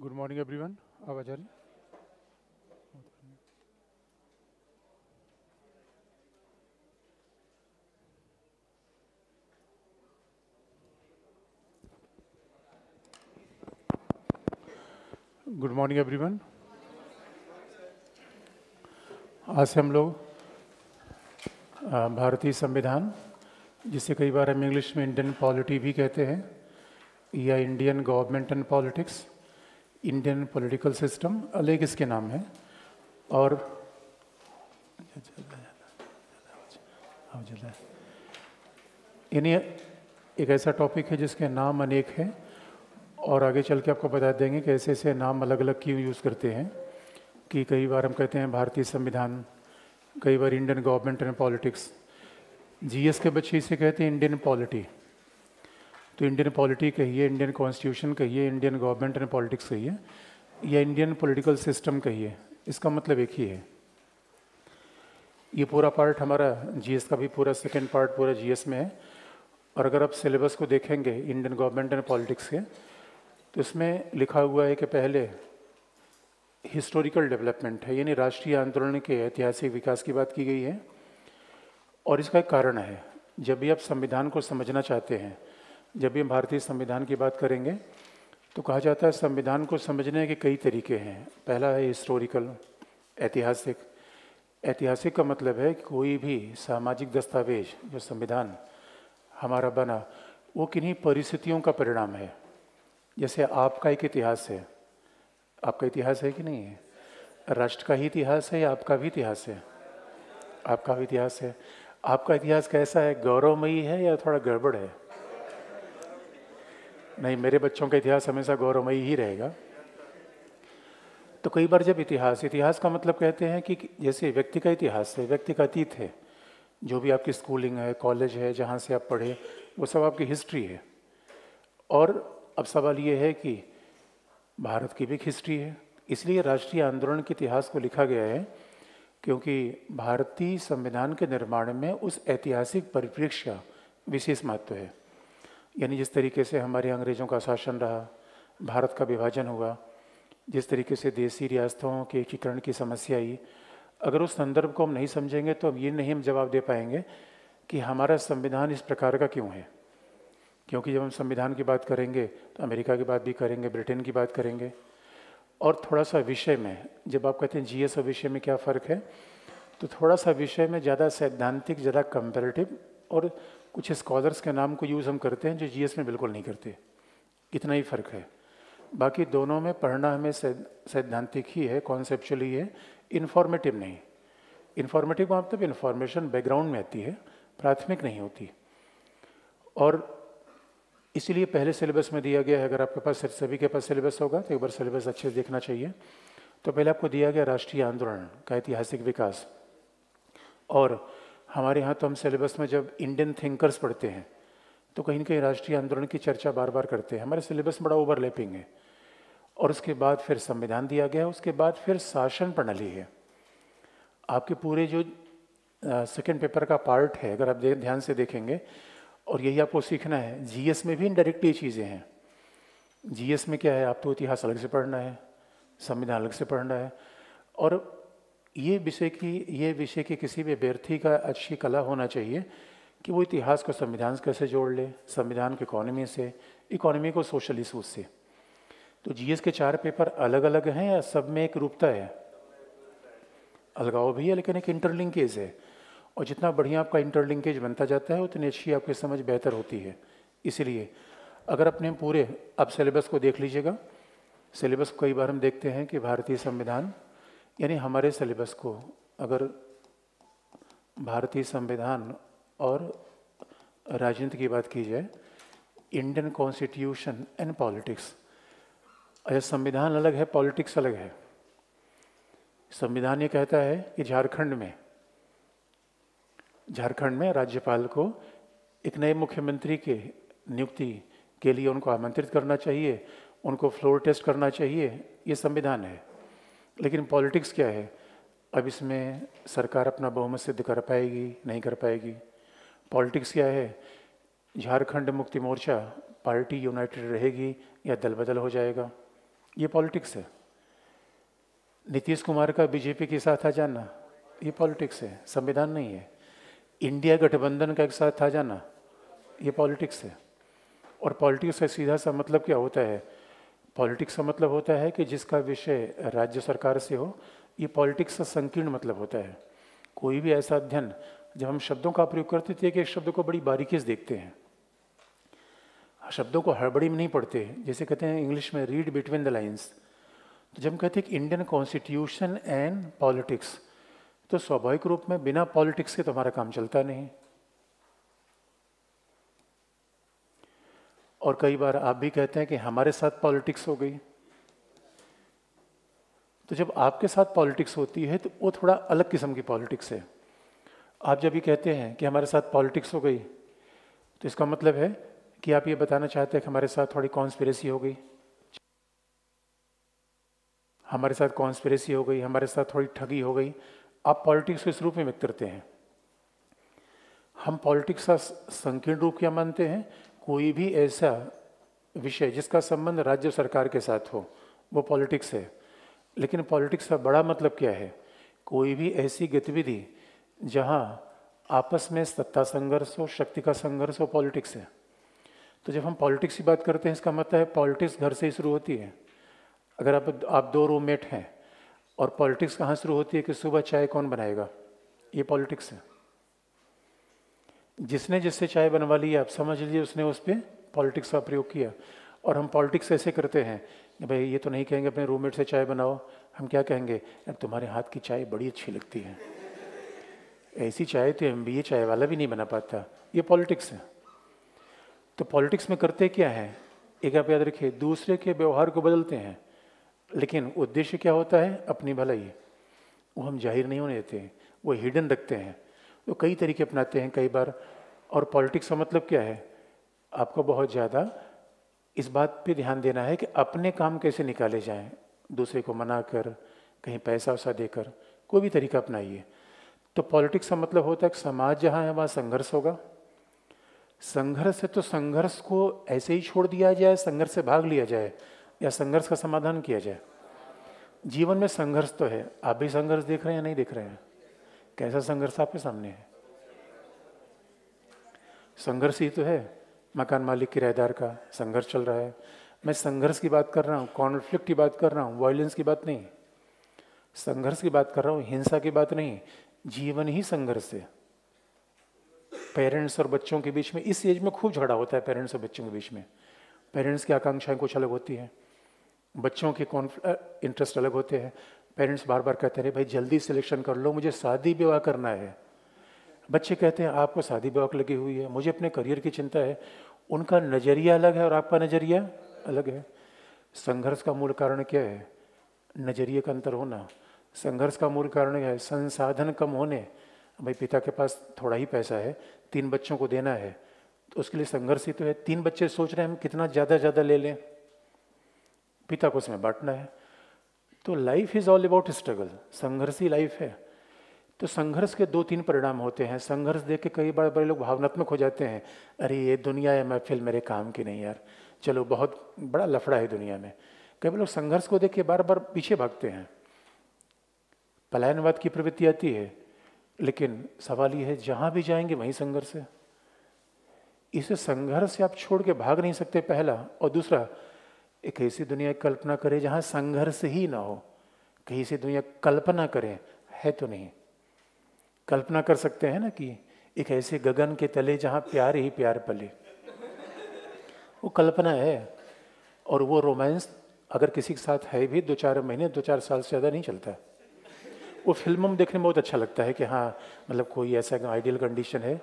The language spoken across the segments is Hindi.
Good आवाज आ रही गुड मॉर्निंग एवरीवन आज से हम लोग भारतीय संविधान जिसे कई बार हम इंग्लिश में इंडियन पॉलिटी भी कहते हैं या Indian government and politics Indian political system अलग इसके नाम है और यानी एक ऐसा टॉपिक है जिसके नाम अनेक हैं और आगे चल के आपको बता देंगे कि ऐसे ऐसे नाम अलग अलग क्यों यूज़ करते हैं कि कई बार हम कहते हैं भारतीय संविधान कई बार Indian government and politics GS के बच्चे इसे कहते हैं इंडियन पॉलिटी तो इंडियन पॉलिटी कहिए इंडियन कॉन्स्टिट्यूशन कहिए इंडियन गवर्नमेंट एंड पॉलिटिक्स कहिए या इंडियन पॉलिटिकल सिस्टम कहिए इसका मतलब एक ही है ये पूरा पार्ट हमारा जीएस का भी पूरा सेकेंड पार्ट पूरा जीएस में है और अगर आप सिलेबस को देखेंगे इंडियन गवर्नमेंट एंड पॉलिटिक्स के तो इसमें लिखा हुआ है कि पहले हिस्टोरिकल डेवलपमेंट है यानी राष्ट्रीय आंदोलन के ऐतिहासिक विकास की बात की गई है और इसका एक कारण है जब भी आप संविधान को समझना चाहते हैं जब भी हम भारतीय संविधान की बात करेंगे तो कहा जाता है संविधान को समझने के कई तरीके हैं पहला है हिस्टोरिकल ऐतिहासिक ऐतिहासिक का मतलब है कि कोई भी सामाजिक दस्तावेज जो संविधान हमारा बना वो किन्हीं परिस्थितियों का परिणाम है जैसे आपका एक इतिहास है आपका इतिहास है कि नहीं है राष्ट्र का ही इतिहास है या आपका भी इतिहास है आपका भी इतिहास है आपका इतिहास कैसा है गौरवमयी है या थोड़ा गड़बड़ है नहीं मेरे बच्चों का इतिहास हमेशा गौरवमयी ही रहेगा तो कई बार जब इतिहास इतिहास का मतलब कहते हैं कि जैसे व्यक्ति का इतिहास है व्यक्ति का अतीत है जो भी आपकी स्कूलिंग है कॉलेज है जहाँ से आप पढ़े वो सब आपकी हिस्ट्री है और अब सवाल ये है कि भारत की भी एक हिस्ट्री है इसलिए राष्ट्रीय आंदोलन के इतिहास को लिखा गया है क्योंकि भारतीय संविधान के निर्माण में उस ऐतिहासिक परिप्रेक्ष्य का विशेष महत्व है यानी जिस तरीके से हमारे अंग्रेज़ों का शासन रहा भारत का विभाजन हुआ जिस तरीके से देसी रियासतों के एकीकरण की समस्या आई अगर उस संदर्भ को हम नहीं समझेंगे तो हम ये नहीं हम जवाब दे पाएंगे कि हमारा संविधान इस प्रकार का क्यों है क्योंकि जब हम संविधान की बात करेंगे तो अमेरिका की बात भी करेंगे ब्रिटेन की बात करेंगे और थोड़ा सा विषय में जब आप कहते हैं जी एस विषय में क्या फ़र्क है तो थोड़ा सा विषय में ज़्यादा सैद्धांतिक ज़्यादा कंपेरेटिव और कुछ स्कॉलर्स के नाम को यूज़ हम करते हैं जो जी में बिल्कुल नहीं करते इतना ही फ़र्क है बाकी दोनों में पढ़ना हमें सैद्धांतिक ही है कॉन्सेपचुअली है इन्फॉर्मेटिव नहीं इन्फॉर्मेटिव आप मतलब इन्फॉर्मेशन बैकग्राउंड में आती है प्राथमिक नहीं होती और इसीलिए पहले सिलेबस में दिया गया है अगर आपके पास सभी के पास सिलेबस होगा तो एक बार सिलेबस अच्छे से देखना चाहिए तो पहले आपको दिया गया राष्ट्रीय आंदोलन का ऐतिहासिक विकास और हमारे यहाँ तो हम सिलेबस में जब इंडियन थिंकर्स पढ़ते हैं तो कहीं ना कहीं राष्ट्रीय आंदोलन की चर्चा बार बार करते हैं हमारे सिलेबस बड़ा ओवरलैपिंग है और उसके बाद फिर संविधान दिया गया उसके बाद फिर शासन प्रणाली है आपके पूरे जो सेकेंड पेपर का पार्ट है अगर आप ध्यान से देखेंगे और यही आपको सीखना है जीएस में भी इनडायरेक्टली चीज़ें हैं जीएस में क्या है आप तो इतिहास अलग से पढ़ना है संविधान अलग से पढ़ना है और ये विषय की ये विषय की किसी भी अभ्यर्थी का अच्छी कला होना चाहिए कि वो इतिहास को संविधान से कैसे जोड़ ले संविधान को इकोनॉमी से इकोनॉमी को सोशल इशूज से तो जीएस के चार पेपर अलग अलग हैं या सब में एक रूपता है अलगाव भी है लेकिन एक इंटरलिंकेज है और जितना बढ़िया आपका इंटरलिंकेज बनता जाता है उतनी अच्छी आपकी समझ बेहतर होती है इसलिए अगर अपने पूरे आप सिलेबस को देख लीजिएगा सिलेबस कई बार हम देखते हैं कि भारतीय संविधान यानी हमारे सिलेबस को अगर भारतीय संविधान और राजनीति की बात की जाए इंडियन कॉन्स्टिट्यूशन एंड पॉलिटिक्स अच्छा संविधान अलग है पॉलिटिक्स अलग है संविधान ये कहता है कि झारखंड में झारखंड में राज्यपाल को एक नए मुख्यमंत्री के नियुक्ति के लिए उनको आमंत्रित करना चाहिए उनको फ्लोर टेस्ट करना चाहिए ये संविधान है लेकिन पॉलिटिक्स क्या है अब इसमें सरकार अपना बहुमत सिद्ध कर पाएगी नहीं कर पाएगी पॉलिटिक्स क्या है झारखंड मुक्ति मोर्चा पार्टी यूनाइटेड रहेगी या दल बदल हो जाएगा ये पॉलिटिक्स है नीतीश कुमार का बीजेपी के साथ आ जाना ये पॉलिटिक्स है संविधान नहीं है इंडिया गठबंधन का एक साथ आ जाना ये पॉलिटिक्स है और पॉलिटिक्स का सीधा सा मतलब क्या होता है पॉलिटिक्स का मतलब होता है कि जिसका विषय राज्य सरकार से हो ये पॉलिटिक्स का संकीर्ण मतलब होता है कोई भी ऐसा अध्ययन जब हम शब्दों का प्रयोग करते थे कि एक शब्द को बड़ी बारीकी से देखते हैं शब्दों को हड़बड़ी में नहीं पढ़ते जैसे कहते हैं इंग्लिश में रीड बिटवीन द लाइन्स तो जब हम कहते हैं कि इंडियन कॉन्स्टिट्यूशन एंड पॉलिटिक्स तो स्वाभाविक रूप में बिना पॉलिटिक्स के तो हमारा काम चलता नहीं और कई बार आप भी कहते हैं कि हमारे साथ पॉलिटिक्स हो गई तो जब आपके साथ पॉलिटिक्स होती है तो वो थोड़ा अलग किस्म की पॉलिटिक्स है आप जब ये कहते हैं कि हमारे साथ पॉलिटिक्स हो गई तो इसका मतलब है कि आप ये बताना चाहते हैं कि हमारे साथ थोड़ी कॉन्स्पिरेसी हो गई हमारे साथ कॉन्स्पिरेसी हो गई हमारे साथ थोड़ी ठगी हो गई आप पॉलिटिक्स को इस रूप में व्यक्त करते हैं हम पॉलिटिक्स का संकीर्ण रूप क्या मानते हैं कोई भी ऐसा विषय जिसका संबंध राज्य सरकार के साथ हो वो पॉलिटिक्स है लेकिन पॉलिटिक्स का बड़ा मतलब क्या है कोई भी ऐसी गतिविधि जहाँ आपस में सत्ता संघर्ष हो शक्ति का संघर्ष हो पॉलिटिक्स है तो जब हम पॉलिटिक्स की बात करते हैं इसका मतलब है पॉलिटिक्स घर से ही शुरू होती है अगर आप आप दो रूममेट हैं और पॉलिटिक्स कहाँ शुरू होती है कि सुबह चाय कौन बनाएगा ये पॉलिटिक्स है जिसने जिससे चाय बनवा ली आप समझ लीजिए उसने उस पर पॉलिटिक्स का प्रयोग किया और हम पॉलिटिक्स ऐसे करते हैं कि भाई ये तो नहीं कहेंगे अपने रूममेट से चाय बनाओ हम क्या कहेंगे तुम्हारे हाथ की चाय बड़ी अच्छी लगती है ऐसी चाय तो एम बी चाय वाला भी नहीं बना पाता ये पॉलिटिक्स है तो पॉलिटिक्स में करते क्या है एक आप याद रखिए दूसरे के व्यवहार को बदलते हैं लेकिन उद्देश्य क्या होता है अपनी भलाई वो हम जाहिर नहीं होने देते वो हिडन रखते हैं तो कई तरीके अपनाते हैं कई बार और पॉलिटिक्स का मतलब क्या है आपको बहुत ज़्यादा इस बात पे ध्यान देना है कि अपने काम कैसे निकाले जाएं दूसरे को मना कर कहीं पैसा वैसा देकर कोई भी तरीका अपनाइए तो पॉलिटिक्स का मतलब होता है कि समाज जहाँ है वहाँ संघर्ष होगा संघर्ष है तो संघर्ष को ऐसे ही छोड़ दिया जाए संघर्ष से भाग लिया जाए या संघर्ष का समाधान किया जाए जीवन में संघर्ष तो है आप भी संघर्ष देख रहे हैं या नहीं देख रहे हैं कैसा संघर्ष आपके सामने है संघर्ष ही तो है मकान मालिक किराएदार का संघर्ष चल रहा है मैं संघर्ष की बात कर रहा हूँ कॉन्फ्लिक्ट की बात कर रहा हूँ वायलेंस की बात नहीं संघर्ष की बात कर रहा हूँ हिंसा की बात नहीं जीवन ही संघर्ष है पेरेंट्स और बच्चों के बीच में इस एज में खूब झगड़ा होता है पेरेंट्स और बच्चों के बीच में पेरेंट्स की आकांक्षाएं कुछ अलग होती हैं बच्चों के कॉन्फ्लिक इंटरेस्ट अलग होते हैं पेरेंट्स बार बार कहते रहे भाई जल्दी सिलेक्शन कर लो मुझे शादी विवाह करना है बच्चे कहते हैं आपको शादी विवाह लगी हुई है मुझे अपने करियर की चिंता है उनका नज़रिया अलग है और आपका नज़रिया अलग है संघर्ष का मूल कारण क्या है नज़रिए का अंतर होना संघर्ष का मूल कारण है संसाधन कम होने भाई पिता के पास थोड़ा ही पैसा है तीन बच्चों को देना है तो उसके लिए संघर्ष ही तो है तीन बच्चे सोच रहे हैं हम कितना ज़्यादा ज़्यादा ले लें पिता को उसमें बांटना है तो life is all about struggle संघर्ष ही लाइफ है तो संघर्ष के दो तीन परिणाम होते हैं संघर्ष देख के कई बार बड़े लोग भावनात्मक हो जाते हैं अरे ये दुनिया है महफिल मेरे काम की नहीं यार चलो बहुत बड़ा लफड़ा है दुनिया में कई बार लोग संघर्ष को देख के बार बार पीछे भागते हैं पलायनवाद की प्रवृत्ति आती है लेकिन सवाल ये है जहाँ भी जाएंगे वहीं संघर्ष है इसे संघर्ष से आप छोड़ के भाग नहीं सकते पहला और दूसरा एक ऐसी दुनिया की कल्पना करें जहाँ संघर्ष ही ना हो कहीं से दुनिया कल्पना करें है तो नहीं कल्पना कर सकते हैं ना कि एक ऐसे गगन के तले जहाँ प्यार ही प्यार पले वो कल्पना है और वो रोमांस अगर किसी के साथ है भी दो चार महीने दो चार साल से ज़्यादा नहीं चलता वो फिल्मों में देखने में बहुत अच्छा लगता है कि हाँ मतलब कोई ऐसा आइडियल कंडीशन है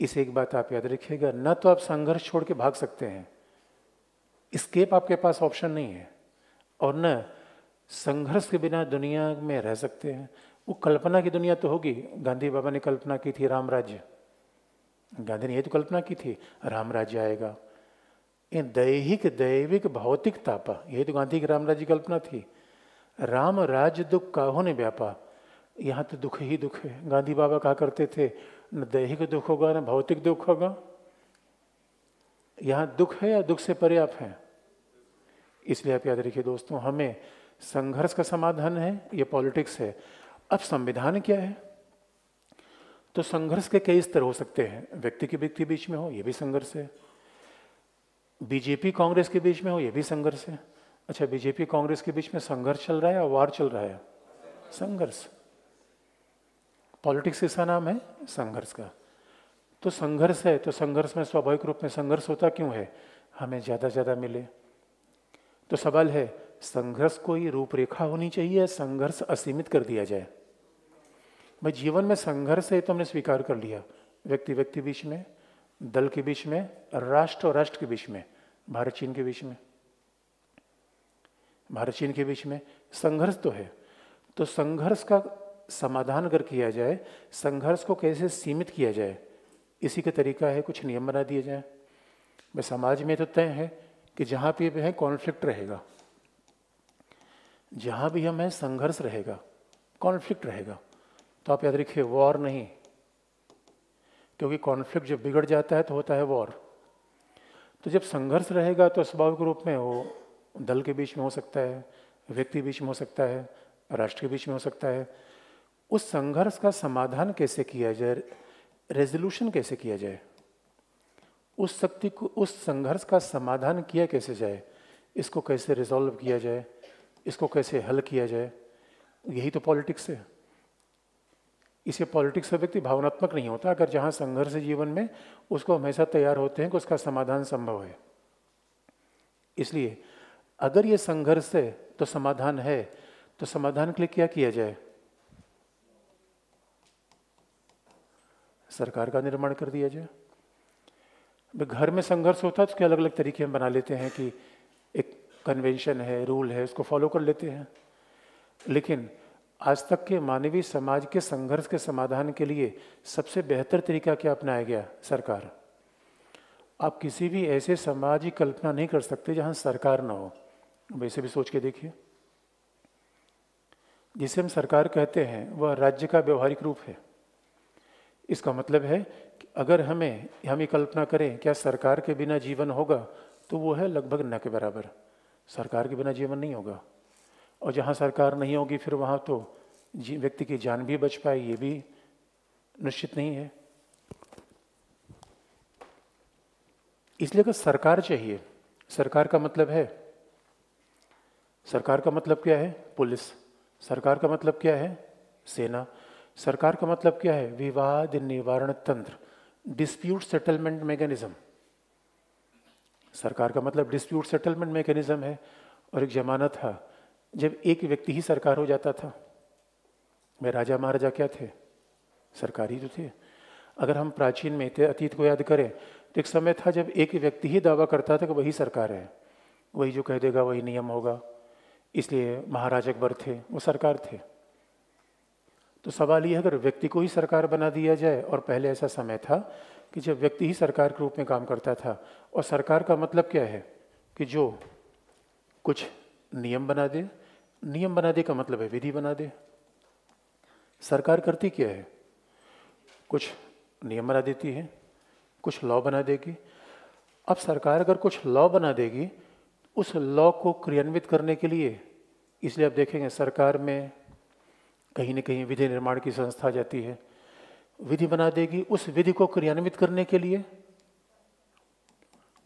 इसे एक बात आप याद रखिएगा ना तो आप संघर्ष छोड़ के भाग सकते हैं स्केप आपके पास ऑप्शन नहीं है और न संघर्ष के बिना दुनिया में रह सकते हैं वो कल्पना की दुनिया तो होगी गांधी बाबा ने कल्पना की थी राम राज्य गांधी ने ये तो कल्पना की थी राम राज्य आएगा ये दैहिक दैविक भौतिक तापा ये तो गांधी की राम राज्य कल्पना थी राम राज्य दुख काहो ने व्यापा यहाँ तो दुख ही दुख है गांधी बाबा कहा करते थे न दैहिक दुख होगा न भौतिक दुख होगा यहाँ दुख है या दुख से परे आप हैं इसलिए आप याद रखिए दोस्तों हमें संघर्ष का समाधान है ये पॉलिटिक्स है अब संविधान क्या है तो संघर्ष के कई स्तर हो सकते हैं व्यक्ति के व्यक्ति बीच में हो ये भी संघर्ष है बीजेपी कांग्रेस के बीच में हो ये भी संघर्ष है अच्छा बीजेपी कांग्रेस के बीच में संघर्ष चल रहा है या वार चल रहा है संघर्ष पॉलिटिक्स ऐसा नाम है संघर्ष का तो संघर्ष है तो संघर्ष में स्वाभाविक रूप में संघर्ष होता क्यों है हमें ज़्यादा ज़्यादा मिले तो सवाल है संघर्ष कोई रूपरेखा होनी चाहिए संघर्ष असीमित कर दिया जाए भाई जीवन में संघर्ष है तो हमने स्वीकार कर लिया व्यक्ति व्यक्ति बीच में दल के बीच में राष्ट्र और राष्ट्र के बीच में भारत चीन के बीच में भारत चीन के बीच में संघर्ष तो है तो संघर्ष का समाधान अगर किया जाए संघर्ष को कैसे सीमित किया जाए इसी का तरीका है कुछ नियम बना दिए जाएं मैं समाज में तो तय है कि जहाँ भी है कॉन्फ्लिक्ट रहेगा जहाँ भी हम हैं संघर्ष रहेगा कॉन्फ्लिक्ट रहेगा तो आप याद रखिए वॉर नहीं क्योंकि कॉन्फ्लिक्ट जब बिगड़ जाता है तो होता है वॉर तो जब संघर्ष रहेगा तो स्वाभाविक रूप में वो दल के बीच में हो सकता है व्यक्ति बीच में हो सकता है राष्ट्र के बीच में हो सकता है उस संघर्ष का समाधान कैसे किया जाए रेजोल्यूशन कैसे किया जाए उस शक्ति को उस संघर्ष का समाधान किया कैसे जाए इसको कैसे रिजॉल्व किया जाए इसको कैसे हल किया जाए यही तो पॉलिटिक्स है इसे पॉलिटिक्स का व्यक्ति भावनात्मक नहीं होता अगर जहाँ संघर्ष जीवन में उसको हमेशा तैयार होते हैं कि उसका समाधान संभव है इसलिए अगर ये संघर्ष है तो समाधान है तो समाधान के लिए क्या किया जाए सरकार का निर्माण कर दिया जाए घर में संघर्ष होता है तो उसके अलग अलग तरीके हम बना लेते हैं कि एक कन्वेंशन है रूल है उसको फॉलो कर लेते हैं लेकिन आज तक के मानवीय समाज के संघर्ष के समाधान के लिए सबसे बेहतर तरीका क्या अपनाया गया सरकार आप किसी भी ऐसे समाज की कल्पना नहीं कर सकते जहां सरकार ना हो वैसे भी सोच के देखिए जिसे हम सरकार कहते हैं वह राज्य का व्यवहारिक रूप है इसका मतलब है कि अगर हमें हम ये कल्पना करें क्या सरकार के बिना जीवन होगा तो वो है लगभग न के बराबर सरकार के बिना जीवन नहीं होगा और जहाँ सरकार नहीं होगी फिर वहाँ तो व्यक्ति की जान भी बच पाए ये भी निश्चित नहीं है इसलिए अगर सरकार चाहिए सरकार का मतलब है सरकार का मतलब क्या है पुलिस सरकार का मतलब क्या है सेना सरकार का मतलब क्या है विवाद निवारण तंत्र डिस्प्यूट सेटलमेंट मैकेनिज्म सरकार का मतलब डिस्प्यूट सेटलमेंट मैकेनिज्म है और एक जमाना था जब एक व्यक्ति ही सरकार हो जाता था वह राजा महाराजा क्या थे सरकार ही तो थे अगर हम प्राचीन में थे अतीत को याद करें तो एक समय था जब एक व्यक्ति ही दावा करता था कि वही सरकार है वही जो कह देगा वही नियम होगा इसलिए महाराज अकबर थे वो सरकार थे तो सवाल ये है अगर व्यक्ति को ही सरकार बना दिया जाए और पहले ऐसा समय था कि जब व्यक्ति ही सरकार के रूप में काम करता था और सरकार का मतलब क्या है कि जो कुछ नियम बना दे नियम बना दे का मतलब है विधि बना दे सरकार करती क्या है कुछ नियम बना देती है कुछ लॉ बना देगी अब सरकार अगर कुछ लॉ बना देगी उस लॉ को क्रियान्वित करने के लिए इसलिए आप देखेंगे सरकार में कहीं ना कहीं विधि निर्माण की संस्था आ जाती है विधि बना देगी उस विधि को क्रियान्वित करने के लिए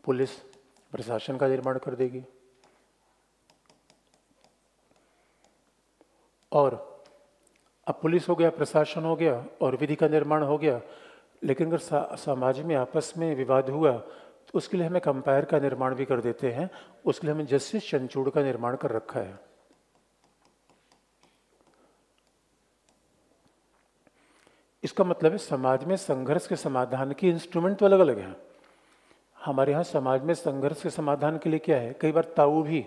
पुलिस प्रशासन का निर्माण कर देगी और अब पुलिस हो गया प्रशासन हो गया और विधि का निर्माण हो गया लेकिन अगर समाज में आपस में विवाद हुआ तो उसके लिए हमें कंपायर का निर्माण भी कर देते हैं उसके लिए हमें जस्टिस चंचूड़ का निर्माण कर रखा है इसका मतलब है समाज में संघर्ष के समाधान के इंस्ट्रूमेंट तो अलग अलग हैं हमारे यहाँ समाज में संघर्ष के समाधान के लिए क्या है कई बार ताऊ भी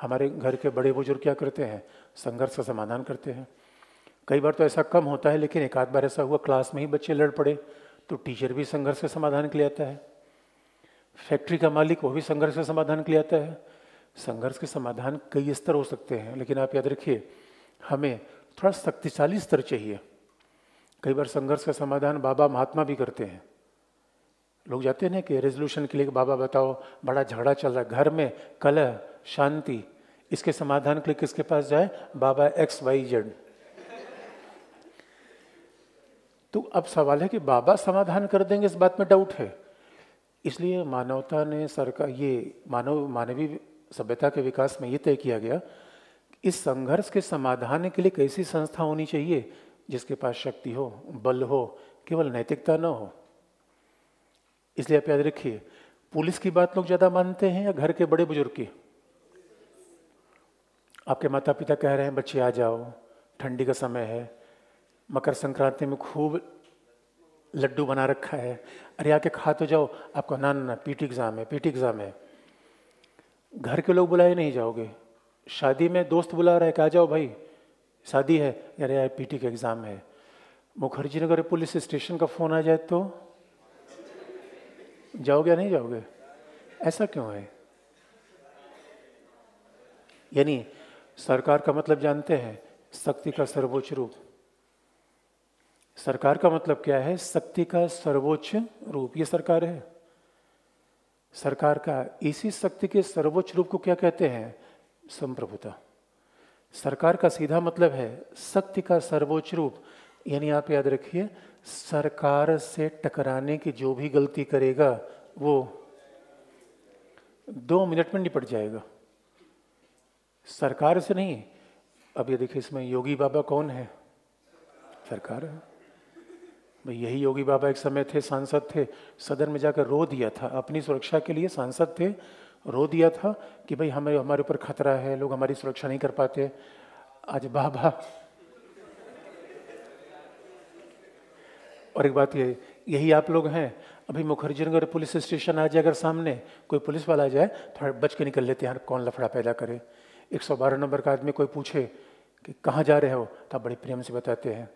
हमारे घर के बड़े बुजुर्ग क्या करते हैं संघर्ष का समाधान करते हैं कई बार तो ऐसा कम होता है लेकिन एक आध बार ऐसा हुआ क्लास में ही बच्चे लड़ पड़े तो टीचर भी संघर्ष के समाधान के लिए आता है फैक्ट्री का मालिक वो भी संघर्ष के समाधान के लिए आता है संघर्ष के समाधान कई स्तर हो सकते हैं लेकिन आप याद रखिए हमें थोड़ा शक्तिशाली स्तर चाहिए कई बार संघर्ष का समाधान बाबा महात्मा भी करते हैं लोग जाते हैं ना कि रेजोल्यूशन के लिए बाबा बताओ बड़ा झगड़ा चल रहा है घर में कलह शांति इसके समाधान के लिए किसके पास जाए बाबा एक्स वाई जेड तो अब सवाल है कि बाबा समाधान कर देंगे इस बात में डाउट है इसलिए मानवता ने सरकार ये मानव मानवीय सभ्यता के विकास में ये तय किया गया इस संघर्ष के समाधान के लिए कैसी संस्था होनी चाहिए जिसके पास शक्ति हो बल हो केवल नैतिकता न हो इसलिए आप याद रखिए पुलिस की बात लोग ज़्यादा मानते हैं या घर के बड़े बुजुर्ग की आपके माता पिता कह रहे हैं बच्चे आ जाओ ठंडी का समय है मकर संक्रांति में खूब लड्डू बना रखा है अरे आके खा तो जाओ आपको ना ना पीटी एग्ज़ाम है पीटी एग्ज़ाम है घर के लोग बुलाए नहीं जाओगे शादी में दोस्त बुला रहे हैं आ जाओ भाई शादी है यार आई पी का एग्ज़ाम है मुखर्जी नगर पुलिस स्टेशन का फ़ोन आ जाए तो जाओगे या नहीं जाओगे ऐसा क्यों है यानी सरकार का मतलब जानते हैं शक्ति का सर्वोच्च रूप सरकार का मतलब क्या है शक्ति का सर्वोच्च रूप ये सरकार है सरकार का इसी शक्ति के सर्वोच्च रूप को क्या कहते हैं संप्रभुता सरकार का सीधा मतलब है शक्ति का सर्वोच्च रूप यानी आप याद रखिए सरकार से टकराने की जो भी गलती करेगा वो दो मिनट में निपट जाएगा सरकार से नहीं अब ये देखिए इसमें योगी बाबा कौन है सरकार है भाई यही योगी बाबा एक समय थे सांसद थे सदन में जाकर रो दिया था अपनी सुरक्षा के लिए सांसद थे रो दिया था कि भाई हमें हमारे ऊपर खतरा है लोग हमारी सुरक्षा नहीं कर पाते आज बाबा और एक बात ये यही आप लोग हैं अभी मुखर्जी नगर पुलिस स्टेशन आ जाए अगर सामने कोई पुलिस वाला आ जाए थोड़ा बच के निकल लेते हैं कौन लफड़ा पैदा करे एक सौ बारह नंबर का आदमी कोई पूछे कि कहाँ जा रहे हो तो आप बड़े प्रेम से बताते हैं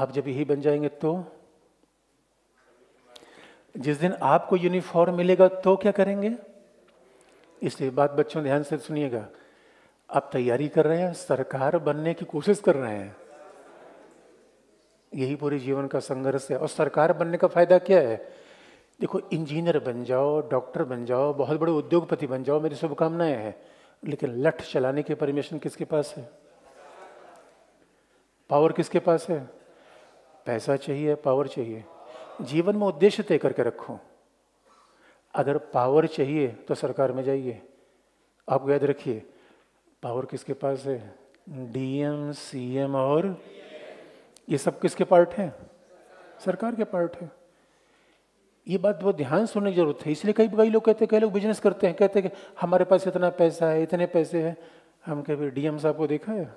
आप जब यही बन जाएंगे तो जिस दिन आपको यूनिफॉर्म मिलेगा तो क्या करेंगे इसलिए बात बच्चों ध्यान से सुनिएगा आप तैयारी कर रहे हैं सरकार बनने की कोशिश कर रहे हैं यही पूरे जीवन का संघर्ष है और सरकार बनने का फायदा क्या है देखो इंजीनियर बन जाओ डॉक्टर बन जाओ बहुत बड़े उद्योगपति बन जाओ मेरी शुभकामनाएं हैं लेकिन लठ चलाने की परमिशन किसके पास है पावर किसके पास है पैसा चाहिए पावर चाहिए जीवन में उद्देश्य तय करके रखो अगर पावर चाहिए तो सरकार में जाइए आप याद रखिए पावर किसके पास है डीएम सीएम और ये सब किसके पार्ट हैं सरकार के पार्ट है ये बात बहुत ध्यान सुनने की जरूरत है इसलिए कई कई लोग कहते हैं कई लोग बिजनेस करते हैं कहते हैं कि हमारे पास इतना पैसा है इतने पैसे हैं हम कभी डीएम साहब को देखा है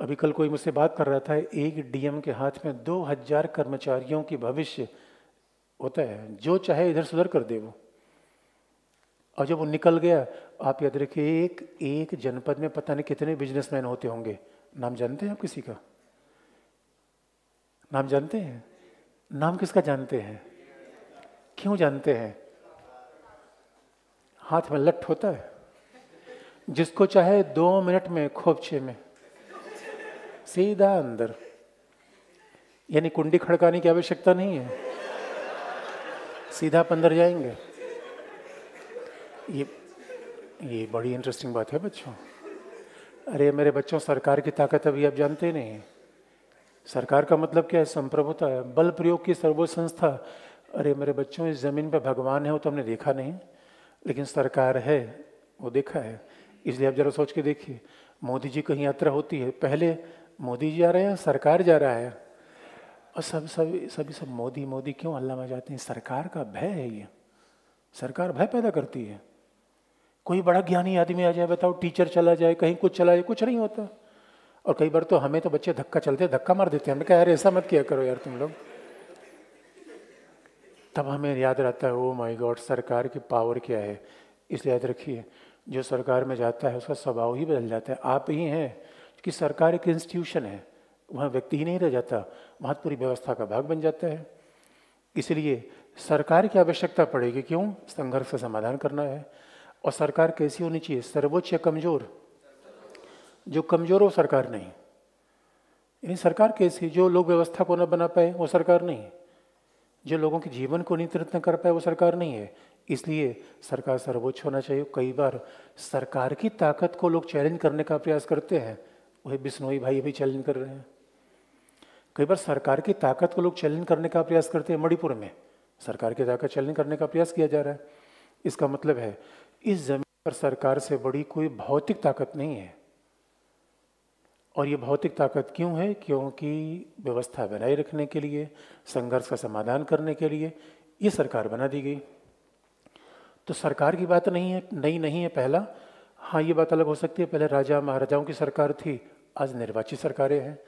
अभी कल कोई मुझसे बात कर रहा था एक डीएम के हाथ में दो हजार कर्मचारियों की भविष्य होता है जो चाहे इधर से उधर कर दे वो और जब वो निकल गया आप याद रखिए एक एक जनपद में पता नहीं कितने बिजनेसमैन होते होंगे नाम जानते हैं आप किसी का नाम जानते हैं नाम किसका जानते हैं क्यों जानते हैं हाथ में लट होता है जिसको चाहे दो मिनट में खोपचे में सीधा अंदर यानी कुंडी खड़काने की आवश्यकता नहीं है सीधा पंदर अंदर जाएंगे ये ये बड़ी इंटरेस्टिंग बात है बच्चों अरे मेरे बच्चों सरकार की ताकत अभी आप जानते ही नहीं सरकार का मतलब क्या है संप्रभुता है बल प्रयोग की सर्वोच्च संस्था अरे मेरे बच्चों इस ज़मीन पर भगवान है वो तो हमने देखा नहीं लेकिन सरकार है वो देखा है इसलिए आप जरा सोच के देखिए मोदी जी कहीं यात्रा होती है पहले मोदी जी जा रहे हैं सरकार जा रहा है और सब सब सभी सब मोदी मोदी क्यों अल्लाह में जाते हैं सरकार का भय है ये सरकार भय पैदा करती है कोई बड़ा ज्ञानी आदमी आ जाए बताओ टीचर चला जाए कहीं कुछ चला जाए कुछ नहीं होता और कई बार तो हमें तो बच्चे धक्का चलते धक्का मार देते हैं हमने कहा यार ऐसा मत किया करो यार तुम लोग तब हमें याद रहता है ओ माई गॉड सरकार की पावर क्या है इसलिए याद रखिए जो सरकार में जाता है उसका स्वभाव ही बदल जाता है आप ही हैं कि सरकार एक इंस्टीट्यूशन है वहाँ व्यक्ति ही नहीं रह जाता महत्वपूर्ण व्यवस्था का भाग बन जाता है इसलिए सरकार की आवश्यकता पड़ेगी क्यों संघर्ष का समाधान करना है और सरकार कैसी होनी चाहिए सर्वोच्च या कमजोर जो कमजोर हो सरकार नहीं यानी सरकार कैसी जो लोग व्यवस्था को न बना पाए वो सरकार नहीं जो लोगों के जीवन को नियंत्रित न कर पाए वो सरकार नहीं है इसलिए सरकार सर्वोच्च होना चाहिए कई बार सरकार की ताकत को लोग चैलेंज करने का प्रयास करते हैं वही बिश्नोई भाई भी चैलेंज कर रहे हैं कई बार सरकार की ताकत को लोग चैलेंज करने का प्रयास करते हैं मणिपुर में सरकार की ताकत चैलेंज करने का प्रयास किया जा रहा है इसका मतलब है इस जमीन पर सरकार से बड़ी कोई भौतिक ताकत नहीं है और ये भौतिक ताकत क्यों है क्योंकि व्यवस्था बनाए रखने के लिए संघर्ष का समाधान करने के लिए ये सरकार बना दी गई तो सरकार की बात नहीं है नई नहीं है पहला हाँ ये बात अलग हो सकती है पहले राजा महाराजाओं की सरकार थी आज निर्वाचित सरकारें हैं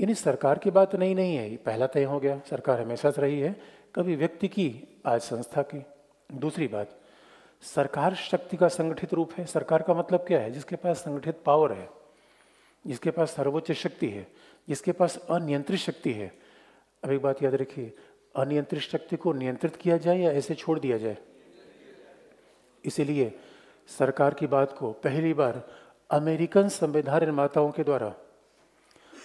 यानी सरकार की बात नहीं नहीं है पहला तय हो गया सरकार हमेशा से रही है कभी व्यक्ति की आज संस्था की दूसरी बात सरकार शक्ति का संगठित रूप है सरकार का मतलब क्या है जिसके पास संगठित पावर है जिसके पास सर्वोच्च शक्ति है जिसके पास अनियंत्रित शक्ति है अब एक बात याद रखिए अनियंत्रित शक्ति को नियंत्रित किया जाए या ऐसे छोड़ दिया जाए इसीलिए सरकार की बात को पहली बार अमेरिकन संविधान निर्माताओं के द्वारा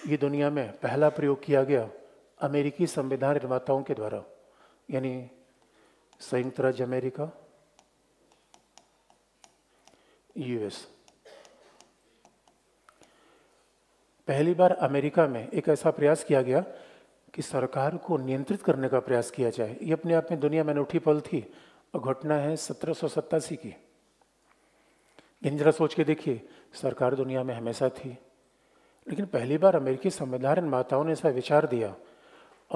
ये दुनिया में पहला प्रयोग किया गया अमेरिकी संविधान निर्माताओं के द्वारा यानी संयुक्त राज्य अमेरिका यूएस पहली बार अमेरिका में एक ऐसा प्रयास किया गया कि सरकार को नियंत्रित करने का प्रयास किया जाए ये अपने आप में दुनिया में अनूठी पल थी और घटना है सत्रह की यानी जरा सोच के देखिए सरकार दुनिया में हमेशा थी लेकिन पहली बार अमेरिकी संविधान माताओं ने ऐसा विचार दिया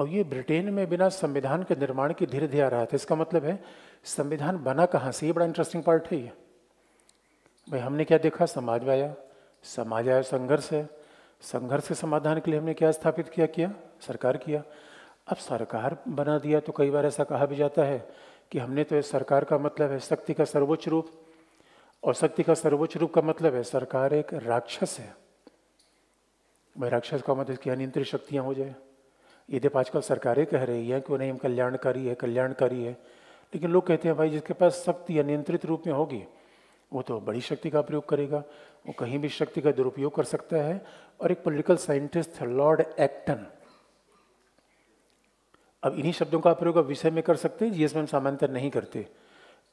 और ये ब्रिटेन में बिना संविधान के निर्माण के धीरे धीरे आ रहा था इसका मतलब है संविधान बना कहाँ से ये बड़ा इंटरेस्टिंग पार्ट है ये भाई हमने क्या देखा समाज में आया समाज आया संघर्ष है संघर्ष के समाधान के लिए हमने क्या स्थापित किया किया सरकार किया अब सरकार बना दिया तो कई बार ऐसा कहा भी जाता है कि हमने तो सरकार का मतलब है शक्ति का सर्वोच्च रूप और शक्ति का सर्वोच्च रूप का मतलब है सरकार एक राक्षस है मैं राक्षस का मत इसकी अनियंत्रित शक्तियाँ हो जाए ये देखो आजकल सरकारें कह रही हैं कि उन्हें कल्याणकारी है कल्याणकारी है लेकिन लोग कहते हैं भाई जिसके पास शक्ति अनियंत्रित रूप में होगी वो तो बड़ी शक्ति का प्रयोग करेगा वो कहीं भी शक्ति का दुरुपयोग कर सकता है और एक पॉलिटिकल साइंटिस्ट लॉर्ड एक्टन अब इन्हीं शब्दों का प्रयोग विषय में कर सकते हैं जिसमें हम सामान्यतः नहीं करते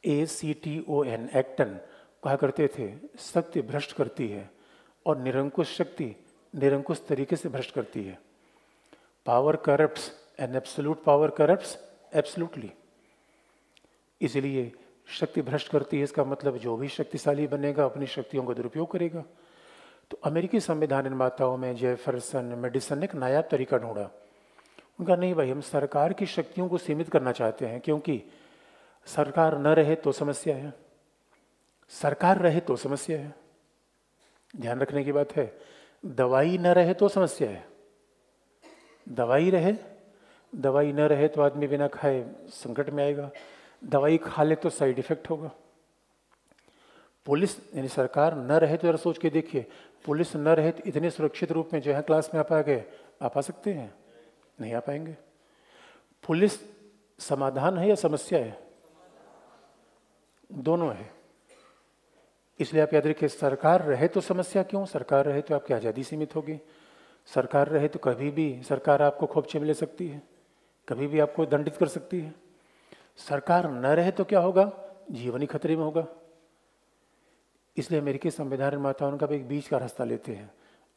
A C T O N Acton कहा करते थे सत्य भ्रष्ट करती है और निरंकुश शक्ति निरंकुश तरीके से भ्रष्ट करती है power corrupt and absolute power corrupt absolutely इसलिए शक्ति भ्रष्ट करती है इसका मतलब जो भी शक्तिशाली बनेगा अपनी शक्तियों का दुरुपयोग करेगा तो अमेरिकी संविधान निर्माताओं में जेफरसन मेडिसन ने एक नायाब तरीका ढूंढा उनका नहीं भाई हम सरकार की शक्तियों को सीमित करना चाहते हैं क्योंकि सरकार न रहे तो समस्या है सरकार रहे तो समस्या है ध्यान रखने की बात है दवाई न रहे तो समस्या है दवाई रहे दवाई न रहे तो आदमी बिना खाए संकट में आएगा दवाई खा ले तो साइड इफेक्ट होगा पुलिस यानी सरकार न रहे तो जरा सोच के देखिए पुलिस न रहे तो इतने सुरक्षित रूप में जो है क्लास में आप आ गए आप आ सकते हैं नहीं आ पाएंगे पुलिस समाधान है या समस्या है दोनों है इसलिए आप याद रखिए सरकार रहे तो समस्या क्यों सरकार रहे तो आपकी आज़ादी सीमित होगी सरकार रहे तो कभी भी सरकार आपको खोपचे में ले सकती है कभी भी आपको दंडित कर सकती है सरकार न रहे तो क्या होगा जीवन ही खतरे में होगा इसलिए अमेरिकी संविधान माताओं का भी एक बीच का रास्ता लेते हैं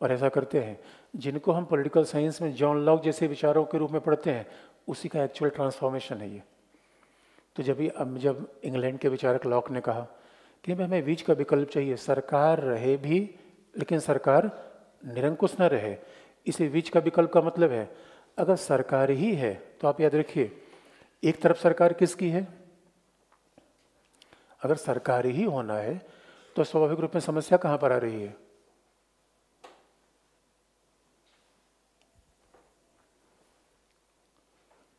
और ऐसा करते हैं जिनको हम पॉलिटिकल साइंस में जॉन लॉक जैसे विचारों के रूप में पढ़ते हैं उसी का एक्चुअल ट्रांसफॉर्मेशन है ये तो जब भी अब जब इंग्लैंड के विचारक लॉक ने कहा कि हमें बीच का विकल्प चाहिए सरकार रहे भी लेकिन सरकार निरंकुश न रहे इसे बीच का विकल्प का मतलब है अगर सरकार ही है तो आप याद रखिए एक तरफ सरकार किसकी है अगर सरकार ही होना है तो स्वाभाविक रूप में समस्या कहां पर आ रही है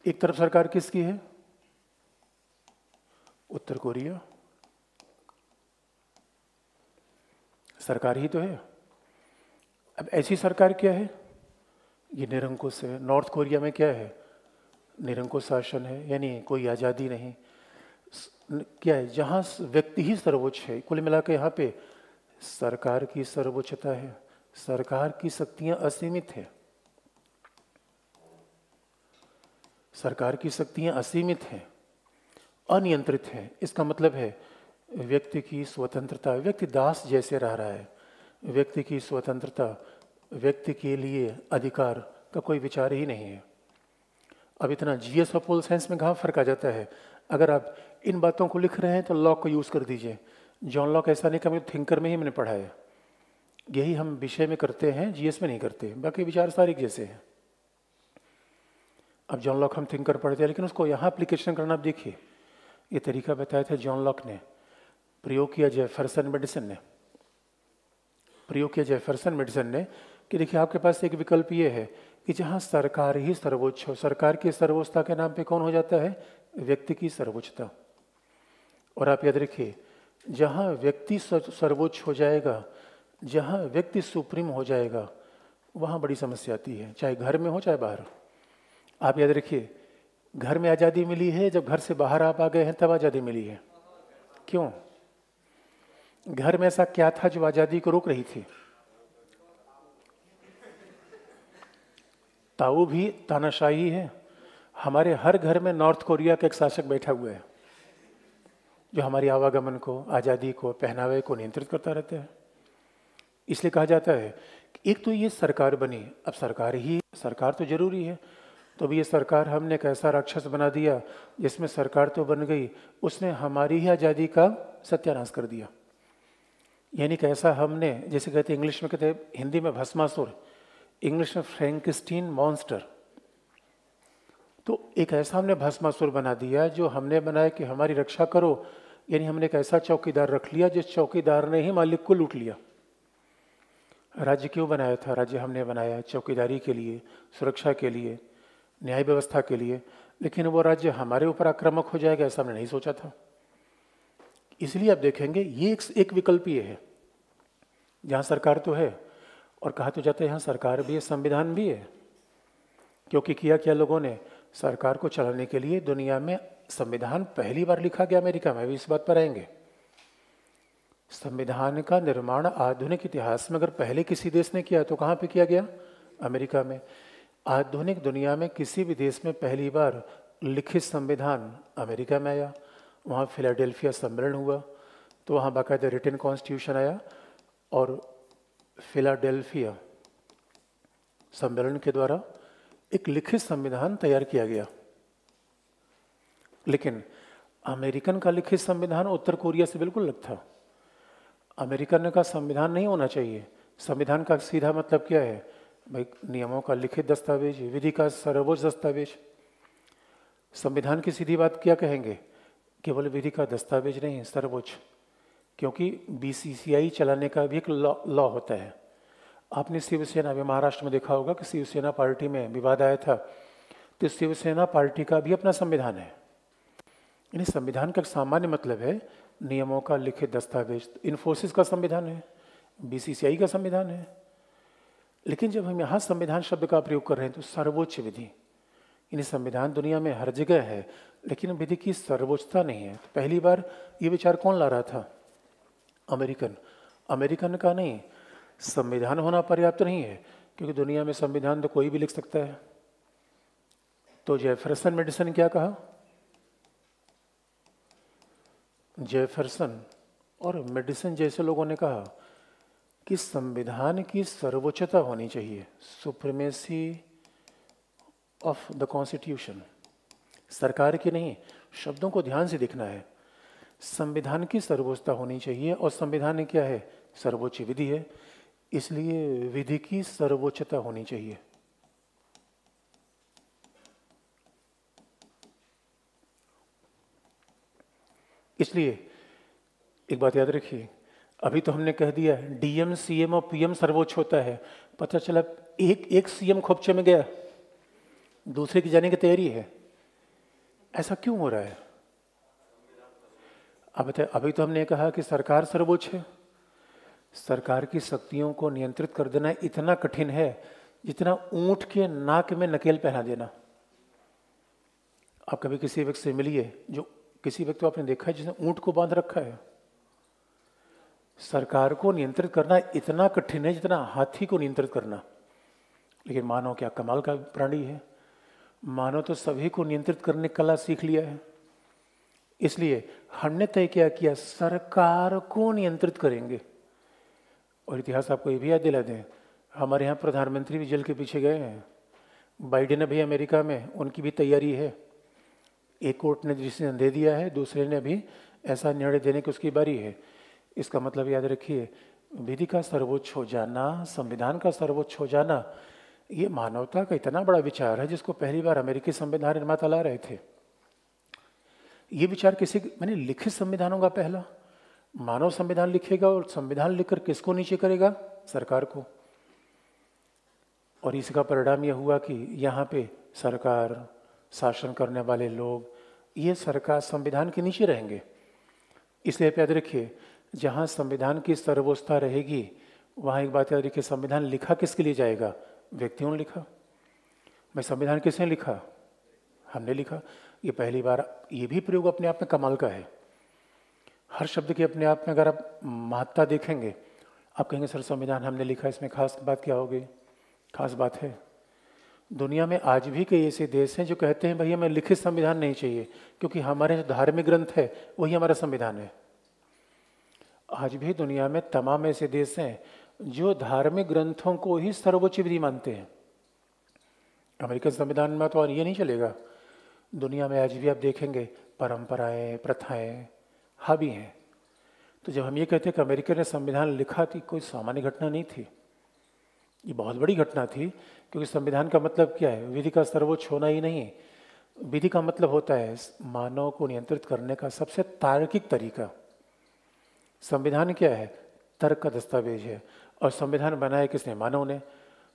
एक तरफ सरकार किसकी है उत्तर कोरिया सरकार ही तो है अब ऐसी सरकार क्या है ये निरंकुश है नॉर्थ कोरिया में क्या है निरंकुश शासन है यानी कोई आज़ादी नहीं क्या है जहाँ व्यक्ति ही सर्वोच्च है कुल मिला के यहाँ पे सरकार की सर्वोच्चता है सरकार की शक्तियाँ असीमित हैं सरकार की शक्तियाँ असीमित हैं अनियंत्रित हैं इसका मतलब है व्यक्ति की स्वतंत्रता व्यक्ति दास जैसे रह रहा है व्यक्ति की स्वतंत्रता व्यक्ति के लिए अधिकार का कोई विचार ही नहीं है अब इतना जीएस और पोल साइंस में कहाँ फर्क आ जाता है अगर आप इन बातों को लिख रहे हैं तो लॉक को यूज़ कर दीजिए जॉन लॉक ऐसा नहीं कहा थिंकर में ही मैंने पढ़ा है यही हम विषय में करते हैं जीएस में नहीं करते बाकी विचार सारे जैसे हैं अब जॉन लॉक हम थिंकर पढ़ते हैं लेकिन उसको यहाँ अप्लीकेशन करना आप देखिए ये तरीका बताया था जॉन लॉक ने प्रयोग किया जेफरसन मेडिसन ने प्रयोग किया जेफरसन मेडिसन ने कि देखिए आपके पास एक विकल्प ये है कि जहाँ सरकार ही सर्वोच्च हो सरकार की सर्वोच्चता के नाम पे कौन हो जाता है व्यक्ति की सर्वोच्चता और आप याद रखिए जहाँ व्यक्ति सर्वोच्च हो जाएगा जहाँ व्यक्ति सुप्रीम हो जाएगा वहाँ बड़ी समस्या आती है चाहे घर में हो चाहे बाहर आप याद रखिए घर में आज़ादी मिली है जब घर से बाहर आप आ गए हैं तब आज़ादी मिली है क्यों घर में ऐसा क्या था जो आजादी को रोक रही थी ताऊ भी तानाशाही है हमारे हर घर में नॉर्थ कोरिया का एक शासक बैठा हुआ है जो हमारी आवागमन को आज़ादी को पहनावे को नियंत्रित करता रहता है इसलिए कहा जाता है कि एक तो ये सरकार बनी अब सरकार ही सरकार तो जरूरी है तो भी ये सरकार हमने एक ऐसा राक्षस बना दिया जिसमें सरकार तो बन गई उसने हमारी ही आज़ादी का सत्यानाश कर दिया यानी कैसा हमने जैसे कहते इंग्लिश में कहते हिंदी में भस्मासुर इंग्लिश में फ्रेंकस्टीन मॉन्स्टर तो एक ऐसा हमने भस्मासुर बना दिया जो हमने बनाया कि हमारी रक्षा करो यानी हमने एक ऐसा चौकीदार रख लिया जिस चौकीदार ने ही मालिक को लूट लिया राज्य क्यों बनाया था राज्य हमने बनाया चौकीदारी के लिए सुरक्षा के लिए न्याय व्यवस्था के लिए लेकिन वो राज्य हमारे ऊपर आक्रामक हो जाएगा ऐसा हमने नहीं सोचा था इसलिए आप देखेंगे ये एक, एक विकल्प ये है जहाँ सरकार तो है और कहा तो जाता है यहाँ सरकार भी है संविधान भी है क्योंकि किया क्या लोगों ने सरकार को चलाने के लिए दुनिया में संविधान पहली बार लिखा गया अमेरिका में भी इस बात पर आएंगे संविधान का निर्माण आधुनिक इतिहास में अगर पहले किसी देश ने किया तो कहाँ पे किया गया अमेरिका में आधुनिक दुनिया में किसी भी देश में पहली बार लिखित संविधान अमेरिका में आया वहाँ फिलाडेल्फिया सम्मेलन हुआ तो वहाँ बाकायदा रिटर्न कॉन्स्टिट्यूशन आया और फिलाडेल्फिया सम्मेलन के द्वारा एक लिखित संविधान तैयार किया गया लेकिन अमेरिकन का लिखित संविधान उत्तर कोरिया से बिल्कुल अलग था अमेरिकन का संविधान नहीं होना चाहिए संविधान का सीधा मतलब क्या है भाई नियमों का लिखित दस्तावेज विधि का सर्वोच्च दस्तावेज संविधान की सीधी बात क्या कहेंगे केवल विधि का दस्तावेज नहीं सर्वोच्च क्योंकि बीसीसीआई चलाने का भी एक लॉ लॉ होता है आपने शिवसेना अभी महाराष्ट्र में देखा होगा कि शिवसेना पार्टी में विवाद आया था तो शिवसेना पार्टी का भी अपना संविधान है यानी संविधान का सामान्य मतलब है नियमों का लिखित दस्तावेज इन्फोसिस का संविधान है बीसीसीआई का संविधान है लेकिन जब हम यहाँ संविधान शब्द का प्रयोग कर रहे हैं तो सर्वोच्च विधि यानी संविधान दुनिया में हर जगह है लेकिन विधि की सर्वोच्चता नहीं है तो पहली बार ये विचार कौन ला रहा था अमेरिकन अमेरिकन का नहीं संविधान होना पर्याप्त नहीं है क्योंकि दुनिया में संविधान तो कोई भी लिख सकता है तो जेफरसन मेडिसन क्या कहा जेफरसन और मेडिसन जैसे लोगों ने कहा कि संविधान की सर्वोच्चता होनी चाहिए सुप्रीमेसी ऑफ द कॉन्स्टिट्यूशन सरकार की नहीं शब्दों को ध्यान से देखना है संविधान की सर्वोच्चता होनी चाहिए और संविधान क्या है सर्वोच्च विधि है इसलिए विधि की सर्वोच्चता होनी चाहिए इसलिए एक बात याद रखिए अभी तो हमने कह दिया डीएम सीएम और पीएम सर्वोच्च होता है पता चला एक एक सीएम खोपचे में गया दूसरे की जाने की तैयारी है ऐसा क्यों हो रहा है अब अभी तो हमने कहा कि सरकार सर्वोच्च है सरकार की शक्तियों को नियंत्रित कर देना इतना कठिन है जितना ऊंट के नाक में नकेल पहना देना आप कभी किसी व्यक्ति से मिलिए जो किसी व्यक्ति को आपने देखा है जिसने ऊंट को बांध रखा है सरकार को नियंत्रित करना इतना कठिन है जितना हाथी को नियंत्रित करना लेकिन मानव क्या कमाल का प्राणी है मानव तो सभी को नियंत्रित करने कला सीख लिया है इसलिए हमने तय किया किया सरकार को नियंत्रित करेंगे और इतिहास आपको ये भी याद दिला दें हमारे यहाँ प्रधानमंत्री भी जेल के पीछे गए हैं बाइडेन अभी अमेरिका में उनकी भी तैयारी है एक कोर्ट ने डिसीजन दे दिया है दूसरे ने भी ऐसा निर्णय देने की उसकी बारी है इसका मतलब याद रखिए विधि का सर्वोच्च हो जाना संविधान का सर्वोच्च हो जाना ये मानवता का इतना बड़ा विचार है जिसको पहली बार अमेरिकी संविधान निर्माता ला रहे थे ये विचार किसी मैंने लिखित संविधानों का पहला मानव संविधान लिखेगा और संविधान लिखकर किसको नीचे करेगा सरकार को और इसका परिणाम यह हुआ कि यहाँ पे सरकार शासन करने वाले लोग ये सरकार संविधान के नीचे रहेंगे इसलिए याद रखिए जहाँ संविधान की सर्वोच्चता रहेगी वहाँ एक बात याद रखिए संविधान लिखा किसके लिए जाएगा व्यक्तियों ने लिखा मैं संविधान किसने लिखा हमने लिखा ये पहली बार ये भी प्रयोग अपने आप में कमाल का है हर शब्द के अपने आप में अगर आप महत्ता देखेंगे आप कहेंगे सर संविधान हमने लिखा इसमें खास बात क्या होगी खास बात है दुनिया में आज भी कई ऐसे देश हैं जो कहते हैं भैया हमें लिखित संविधान नहीं चाहिए क्योंकि हमारे जो धार्मिक ग्रंथ है वही हमारा संविधान है आज भी दुनिया में तमाम ऐसे देश हैं जो धार्मिक ग्रंथों को ही सर्वोच्च विधि मानते हैं अमेरिकन संविधान में तो और ये नहीं चलेगा दुनिया में आज भी आप देखेंगे परंपराएं प्रथाएं हावी हैं तो जब हम ये कहते हैं कि अमेरिका ने संविधान लिखा थी कोई सामान्य घटना नहीं थी ये बहुत बड़ी घटना थी क्योंकि संविधान का मतलब क्या है विधि का सर्वोच्च होना ही नहीं विधि का मतलब होता है मानव को नियंत्रित करने का सबसे तार्किक तरीका संविधान क्या है तर्क का दस्तावेज है और संविधान बनाया किसने मानव ने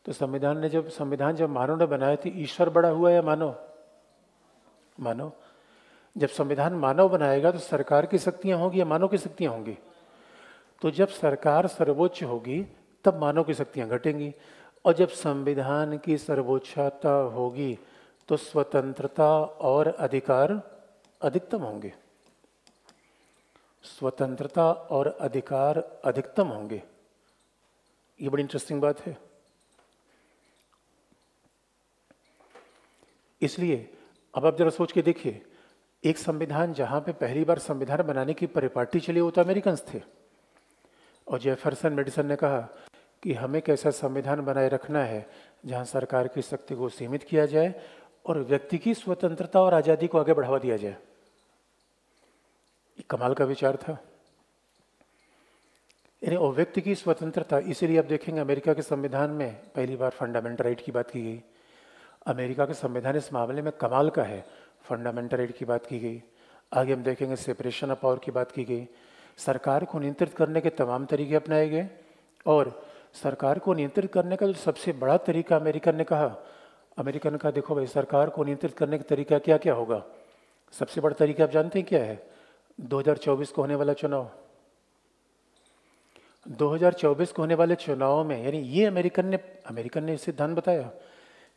तो संविधान ने जब संविधान जब मानव ने बनाया थी तो ईश्वर बड़ा हुआ या मानव मानव जब संविधान मानव बनाएगा तो सरकार की शक्तियां होंगी या मानव की शक्तियां होंगी तो जब सरकार सर्वोच्च होगी तब मानव की शक्तियां घटेंगी और जब संविधान की सर्वोच्चता होगी तो स्वतंत्रता और अधिकार अधिकतम होंगे स्वतंत्रता और अधिकार अधिकतम होंगे ये बड़ी इंटरेस्टिंग बात है इसलिए अब आप जरा सोच के देखिए एक संविधान जहां पे पहली बार संविधान बनाने की परिपाटी चली वो तो अमेरिकन थे और जेफरसन मेडिसन ने कहा कि हमें कैसा संविधान बनाए रखना है जहां सरकार की शक्ति को सीमित किया जाए और व्यक्ति की स्वतंत्रता और आज़ादी को आगे बढ़ावा दिया जाए कमाल का विचार था यानी अव्यक्ति की स्वतंत्रता इसीलिए आप देखेंगे अमेरिका के संविधान में पहली बार फंडामेंटल राइट की बात की गई अमेरिका के संविधान इस मामले में कमाल का है फंडामेंटल राइट की बात की गई आगे हम देखेंगे सेपरेशन ऑफ पावर की बात की गई सरकार को नियंत्रित करने के तमाम तरीके अपनाए गए और सरकार को नियंत्रित करने का जो सबसे बड़ा तरीका अमेरिकन ने कहा अमेरिकन ने कहा देखो भाई सरकार को नियंत्रित करने का तरीका क्या क्या होगा सबसे बड़ा तरीका आप जानते हैं क्या है 2024 को होने वाला चुनाव 2024 को होने वाले चुनाव में यानी ये अमेरिकन ने अमेरिकन ने सिद्धांत बताया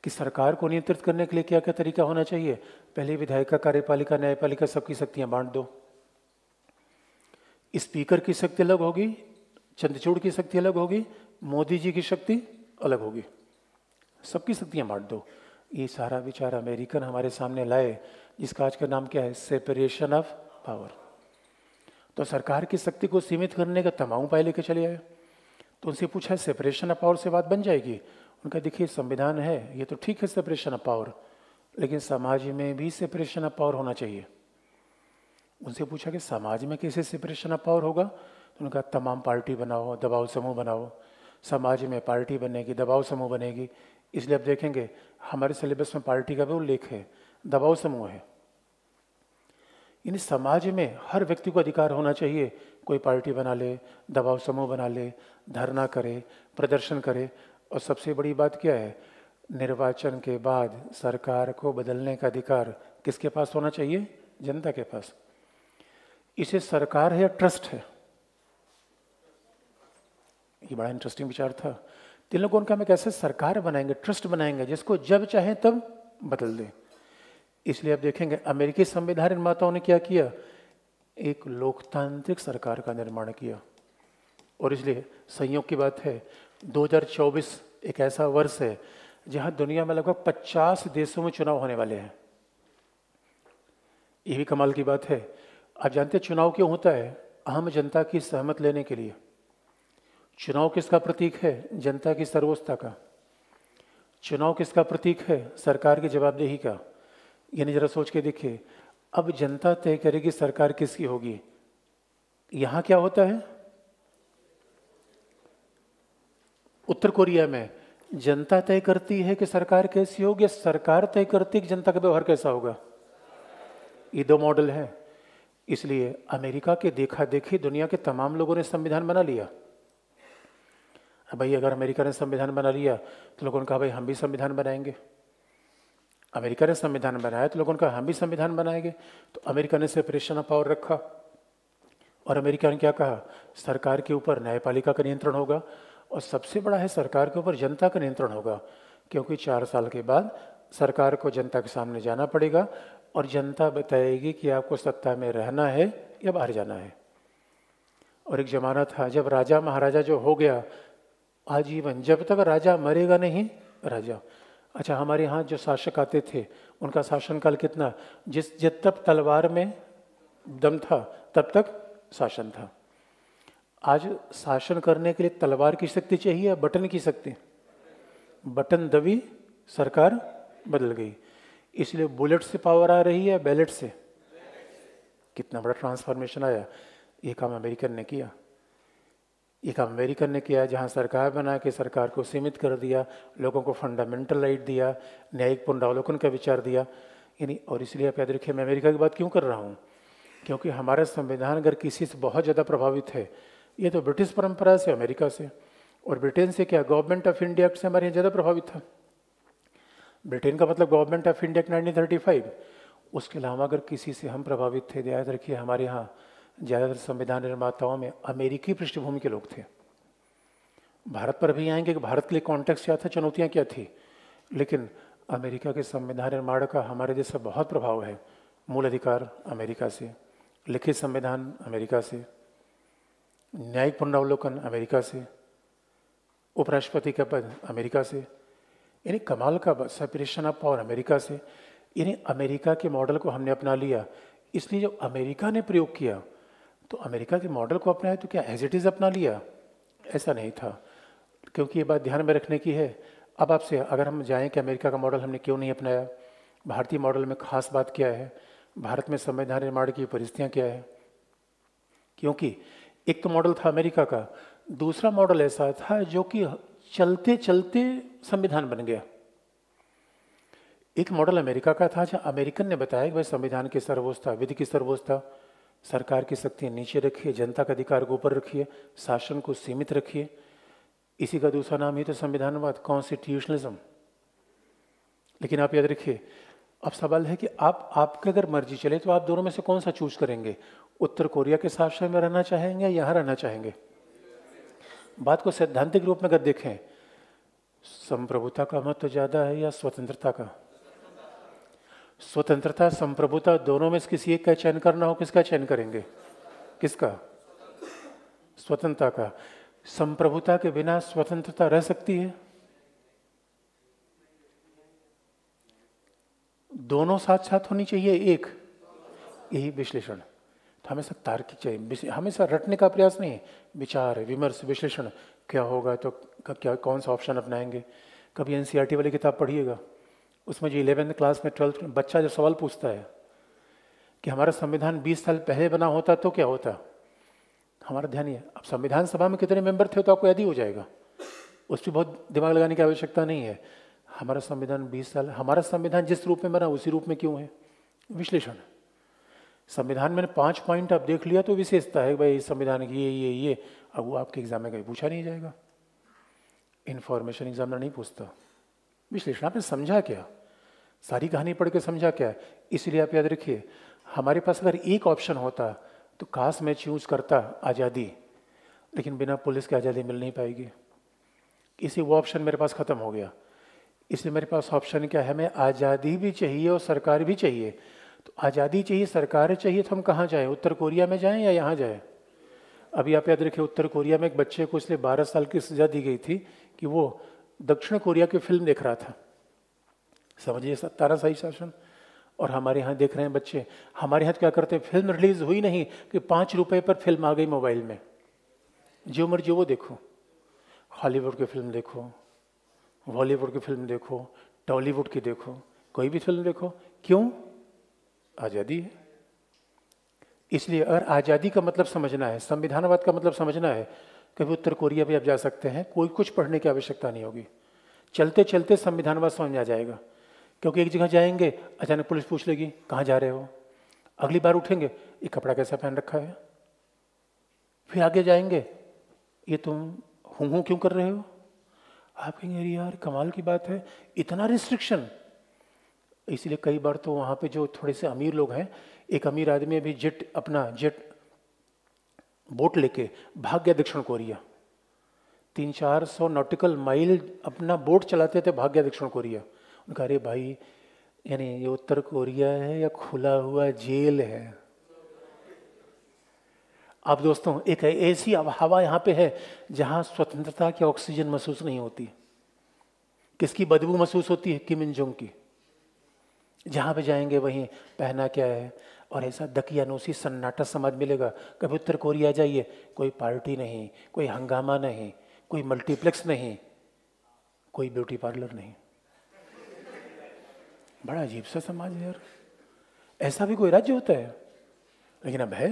कि सरकार को नियंत्रित करने के लिए क्या क्या तरीका होना चाहिए पहले विधायिका कार्यपालिका न्यायपालिका सबकी शक्तियां बांट दो स्पीकर की शक्ति अलग होगी चंद्रचूड़ की शक्ति अलग होगी मोदी जी की शक्ति अलग होगी सबकी शक्तियां बांट दो ये सारा विचार अमेरिकन हमारे सामने लाए जिसका आज का नाम क्या है सेपरेशन ऑफ पावर तो सरकार की शक्ति को सीमित करने का तमाम उपाय लेके चले आए तो उनसे पूछा सेपरेशन ऑफ पावर से बात बन जाएगी उनका देखिए संविधान है ये तो ठीक है सेपरेशन ऑफ पावर लेकिन समाज में भी सेपरेशन ऑफ पावर होना चाहिए उनसे पूछा कि समाज में कैसे सेपरेशन ऑफ पावर होगा तो उनका तमाम पार्टी बनाओ दबाव समूह बनाओ समाज में पार्टी बनेगी दबाव समूह बनेगी इसलिए आप देखेंगे हमारे सिलेबस में पार्टी का भी उल्लेख है दबाव समूह है यानी समाज में हर व्यक्ति को अधिकार होना चाहिए कोई पार्टी बना ले दबाव समूह बना ले धरना करे प्रदर्शन करे और सबसे बड़ी बात क्या है निर्वाचन के बाद सरकार को बदलने का अधिकार किसके पास होना चाहिए जनता के पास इसे सरकार है या ट्रस्ट है ये बड़ा इंटरेस्टिंग विचार था तीन लोगों ने कहा हम एक ऐसे सरकार बनाएंगे ट्रस्ट बनाएंगे जिसको जब चाहे तब बदल दें इसलिए आप देखेंगे अमेरिकी संविधान निर्माताओं ने क्या किया एक लोकतांत्रिक सरकार का निर्माण किया और इसलिए संयोग की बात है 2024 एक ऐसा वर्ष है जहां दुनिया में लगभग 50 देशों में चुनाव होने वाले हैं ये भी कमाल की बात है आप जानते चुनाव क्यों होता है आम जनता की सहमत लेने के लिए चुनाव किसका प्रतीक है जनता की सर्वोच्चता का चुनाव किसका प्रतीक है सरकार की जवाबदेही का यानी जरा सोच के देखिए अब जनता तय करेगी सरकार किसकी होगी यहां क्या होता है उत्तर कोरिया में जनता तय करती है कि सरकार कैसी होगी या सरकार तय करती है कि जनता का व्यवहार कैसा होगा ये दो मॉडल है इसलिए अमेरिका के देखा देखी दुनिया के तमाम लोगों ने संविधान बना लिया भाई अगर अमेरिका ने संविधान बना लिया तो लोगों ने कहा भाई हम भी संविधान बनाएंगे अमेरिका ने संविधान बनाया तो लोगों ने कहा हम भी संविधान बनाएंगे तो अमेरिका ने सेपरेशन ऑफ पावर रखा और अमेरिका ने क्या कहा सरकार के ऊपर न्यायपालिका का नियंत्रण होगा और सबसे बड़ा है सरकार के ऊपर जनता का नियंत्रण होगा क्योंकि चार साल के बाद सरकार को जनता के सामने जाना पड़ेगा और जनता बताएगी कि आपको सत्ता में रहना है या बाहर जाना है और एक ज़माना था जब राजा महाराजा जो हो गया आजीवन जब तक राजा मरेगा नहीं राजा अच्छा हमारे यहाँ जो शासक आते थे उनका शासनकाल कितना जिस जब तक तलवार में दम था तब तक शासन था आज शासन करने के लिए तलवार की शक्ति चाहिए या बटन की शक्ति बटन दबी सरकार बदल गई इसलिए बुलेट से पावर आ रही है बैलेट से कितना बड़ा ट्रांसफॉर्मेशन आया ये काम अमेरिकन ने किया ये काम अमेरिकन ने किया जहाँ सरकार बना के सरकार को सीमित कर दिया लोगों को फंडामेंटल राइट दिया न्यायिक पुनरावलोकन का विचार दिया यानी और इसलिए आप याद रखिए मैं अमेरिका की बात क्यों कर रहा हूँ क्योंकि हमारा संविधान अगर किसी से बहुत ज़्यादा प्रभावित है ये तो ब्रिटिश परंपरा से अमेरिका से और ब्रिटेन से क्या गवर्नमेंट ऑफ इंडिया एक्ट से हमारे यहाँ ज़्यादा प्रभावित था ब्रिटेन का मतलब government of India act nineteen उसके अलावा अगर किसी से हम प्रभावित थे याद रखिए हमारे यहाँ ज़्यादातर संविधान निर्माताओं में अमेरिकी पृष्ठभूमि के लोग थे भारत पर भी आएंगे कि भारत के लिए कॉन्टेक्स क्या था चुनौतियाँ क्या थी लेकिन अमेरिका के संविधान निर्माण का हमारे जैसा बहुत प्रभाव है मूल अधिकार अमेरिका से लिखित संविधान अमेरिका से न्यायिक पुनरावलोकन अमेरिका से उपराष्ट्रपति का पद अमेरिका से यानी कमाल का सेपरेशन ऑफ पावर अमेरिका से यानी अमेरिका के मॉडल को हमने अपना लिया इसलिए जो अमेरिका ने प्रयोग किया तो अमेरिका के मॉडल को अपनाया तो क्या एज इट इज़ अपना लिया ऐसा नहीं था क्योंकि ये बात ध्यान में रखने की है अब आपसे अगर हम जाएं कि अमेरिका का मॉडल हमने क्यों नहीं अपनाया भारतीय मॉडल में खास बात क्या है भारत में संविधान निर्माण की परिस्थितियाँ क्या है क्योंकि एक तो मॉडल था अमेरिका का दूसरा मॉडल ऐसा था जो कि चलते चलते संविधान बन गया एक मॉडल अमेरिका का था जहाँ अमेरिकन ने बताया कि भाई संविधान की सर्वोच्चता विधि की सर्वोच्चता सरकार की शक्तियाँ नीचे रखिए जनता के अधिकार को ऊपर रखिए शासन को सीमित रखिए इसी का दूसरा नाम ही तो संविधानवाद कॉन्स्टिट्यूशनलिज्म लेकिन आप याद रखिए अब सवाल है कि आप आपके अगर मर्जी चले तो आप दोनों में से कौन सा चूज करेंगे उत्तर कोरिया के शासन में रहना चाहेंगे या यहाँ रहना चाहेंगे बात को सैद्धांतिक रूप में अगर देखें संप्रभुता का महत्व तो ज़्यादा है या स्वतंत्रता का स्वतंत्रता संप्रभुता दोनों में से किसी एक का चयन करना हो किसका चयन करेंगे किसका स्वतंत्रता का संप्रभुता के बिना स्वतंत्रता रह सकती है दोनों साथ साथ होनी चाहिए एक यही विश्लेषण तो हमेशा तार्किक चाहिए हमेशा रटने का प्रयास नहीं है विचार विमर्श विश्लेषण क्या होगा तो क्या कौन सा ऑप्शन अपनाएंगे कभी एनसीआरटी e वाली किताब पढ़िएगा उसमें जो इलेवेंथ क्लास में ट्वेल्थ बच्चा जो सवाल पूछता है कि हमारा संविधान 20 साल पहले बना होता तो क्या होता हमारा ध्यान ये अब संविधान सभा में कितने मेंबर थे तो आपको याद ही हो जाएगा उस पर बहुत दिमाग लगाने की आवश्यकता नहीं है हमारा संविधान 20 साल हमारा संविधान जिस रूप में बना उसी रूप में क्यों है विश्लेषण संविधान में पाँच पॉइंट आप देख लिया तो विशेषता है भाई संविधान की ये ये ये अब वो आपके एग्जाम में कभी पूछा नहीं जाएगा इन्फॉर्मेशन एग्जाम नहीं पूछता विश्लेषण आपने समझा क्या सारी कहानी पढ़ के समझा क्या है इसलिए आप याद रखिए हमारे पास अगर एक ऑप्शन होता तो काश मैं चूज करता आज़ादी लेकिन बिना पुलिस के आज़ादी मिल नहीं पाएगी इसी वो ऑप्शन मेरे पास ख़त्म हो गया इसलिए मेरे पास ऑप्शन क्या है हमें आज़ादी भी चाहिए और सरकार भी चाहिए तो आज़ादी चाहिए सरकार चाहिए तो हम कहाँ जाएँ उत्तर कोरिया में जाएँ या यहाँ जाएँ अभी आप याद रखिए उत्तर कोरिया में एक बच्चे को इसलिए बारह साल की सज़ा दी गई थी कि वो दक्षिण कोरिया की फिल्म देख रहा था समझिए तारा शाही शासन और हमारे यहाँ देख रहे हैं बच्चे हमारे यहाँ तो क्या करते हैं फिल्म रिलीज हुई नहीं कि पाँच रुपये पर फिल्म आ गई मोबाइल में जो मर्जी वो देखो हॉलीवुड की फिल्म देखो बॉलीवुड की फिल्म देखो टॉलीवुड की देखो कोई भी फिल्म देखो क्यों आज़ादी है इसलिए अगर आज़ादी का मतलब समझना है संविधानवाद का मतलब समझना है कभी उत्तर कोरिया भी आप जा सकते हैं कोई कुछ पढ़ने की आवश्यकता नहीं होगी चलते चलते संविधानवाद समझ आ जाएगा क्योंकि एक जगह जाएंगे अचानक पुलिस पूछ लेगी कहाँ जा रहे हो अगली बार उठेंगे ये कपड़ा कैसा पहन रखा है फिर आगे जाएंगे ये तुम हूँ हूँ क्यों कर रहे हो आप कहेंगे अरे यार कमाल की बात है इतना रिस्ट्रिक्शन इसलिए कई बार तो वहाँ पे जो थोड़े से अमीर लोग हैं एक अमीर आदमी अभी जेट अपना जेट बोट लेके भाग गया दक्षिण कोरिया तीन चार सौ नॉटिकल माइल अपना बोट चलाते थे भाग गया दक्षिण कोरिया कहा अरे भाई यानी ये उत्तर कोरिया है या खुला हुआ जेल है आप दोस्तों एक ऐसी हवा यहाँ पे है जहाँ स्वतंत्रता की ऑक्सीजन महसूस नहीं होती किसकी बदबू महसूस होती है किम इंजोंग की जहाँ पे जाएंगे वहीं पहना क्या है और ऐसा दकियानोसी सन्नाटा समाज मिलेगा कभी उत्तर कोरिया जाइए कोई पार्टी नहीं कोई हंगामा नहीं कोई मल्टीप्लेक्स नहीं कोई ब्यूटी पार्लर नहीं बड़ा अजीब सा समाज है यार ऐसा भी कोई राज्य होता है लेकिन अब है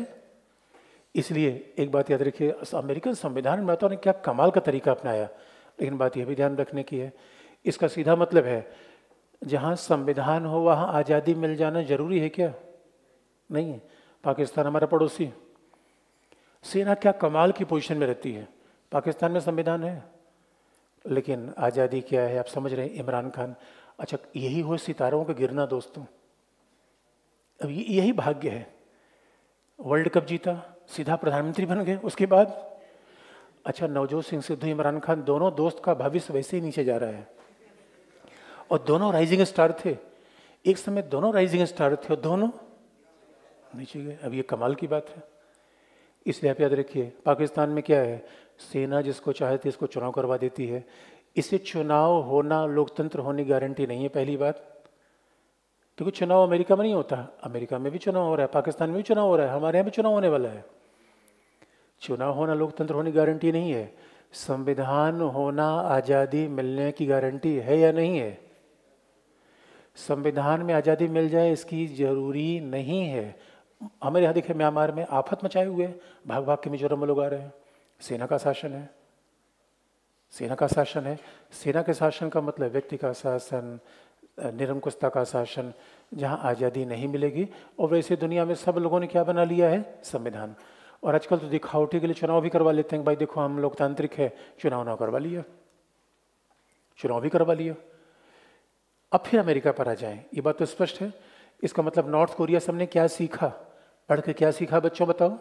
इसलिए एक बात याद रखिए अमेरिकन संविधान निर्माताओं ने क्या कमाल का तरीका अपनाया लेकिन बात यह भी ध्यान रखने की है इसका सीधा मतलब है जहाँ संविधान हो वहाँ आज़ादी मिल जाना जरूरी है क्या नहीं है पाकिस्तान हमारा पड़ोसी सेना क्या कमाल की पोजीशन में रहती है पाकिस्तान में संविधान है लेकिन आज़ादी क्या है आप समझ रहे हैं इमरान खान अच्छा यही हो सितारों का गिरना दोस्तों अब यही भाग्य है वर्ल्ड कप जीता सीधा प्रधानमंत्री बन गए उसके बाद अच्छा नवजोत सिंह सिद्धू इमरान खान दोनों दोस्त का भविष्य वैसे ही नीचे जा रहा है और दोनों राइजिंग स्टार थे एक समय दोनों राइजिंग स्टार थे और दोनों नीचे गए अब ये कमाल की बात है इसलिए आप याद रखिए पाकिस्तान में क्या है सेना जिसको चाहे थे इसको चुनाव करवा देती है इसे चुनाव होना लोकतंत्र होने की गारंटी नहीं है पहली बात क्योंकि तो चुनाव अमेरिका में नहीं होता अमेरिका में भी चुनाव हो रहा है पाकिस्तान में भी चुनाव हो रहा है हमारे यहाँ भी चुनाव होने वाला है चुनाव होना लोकतंत्र होने की गारंटी नहीं है संविधान होना आज़ादी मिलने की गारंटी है या नहीं है संविधान में आज़ादी मिल जाए इसकी जरूरी नहीं है हमारे यहाँ देखे म्यांमार में आफत मचाए हुए भाग भाग के मिजोरम लोग आ रहे हैं सेना का शासन है सेना का शासन है सेना के शासन का मतलब व्यक्ति का शासन निरंकुशता का शासन जहाँ आज़ादी नहीं मिलेगी और वैसे दुनिया में सब लोगों ने क्या बना लिया है संविधान और आजकल तो दिखावटी के लिए चुनाव भी करवा लेते हैं भाई देखो हम लोकतांत्रिक है चुनाव ना करवा लिया चुनाव भी करवा लिया अब फिर अमेरिका पर आ जाए ये बात तो स्पष्ट है इसका मतलब नॉर्थ कोरिया सबने क्या सीखा पढ़ के क्या सीखा बच्चों बताओ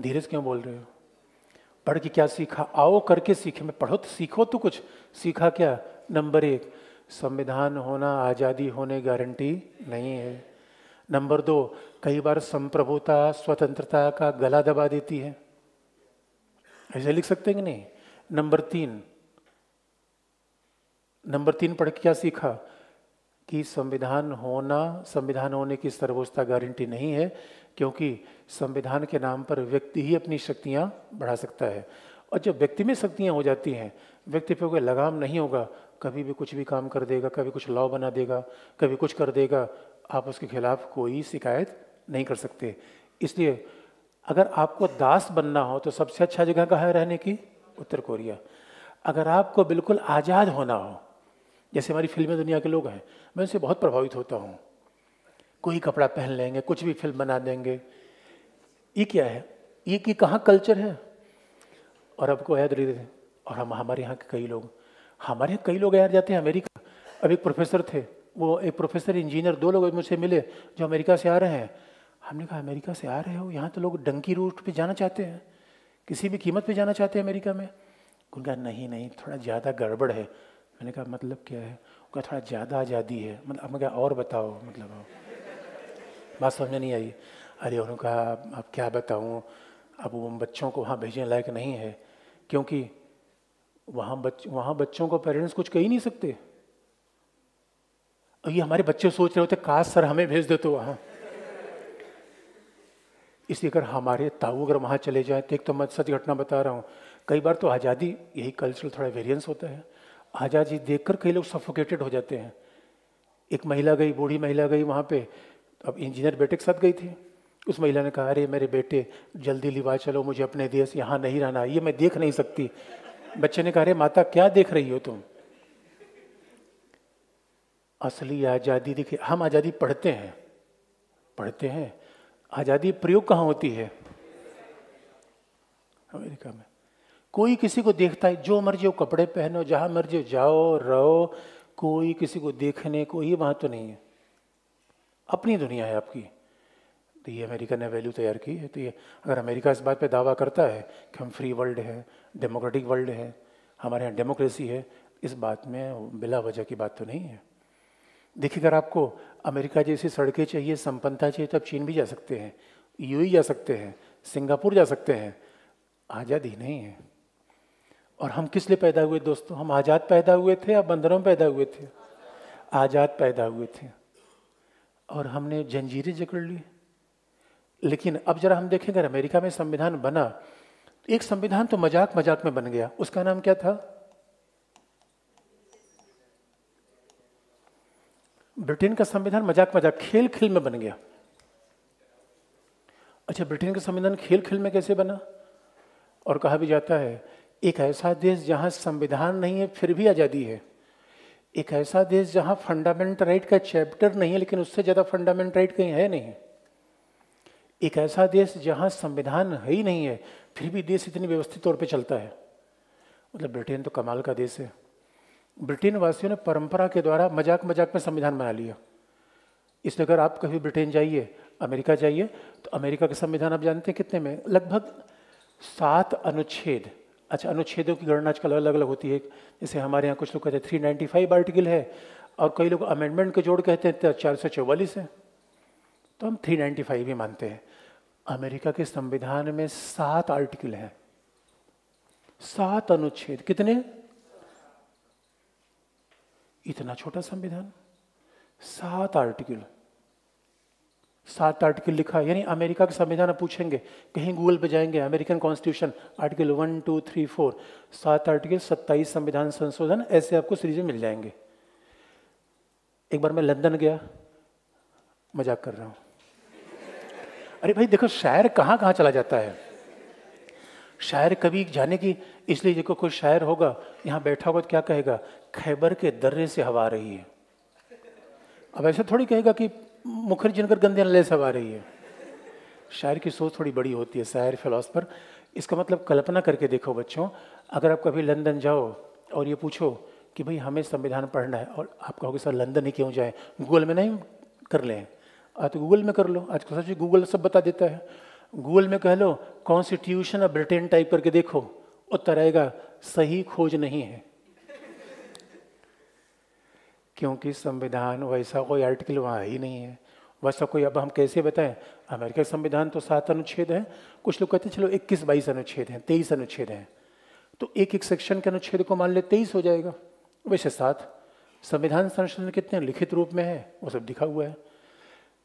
धीरज क्यों बोल रहे हो पढ़ के क्या सीखा आओ करके सीखे मैं पढ़ो तो सीखो तो कुछ सीखा क्या नंबर एक संविधान होना आज़ादी होने गारंटी नहीं है नंबर दो कई बार संप्रभुता स्वतंत्रता का गला दबा देती है ऐसे लिख सकते हैं कि नहीं नंबर तीन नंबर तीन पढ़ के क्या सीखा कि संविधान होना संविधान होने की सर्वोच्चता गारंटी नहीं है क्योंकि संविधान के नाम पर व्यक्ति ही अपनी शक्तियाँ बढ़ा सकता है और जब व्यक्ति में शक्तियाँ हो जाती हैं व्यक्ति पर कोई लगाम नहीं होगा कभी भी कुछ भी काम कर देगा कभी कुछ लॉ बना देगा कभी कुछ कर देगा आप उसके खिलाफ कोई शिकायत नहीं कर सकते इसलिए अगर आपको दास बनना हो तो सबसे अच्छा जगह कहाँ है रहने की उत्तर कोरिया अगर आपको बिल्कुल आज़ाद होना हो जैसे हमारी फिल्में दुनिया के लोग हैं मैं उनसे बहुत प्रभावित होता हूँ कोई कपड़ा पहन लेंगे कुछ भी फिल्म बना देंगे ये क्या है ये कि कहाँ कल्चर है और आपको को धीरे धीरे और हम हमारे यहाँ के कई लोग हमारे यहाँ कई लोग यार जाते हैं अमेरिका अब एक प्रोफेसर थे वो एक प्रोफेसर इंजीनियर दो लोग मुझसे मिले जो अमेरिका से आ रहे हैं हमने कहा अमेरिका से आ रहे हो यहाँ तो लोग डंकी रूट पे जाना चाहते हैं किसी भी कीमत पे जाना चाहते हैं अमेरिका में उन्होंने कहा नहीं नहीं थोड़ा ज़्यादा गड़बड़ है मैंने कहा मतलब क्या है उनका थोड़ा ज़्यादा आज़ादी है मतलब हमने कहा और बताओ मतलब बात समझ नहीं आई अरे उन्होंने कहा अब क्या बताऊँ अब उन बच्चों को वहाँ भेजने लायक नहीं है क्योंकि वहाँ बच वहाँ बच्चों को पेरेंट्स कुछ कह ही नहीं सकते ये हमारे बच्चे सोच रहे होते काश सर हमें भेज देते तो वहाँ इसलिए अगर हमारे ताऊ अगर वहाँ चले जाए तो एक तो मैं सच घटना बता रहा हूँ कई बार तो आज़ादी यही कल्चरल थोड़ा वेरियंस होता है आज़ादी देखकर कई लोग सफोकेटेड हो जाते हैं एक महिला गई बूढ़ी महिला गई वहाँ पे अब इंजीनियर बेटे के साथ गई थी उस महिला ने कहा अरे मेरे बेटे जल्दी लिवा चलो मुझे अपने देश यहाँ नहीं रहना ये मैं देख नहीं सकती बच्चे ने कहा अरे माता क्या देख रही हो तुम असली आज़ादी देखिए हम आज़ादी पढ़ते हैं पढ़ते हैं आज़ादी प्रयोग कहाँ होती है अमेरिका में कोई किसी को देखता है जो मर्जी हो कपड़े पहनो जहाँ मर्जी हो जाओ रहो कोई किसी को देखने को ही वहाँ तो नहीं है अपनी दुनिया है आपकी तो ये अमेरिका ने वैल्यू तैयार की है तो ये अगर अमेरिका इस बात पे दावा करता है कि हम फ्री वर्ल्ड हैं डेमोक्रेटिक वर्ल्ड है हमारे यहाँ डेमोक्रेसी है इस बात में बिला वजह की बात तो नहीं है देखिए अगर आपको अमेरिका जैसी सड़कें चाहिए संपन्नता चाहिए तो आप चीन भी जा सकते हैं यू e जा सकते हैं सिंगापुर जा सकते हैं आज़ादी नहीं है और हम किस लिए पैदा हुए दोस्तों हम आज़ाद पैदा हुए थे या बंदरों में पैदा हुए थे आज़ाद पैदा हुए थे और हमने जंजीरें जकड़ ली लेकिन अब जरा हम देखें अगर अमेरिका में संविधान बना एक संविधान तो मजाक मजाक में बन गया उसका नाम क्या था ब्रिटेन का संविधान मजाक मजाक खेल खेल में बन गया अच्छा ब्रिटेन का संविधान खेल खेल में कैसे बना और कहा भी जाता है एक ऐसा देश जहां संविधान नहीं है फिर भी आज़ादी है एक ऐसा देश जहां फंडामेंटल राइट का चैप्टर नहीं है लेकिन उससे ज़्यादा फंडामेंटल राइट कहीं है नहीं एक ऐसा देश जहाँ संविधान है ही नहीं है फिर भी देश इतनी व्यवस्थित तौर पे चलता है मतलब ब्रिटेन तो कमाल का देश है ब्रिटेन वासियों ने परंपरा के द्वारा मजाक मजाक में संविधान बना लिया इस अगर आप कभी ब्रिटेन जाइए अमेरिका जाइए तो अमेरिका का संविधान आप जानते हैं कितने में लगभग सात अनुच्छेद अच्छा अनुच्छेदों की गणना आजकल अलग अलग होती है जैसे हमारे यहाँ कुछ लोग कहते हैं थ्री नाइन्टी फाइव आर्टिकल है और कई लोग अमेंडमेंट के जोड़ कहते हैं चार सौ चौवालीस है तो हम थ्री नाइन्टी फाइव ही मानते हैं अमेरिका के संविधान में सात आर्टिकल हैं सात अनुच्छेद कितने इतना छोटा संविधान सात आर्टिकल सात आर्टिकल लिखा यानी अमेरिका का संविधान पूछेंगे कहीं गूगल पे जाएंगे American constitution article one two three four सात आर्टिकल सत्ताईस संविधान संशोधन ऐसे आपको सीरीज में मिल जाएंगे एक बार मैं लंदन गया मजाक कर रहा हूँ अरे भाई देखो शायर कहाँ कहाँ चला जाता है शायर कभी जाने की इसलिए देखो कोई शायर होगा यहाँ बैठा होगा तो क्या कहेगा खैबर के दर्रे से हवा रही है अब ऐसा थोड़ी कहेगा कि मुखर्जी जिनकर गंदे नले से हवा रही है शायर की सोच थोड़ी बड़ी होती है शायर फिलासफर इसका मतलब कल्पना करके देखो बच्चों अगर आप कभी लंदन जाओ और ये पूछो कि भाई हमें संविधान पढ़ना है और आप कहोगे सर लंदन ही क्यों जाए गूगल में नहीं कर लें आज हाँ, तो गूगल में कर लो आजकल सच गूगल सब बता देता है गूगल में कह लो कॉन्स्टिट्यूशन ऑफ ब्रिटेन टाइप करके देखो उत्तर आएगा सही खोज नहीं है क्योंकि संविधान वैसा कोई आर्टिकल वहाँ ही नहीं है वैसा कोई अब हम कैसे बताएं अमेरिका संविधान तो सात अनुच्छेद हैं कुछ लोग कहते हैं चलो इक्कीस बाईस अनुच्छेद हैं तेईस अनुच्छेद हैं तो एक एक सेक्शन के अनुच्छेद को मान ले तेईस हो जाएगा वैसे सात संविधान संशोधन कितने लिखित रूप में है वो सब दिखा हुआ है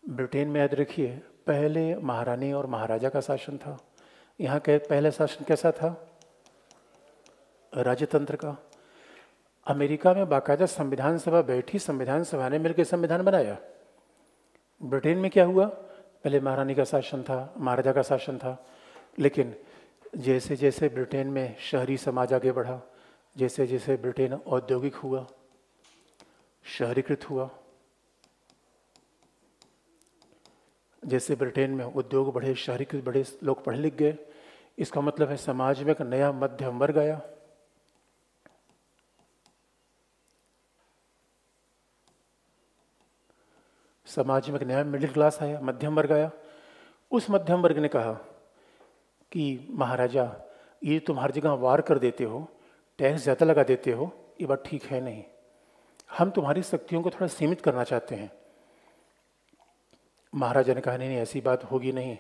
ब्रिटेन में याद रखिए पहले महारानी और महाराजा का शासन था यहाँ के पहले शासन कैसा था राजतंत्र का अमेरिका में बाकायदा संविधान सभा बैठी संविधान सभा ने मिलकर संविधान बनाया ब्रिटेन में क्या हुआ पहले महारानी का शासन था महाराजा का शासन था लेकिन जैसे जैसे ब्रिटेन में शहरी समाज आगे बढ़ा जैसे जैसे ब्रिटेन औद्योगिक हुआ शहरीकृत हुआ जैसे ब्रिटेन में उद्योग बढ़े शहरी बढ़े लोग पढ़े लिख गए इसका मतलब है समाज में एक नया मध्यम वर्ग आया समाज में एक नया मिडिल क्लास आया मध्यम वर्ग आया उस मध्यम वर्ग ने कहा कि महाराजा ये तुम हर जगह वार कर देते हो टैक्स ज़्यादा लगा देते हो ये बात ठीक है नहीं हम तुम्हारी शक्तियों को थोड़ा सीमित करना चाहते हैं महाराजा ने कहा नहीं नहीं ऐसी बात होगी नहीं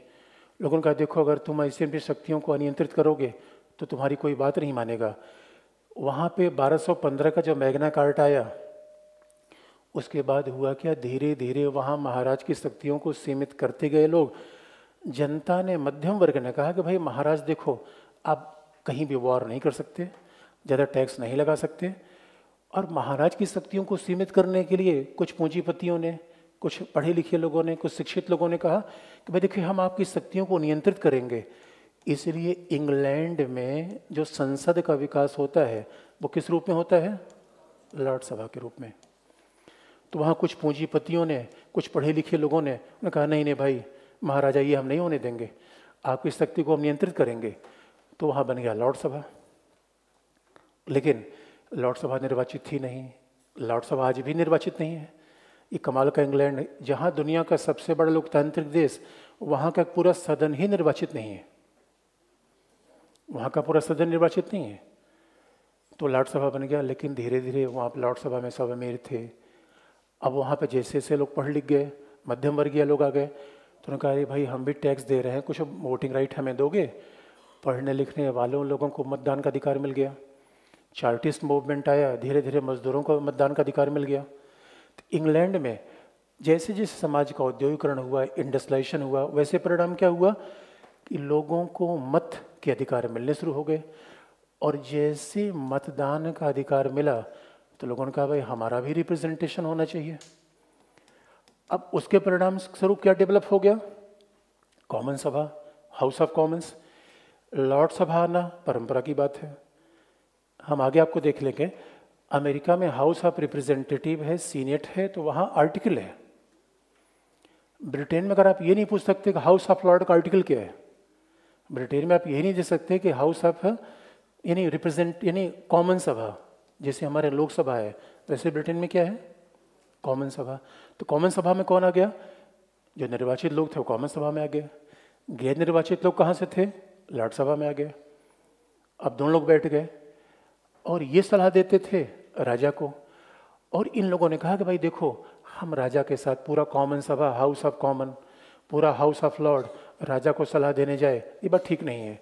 लोगों ने कहा देखो अगर तुम ऐसे भी शक्तियों को अनियंत्रित करोगे तो तुम्हारी कोई बात नहीं मानेगा वहाँ पे 1215 का जो मैग्ना कार्ट आया उसके बाद हुआ क्या धीरे धीरे वहाँ महाराज की शक्तियों को सीमित करते गए लोग जनता ने मध्यम वर्ग ने कहा कि भाई महाराज देखो आप कहीं भी वॉर नहीं कर सकते ज़्यादा टैक्स नहीं लगा सकते और महाराज की शक्तियों को सीमित करने के लिए कुछ पूंजीपतियों ने कुछ पढ़े लिखे लोगों ने कुछ शिक्षित लोगों ने कहा कि भाई देखिए हम आपकी शक्तियों को नियंत्रित करेंगे इसलिए इंग्लैंड में जो संसद का विकास होता है वो किस रूप में होता है लॉर्ड सभा के रूप में तो वहाँ कुछ पूंजीपतियों ने कुछ पढ़े लिखे लोगों ने उन्हें कहा नहीं नहीं भाई महाराजा ये हम नहीं होने देंगे आपकी शक्ति को हम नियंत्रित करेंगे तो वहाँ बन गया लॉर्ड सभा लेकिन लॉर्ड सभा निर्वाचित थी नहीं लॉर्ड सभा आज भी निर्वाचित नहीं है ये कमाल का इंग्लैंड जहाँ दुनिया का सबसे बड़ा लोकतांत्रिक देश वहाँ का पूरा सदन ही निर्वाचित नहीं है वहाँ का पूरा सदन निर्वाचित नहीं है तो सभा बन गया लेकिन धीरे धीरे वहाँ पर सभा में सब अमीर थे अब वहाँ पे जैसे जैसे लोग पढ़ लिख गए मध्यम वर्गीय लोग आ गए तो उन्होंने कहा भाई हम भी टैक्स दे रहे हैं कुछ वोटिंग राइट हमें दोगे पढ़ने लिखने वालों लोगों को मतदान का अधिकार मिल गया चार्टिस्ट मूवमेंट आया धीरे धीरे मजदूरों को मतदान का अधिकार मिल गया इंग्लैंड में जैसे जैसे समाज का औद्योगिकरण हुआ इंडस्ट्राइजेशन हुआ वैसे परिणाम क्या हुआ कि लोगों को मत के अधिकार मिलने शुरू हो गए और जैसे मतदान का अधिकार मिला तो लोगों ने कहा भाई हमारा भी रिप्रेजेंटेशन होना चाहिए अब उसके परिणाम स्वरूप क्या डेवलप हो गया कॉमन सभा हाउस ऑफ कॉमन्स लॉर्ड सभा आना परंपरा की बात है हम आगे आपको देख लेंगे अमेरिका में हाउस ऑफ रिप्रेजेंटेटिव है सीनेट है तो वहाँ आर्टिकल है ब्रिटेन में अगर आप ये नहीं पूछ सकते कि हाउस ऑफ लॉर्ड का आर्टिकल क्या है ब्रिटेन में आप ये नहीं दे सकते कि हाउस ऑफ यानी रिप्रेजेंट यानी कॉमन सभा जैसे हमारे लोकसभा है वैसे ब्रिटेन में क्या है कॉमन सभा तो कॉमन सभा में कौन आ गया जो निर्वाचित लोग थे वो कॉमन सभा में आ गए गैर निर्वाचित लोग कहाँ से थे लॉर्ड सभा में आ गए अब दोनों लोग बैठ गए और ये सलाह देते थे राजा को और इन लोगों ने कहा कि भाई देखो हम राजा के साथ पूरा कॉमन सभा हाउस ऑफ कॉमन पूरा हाउस ऑफ लॉर्ड राजा को सलाह देने जाए ये बात ठीक नहीं है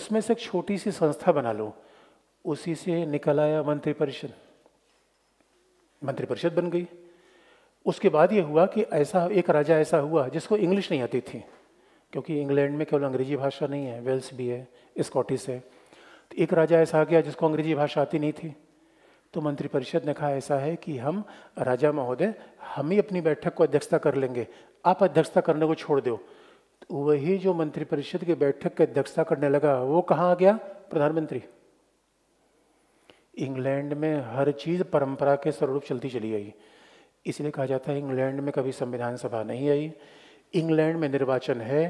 उसमें से एक छोटी सी संस्था बना लो उसी से निकल आया मंत्रिपरिषद मंत्रिपरिषद बन गई उसके बाद ये हुआ कि ऐसा एक राजा ऐसा हुआ जिसको इंग्लिश नहीं आती थी क्योंकि इंग्लैंड में केवल अंग्रेजी भाषा नहीं है वेल्स भी है स्कॉटिश है एक राजा ऐसा आ गया जिसको अंग्रेजी भाषा आती नहीं थी तो मंत्रिपरिषद ने कहा ऐसा है कि हम राजा महोदय हम ही अपनी बैठक को अध्यक्षता कर लेंगे आप अध्यक्षता करने को छोड़ दो तो वही जो मंत्रिपरिषद की बैठक की अध्यक्षता करने लगा वो कहाँ आ गया प्रधानमंत्री इंग्लैंड में हर चीज़ परंपरा के स्वरूप चलती चली आई इसलिए कहा जाता है इंग्लैंड में कभी संविधान सभा नहीं आई इंग्लैंड में निर्वाचन है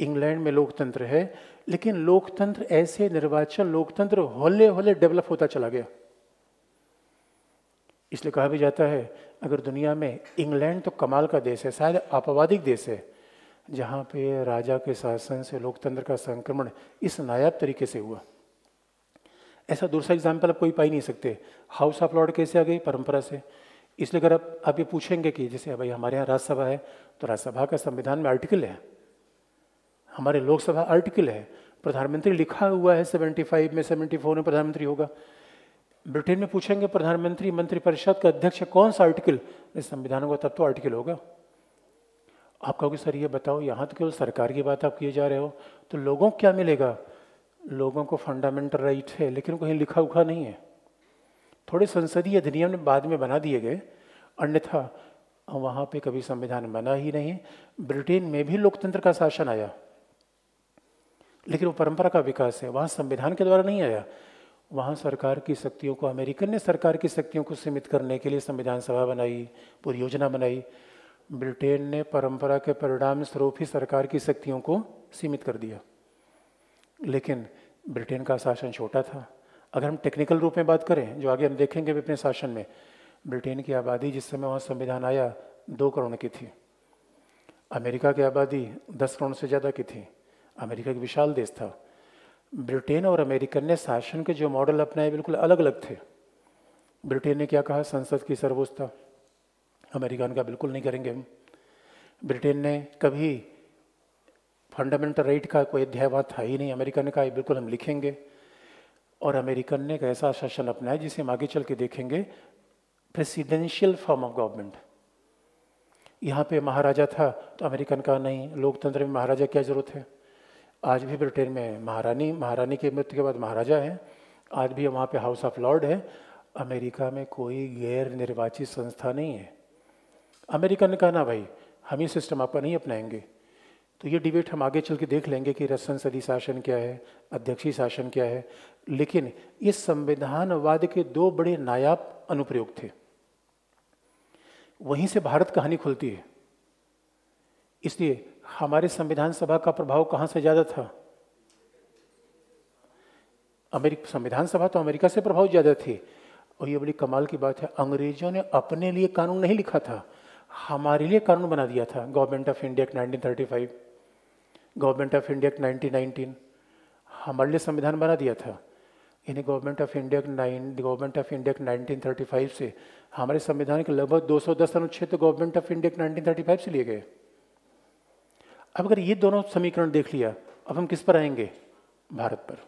इंग्लैंड में लोकतंत्र है लेकिन लोकतंत्र ऐसे निर्वाचन लोकतंत्र होले होले डेवलप होता चला गया इसलिए कहा भी जाता है अगर दुनिया में इंग्लैंड तो कमाल का देश है शायद आपवादिक देश है जहाँ पे राजा के शासन से लोकतंत्र का संक्रमण इस नायाब तरीके से हुआ ऐसा दूसरा एग्जाम्पल आप कोई पा ही नहीं सकते हाउस ऑफ लॉर्ड कैसे आ गई परंपरा से इसलिए अगर आप आप ये पूछेंगे कि जैसे भाई हमारे यहाँ राज्यसभा है तो राज्यसभा का संविधान में आर्टिकल है हमारे लोकसभा आर्टिकल है प्रधानमंत्री लिखा हुआ है 75 में 74 में प्रधानमंत्री होगा ब्रिटेन में पूछेंगे प्रधानमंत्री मंत्रिपरिषद का अध्यक्ष कौन सा आर्टिकल संविधान होगा तब तो आर्टिकल होगा आप कहोगे सर ये बताओ यहाँ तो केवल सरकार की बात आप किए जा रहे हो तो लोगों को क्या मिलेगा लोगों को फंडामेंटल राइट है लेकिन कहीं लिखा उखा नहीं है थोड़े संसदीय अधिनियम ने बाद में बना दिए गए अन्यथा वहाँ पे कभी संविधान बना ही नहीं ब्रिटेन में भी लोकतंत्र का शासन आया लेकिन वो परंपरा का विकास है वहाँ संविधान के द्वारा नहीं आया वहाँ सरकार की शक्तियों को अमेरिकन ने सरकार की शक्तियों को सीमित करने के लिए संविधान सभा बनाई पूरी योजना बनाई ब्रिटेन ने परंपरा के परिणाम स्वरूप ही सरकार की शक्तियों को सीमित कर दिया लेकिन ब्रिटेन का शासन छोटा था अगर हम टेक्निकल रूप में बात करें जो आगे हम देखेंगे भी अपने शासन में ब्रिटेन की आबादी जिस समय वहाँ संविधान आया दो करोड़ की थी अमेरिका की आबादी दस करोड़ से ज़्यादा की थी अमेरिका एक विशाल देश था ब्रिटेन और अमेरिकन ने शासन के जो मॉडल अपनाए बिल्कुल अलग अलग थे ब्रिटेन ने क्या कहा संसद की सर्वोच्चता अमेरिका का बिल्कुल नहीं करेंगे हम ब्रिटेन ने कभी फंडामेंटल राइट का कोई अध्याय वहाँ था ही नहीं अमेरिका ने कहा बिल्कुल हम लिखेंगे और अमेरिकन ने एक ऐसा शासन अपनाया जिसे हम आगे चल के देखेंगे प्रेसिडेंशियल फॉर्म ऑफ गवर्नमेंट यहाँ पे महाराजा था तो अमेरिकन कहा नहीं लोकतंत्र में महाराजा क्या जरूरत है आज भी ब्रिटेन में महारानी महारानी के मृत्यु के बाद महाराजा हैं आज भी वहाँ पे हाउस ऑफ लॉर्ड है अमेरिका में कोई गैर निर्वाचित संस्था नहीं है अमेरिका ने कहा ना भाई हम ये सिस्टम आप नहीं अपनाएंगे तो ये डिबेट हम आगे चल के देख लेंगे कि रसन सदी शासन क्या है अध्यक्षी शासन क्या है लेकिन इस संविधानवाद के दो बड़े नायाब अनुप्रयोग थे वहीं से भारत कहानी खुलती है इसलिए हमारे संविधान सभा का प्रभाव कहाँ से ज़्यादा था अमेरिका संविधान सभा तो अमेरिका से प्रभाव ज़्यादा थी और ये बड़ी कमाल की बात है अंग्रेजों ने अपने लिए कानून नहीं लिखा था हमारे लिए कानून बना दिया था government of India act five government of India act nineteen हमारे लिए संविधान बना दिया था यानी government of India nine government of India nineteen thirty five से हमारे संविधान के लगभग 210 अनुच्छेद government of India nineteen thirty five से लिए गए अब अगर ये दोनों समीकरण देख लिया अब हम किस पर आएंगे भारत पर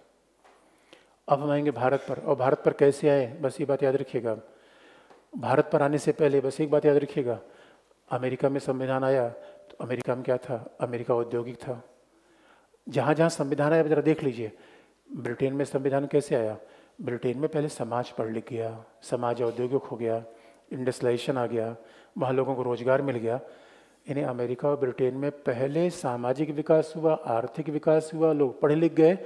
अब हम आएंगे भारत पर और भारत पर कैसे आए बस ये बात याद रखिएगा भारत पर आने से पहले बस एक बात याद रखिएगा अमेरिका में संविधान आया तो अमेरिका में क्या था अमेरिका औद्योगिक था जहाँ जहाँ संविधान आया जरा देख लीजिए ब्रिटेन में संविधान कैसे आया ब्रिटेन में पहले समाज पढ़ लिख गया समाज औद्योगिक हो गया इंडस्ट्राइजेशन आ गया वहाँ लोगों को रोज़गार मिल गया यानी अमेरिका और ब्रिटेन में पहले सामाजिक विकास हुआ आर्थिक विकास हुआ लोग पढ़े लिख गए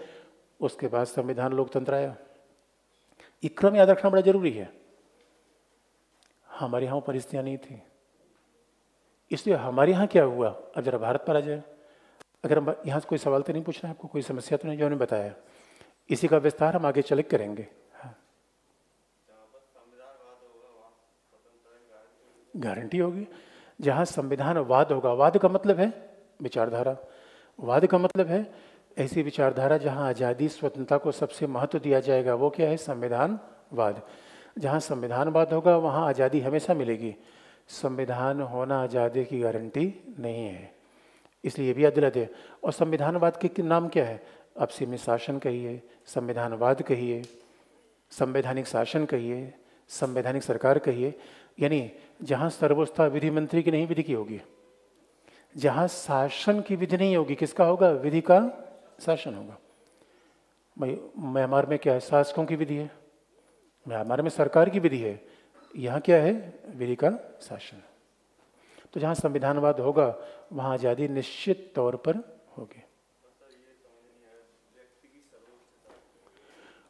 उसके बाद संविधान लोकतंत्र आया इक्रम याद रखना बड़ा जरूरी है हमारे यहाँ परिस्थितियाँ नहीं थी इसलिए हमारे यहाँ क्या हुआ अब जरा भारत पर आ जाए अगर हम यहाँ से कोई सवाल तो नहीं पूछ रहे आपको कोई समस्या तो नहीं जो उन्हें बताया इसी का विस्तार हम आगे चल करेंगे हाँ। गारंटी होगी जहाँ संविधान वाद होगा वाद का मतलब है विचारधारा वाद का मतलब है ऐसी विचारधारा जहाँ आज़ादी स्वतंत्रता को सबसे महत्व दिया जाएगा वो क्या है संविधान वाद जहाँ संविधानवाद होगा वहाँ आज़ादी हमेशा मिलेगी संविधान होना आज़ादी की गारंटी नहीं है इसलिए भी अदलत है और संविधानवाद के नाम क्या है अब सीमित शासन कहिए संविधानवाद कहिए संवैधानिक शासन कहिए संवैधानिक सरकार कहिए यानी जहाँ सर्वोस्था विधि मंत्री की नहीं विधि की होगी जहाँ शासन की विधि नहीं होगी किसका होगा विधि का शासन होगा भाई म्यांमार में क्या है शासकों की विधि है म्यांमार में सरकार की विधि है यहाँ क्या है विधि का शासन तो जहाँ संविधानवाद होगा वहाँ आज़ादी निश्चित तौर पर होगी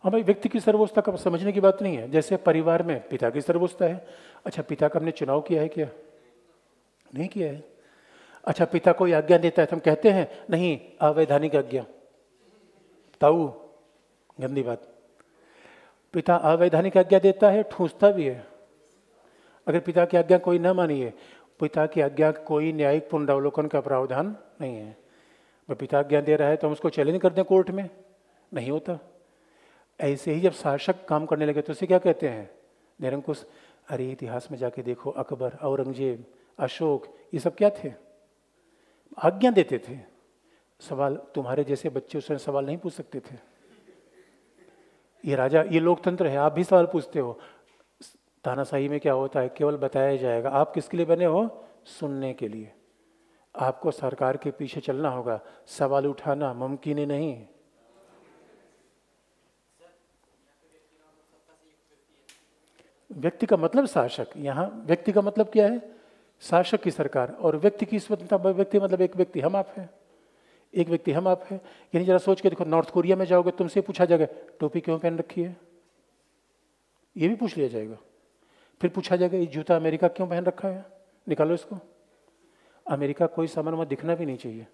हाँ भाई व्यक्ति की सर्वोच्चता का समझने की बात नहीं है जैसे परिवार में पिता की सर्वोच्चता है अच्छा पिता का हमने चुनाव किया है क्या नहीं किया है अच्छा पिता कोई आज्ञा देता है तो हम कहते हैं नहीं अवैधानिक आज्ञा ताऊ गंदी बात पिता अवैधानिक आज्ञा देता है ठूसता भी है अगर पिता की आज्ञा कोई न मानिए पिता की आज्ञा कोई न्यायिक पुनरावलोकन का प्रावधान नहीं है वह पिता आज्ञा दे रहा है तो हम उसको चैलेंज कर दें कोर्ट में नहीं होता ऐसे ही जब शासक काम करने लगे तो उसे क्या कहते हैं निरंकुश अरे इतिहास में जाके देखो अकबर औरंगजेब अशोक ये सब क्या थे आज्ञा देते थे सवाल तुम्हारे जैसे बच्चे उससे सवाल नहीं पूछ सकते थे ये राजा ये लोकतंत्र है आप भी सवाल पूछते हो तानाशाही में क्या होता है केवल बताया जाएगा आप किसके लिए बने हो सुनने के लिए आपको सरकार के पीछे चलना होगा सवाल उठाना मुमकिन ही नहीं व्यक्ति का मतलब शासक यहाँ व्यक्ति का मतलब क्या है शासक की सरकार और व्यक्ति की स्वतंत्रता मतलब व्यक्ति मतलब एक व्यक्ति हम आप है एक व्यक्ति हम आप है यानी जरा सोच के देखो नॉर्थ कोरिया में जाओगे तुमसे पूछा जाएगा टोपी क्यों पहन रखी है ये भी पूछ लिया जाएगा फिर पूछा जाएगा ये जूता अमेरिका क्यों पहन रखा है निकालो इसको अमेरिका कोई सामान वहाँ दिखना भी नहीं चाहिए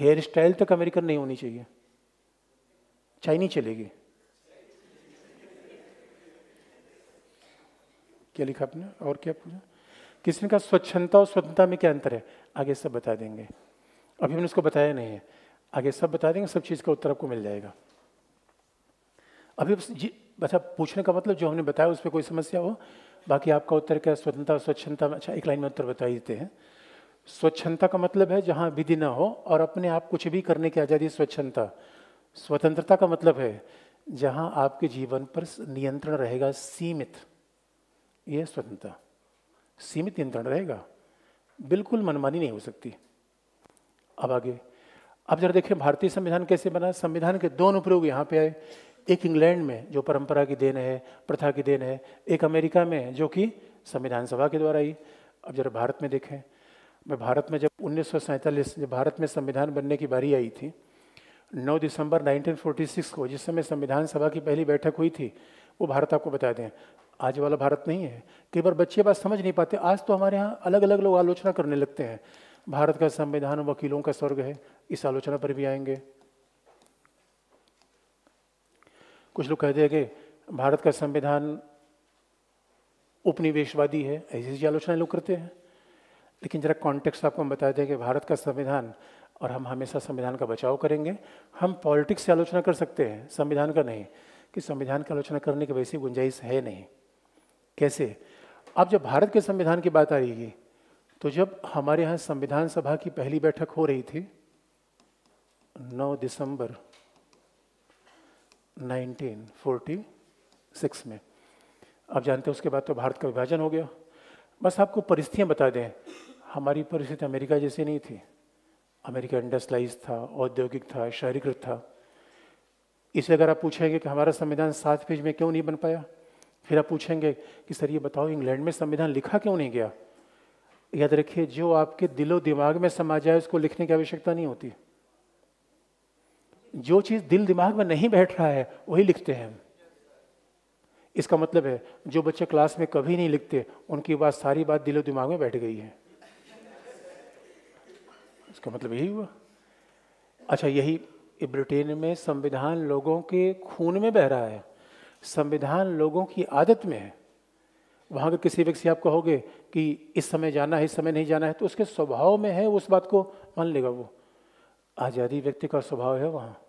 हेयर स्टाइल तक अमेरिकन नहीं होनी चाहिए चाइनी चलेगी क्या लिखा आपने और क्या पूछा किसने कहा स्वच्छता और स्वतंत्रता में क्या अंतर है आगे सब बता देंगे अभी हमने उसको बताया नहीं है आगे सब बता देंगे सब चीज़ का उत्तर आपको मिल जाएगा अभी जी अच्छा पूछने का मतलब जो हमने बताया उस पर कोई समस्या हो बाकी आपका उत्तर क्या स्वतंत्रता स्वच्छता में अच्छा एक लाइन में उत्तर बता देते हैं स्वच्छता का मतलब है जहाँ विधि ना हो और अपने आप कुछ भी करने की आज़ादी स्वच्छता स्वतंत्रता का मतलब है जहाँ आपके जीवन पर नियंत्रण रहेगा सीमित यह स्वतंत्रता सीमित नियंत्रण रहेगा बिल्कुल मनमानी नहीं हो सकती अब आगे अब जरा देखें भारतीय संविधान कैसे बना संविधान के दो अनुप्रयोग यहाँ पे आए एक इंग्लैंड में जो परंपरा की देन है प्रथा की देन है एक अमेरिका में जो कि संविधान सभा के द्वारा ही अब जरा भारत में देखें मैं भारत में जब उन्नीस जब भारत में संविधान बनने की बारी आई थी 9 दिसंबर 1946 को जिस समय संविधान सभा की पहली बैठक हुई थी वो भारत आपको बता दें आज वाला भारत नहीं है कई बार बच्चे बात समझ नहीं पाते आज तो हमारे यहाँ अलग अलग लोग आलोचना करने लगते हैं भारत का संविधान वकीलों का स्वर्ग है इस आलोचना पर भी आएंगे कुछ लोग कहते हैं कि भारत का संविधान उपनिवेशवादी है ऐसी ऐसी आलोचना लोग करते हैं लेकिन जरा कॉन्टेक्स्ट आपको हम बता दें कि भारत का संविधान और हम हमेशा संविधान का बचाव करेंगे हम पॉलिटिक्स से आलोचना कर सकते हैं संविधान का नहीं कि संविधान की आलोचना करने की वैसी गुंजाइश है नहीं कैसे अब जब भारत के संविधान की बात आएगी तो जब हमारे यहाँ संविधान सभा की पहली बैठक हो रही थी 9 दिसंबर 1946 में आप जानते हैं उसके बाद तो भारत का विभाजन हो गया बस आपको परिस्थितियाँ बता दें हमारी परिस्थिति अमेरिका जैसी नहीं थी अमेरिका इंडस्ट्राइज था औद्योगिक था शहरीकृत था इसे अगर आप पूछेंगे कि हमारा संविधान सात पेज में क्यों नहीं बन पाया फिर आप पूछेंगे कि सर ये बताओ इंग्लैंड में संविधान लिखा क्यों नहीं गया याद रखिए जो आपके दिलो दिमाग में समा जाए उसको लिखने की आवश्यकता नहीं होती जो चीज़ दिल दिमाग में नहीं बैठ रहा है वही लिखते हैं हम इसका मतलब है जो बच्चे क्लास में कभी नहीं लिखते उनकी बात सारी बात दिलो दिमाग में बैठ गई है इसका मतलब यही हुआ अच्छा यही ब्रिटेन में संविधान लोगों के खून में बह रहा है संविधान लोगों की आदत में है वहाँ के किसी व्यक्ति आप कहोगे कि इस समय जाना है इस समय नहीं जाना है तो उसके स्वभाव में है उस बात को मान लेगा वो आज़ादी व्यक्ति का स्वभाव है वहाँ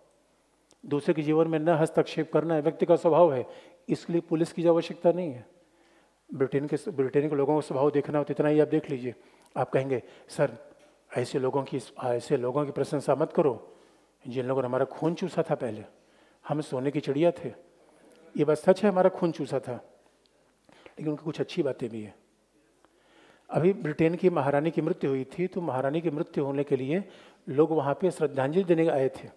दूसरे के जीवन में न हस्तक्षेप करना है व्यक्ति का स्वभाव है इसके लिए पुलिस की आवश्यकता नहीं है ब्रिटेन के ब्रिटेन के लोगों का स्वभाव देखना हो तो इतना ही आप देख लीजिए आप कहेंगे सर ऐसे लोगों की ऐसे लोगों की प्रशंसा मत करो जिन लोगों ने हमारा खून चूसा था पहले हम सोने की चिड़िया थे ये बात सच है हमारा खून चूसा था लेकिन उनकी कुछ अच्छी बातें भी है अभी ब्रिटेन की महारानी की मृत्यु हुई थी तो महारानी की मृत्यु होने के लिए लोग वहाँ पे श्रद्धांजलि देने आए थे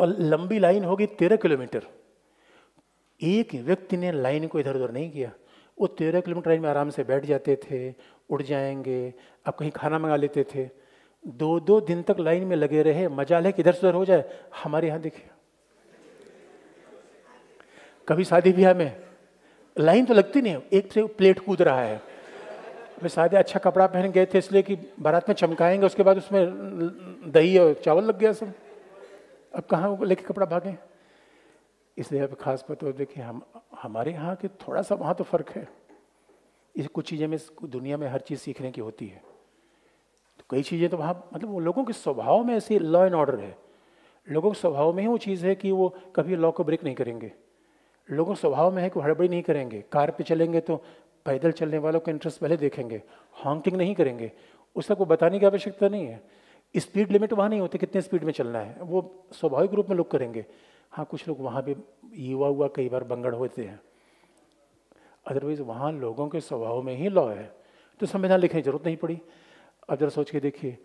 और लंबी लाइन होगी तेरह किलोमीटर एक व्यक्ति ने लाइन को इधर उधर नहीं किया वो तेरह किलोमीटर लाइन में आराम से बैठ जाते थे उड़ जाएंगे अब कहीं खाना मंगा लेते थे दो दो दिन तक लाइन में लगे रहे मजा ले कि इधर से उधर हो जाए हमारे यहाँ देखिए कभी शादी ब्याह में लाइन तो लगती नहीं एक से प्लेट कूद रहा है वे शायद अच्छा कपड़ा पहन गए थे इसलिए कि बारात में चमकाएंगे उसके बाद उसमें दही और चावल लग गया सब अब कहाँ लेके कपड़ा भागे इसलिए अब खास पर तो देखिए हम हमारे यहाँ के थोड़ा सा वहाँ तो फ़र्क है इस कुछ चीज़ें में दुनिया में हर चीज़ सीखने की होती है तो कई चीज़ें तो वहाँ मतलब वो लोगों के स्वभाव में ऐसे लॉ एंड ऑर्डर है लोगों के स्वभाव में ही वो चीज़ है कि वो कभी लॉ को ब्रेक नहीं करेंगे लोगों स्वभाव में है कि हड़बड़ी नहीं करेंगे कार पे चलेंगे तो पैदल चलने वालों का इंटरेस्ट पहले देखेंगे हॉन्किंग नहीं करेंगे उसका वो बताने की आवश्यकता नहीं है स्पीड लिमिट वहाँ नहीं होती कितने स्पीड में चलना है वो स्वाभाविक रूप में लोग करेंगे हाँ कुछ लोग वहाँ भी युवा हुआ कई बार बंगड़ होते हैं अदरवाइज वहाँ लोगों के स्वभाव में ही लॉ है तो संविधान लिखने की जरूरत नहीं पड़ी अब जरा सोच के देखिए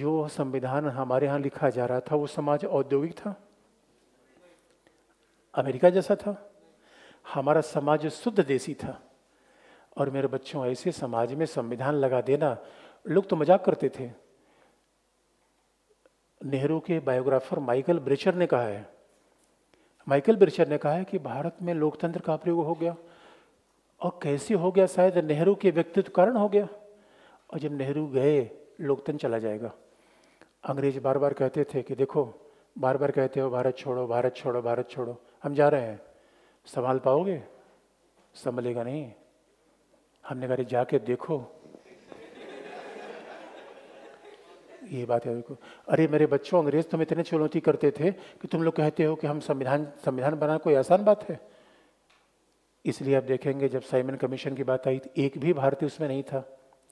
जो संविधान हमारे यहाँ लिखा जा रहा था वो समाज औद्योगिक था अमेरिका जैसा था हमारा समाज शुद्ध देसी था और मेरे बच्चों ऐसे समाज में संविधान लगा देना लोग तो मजाक करते थे नेहरू के बायोग्राफर माइकल ब्रिचर ने कहा है माइकल ब्रिचर ने कहा है कि भारत में लोकतंत्र का प्रयोग हो गया और कैसे हो गया शायद नेहरू के व्यक्तित्व कारण हो गया और जब नेहरू गए लोकतंत्र चला जाएगा अंग्रेज बार बार कहते थे कि देखो बार बार कहते हो भारत छोड़ो भारत छोड़ो भारत छोड़ो हम जा रहे हैं संभाल पाओगे संभलेगा नहीं हमने कहा जाके देखो ये बात है देखो अरे मेरे बच्चों अंग्रेज तुम इतने चुनौती करते थे कि तुम लोग कहते हो कि हम संविधान संविधान बनाना कोई आसान बात है इसलिए आप देखेंगे जब साइमन कमीशन की बात आई तो एक भी भारतीय उसमें नहीं था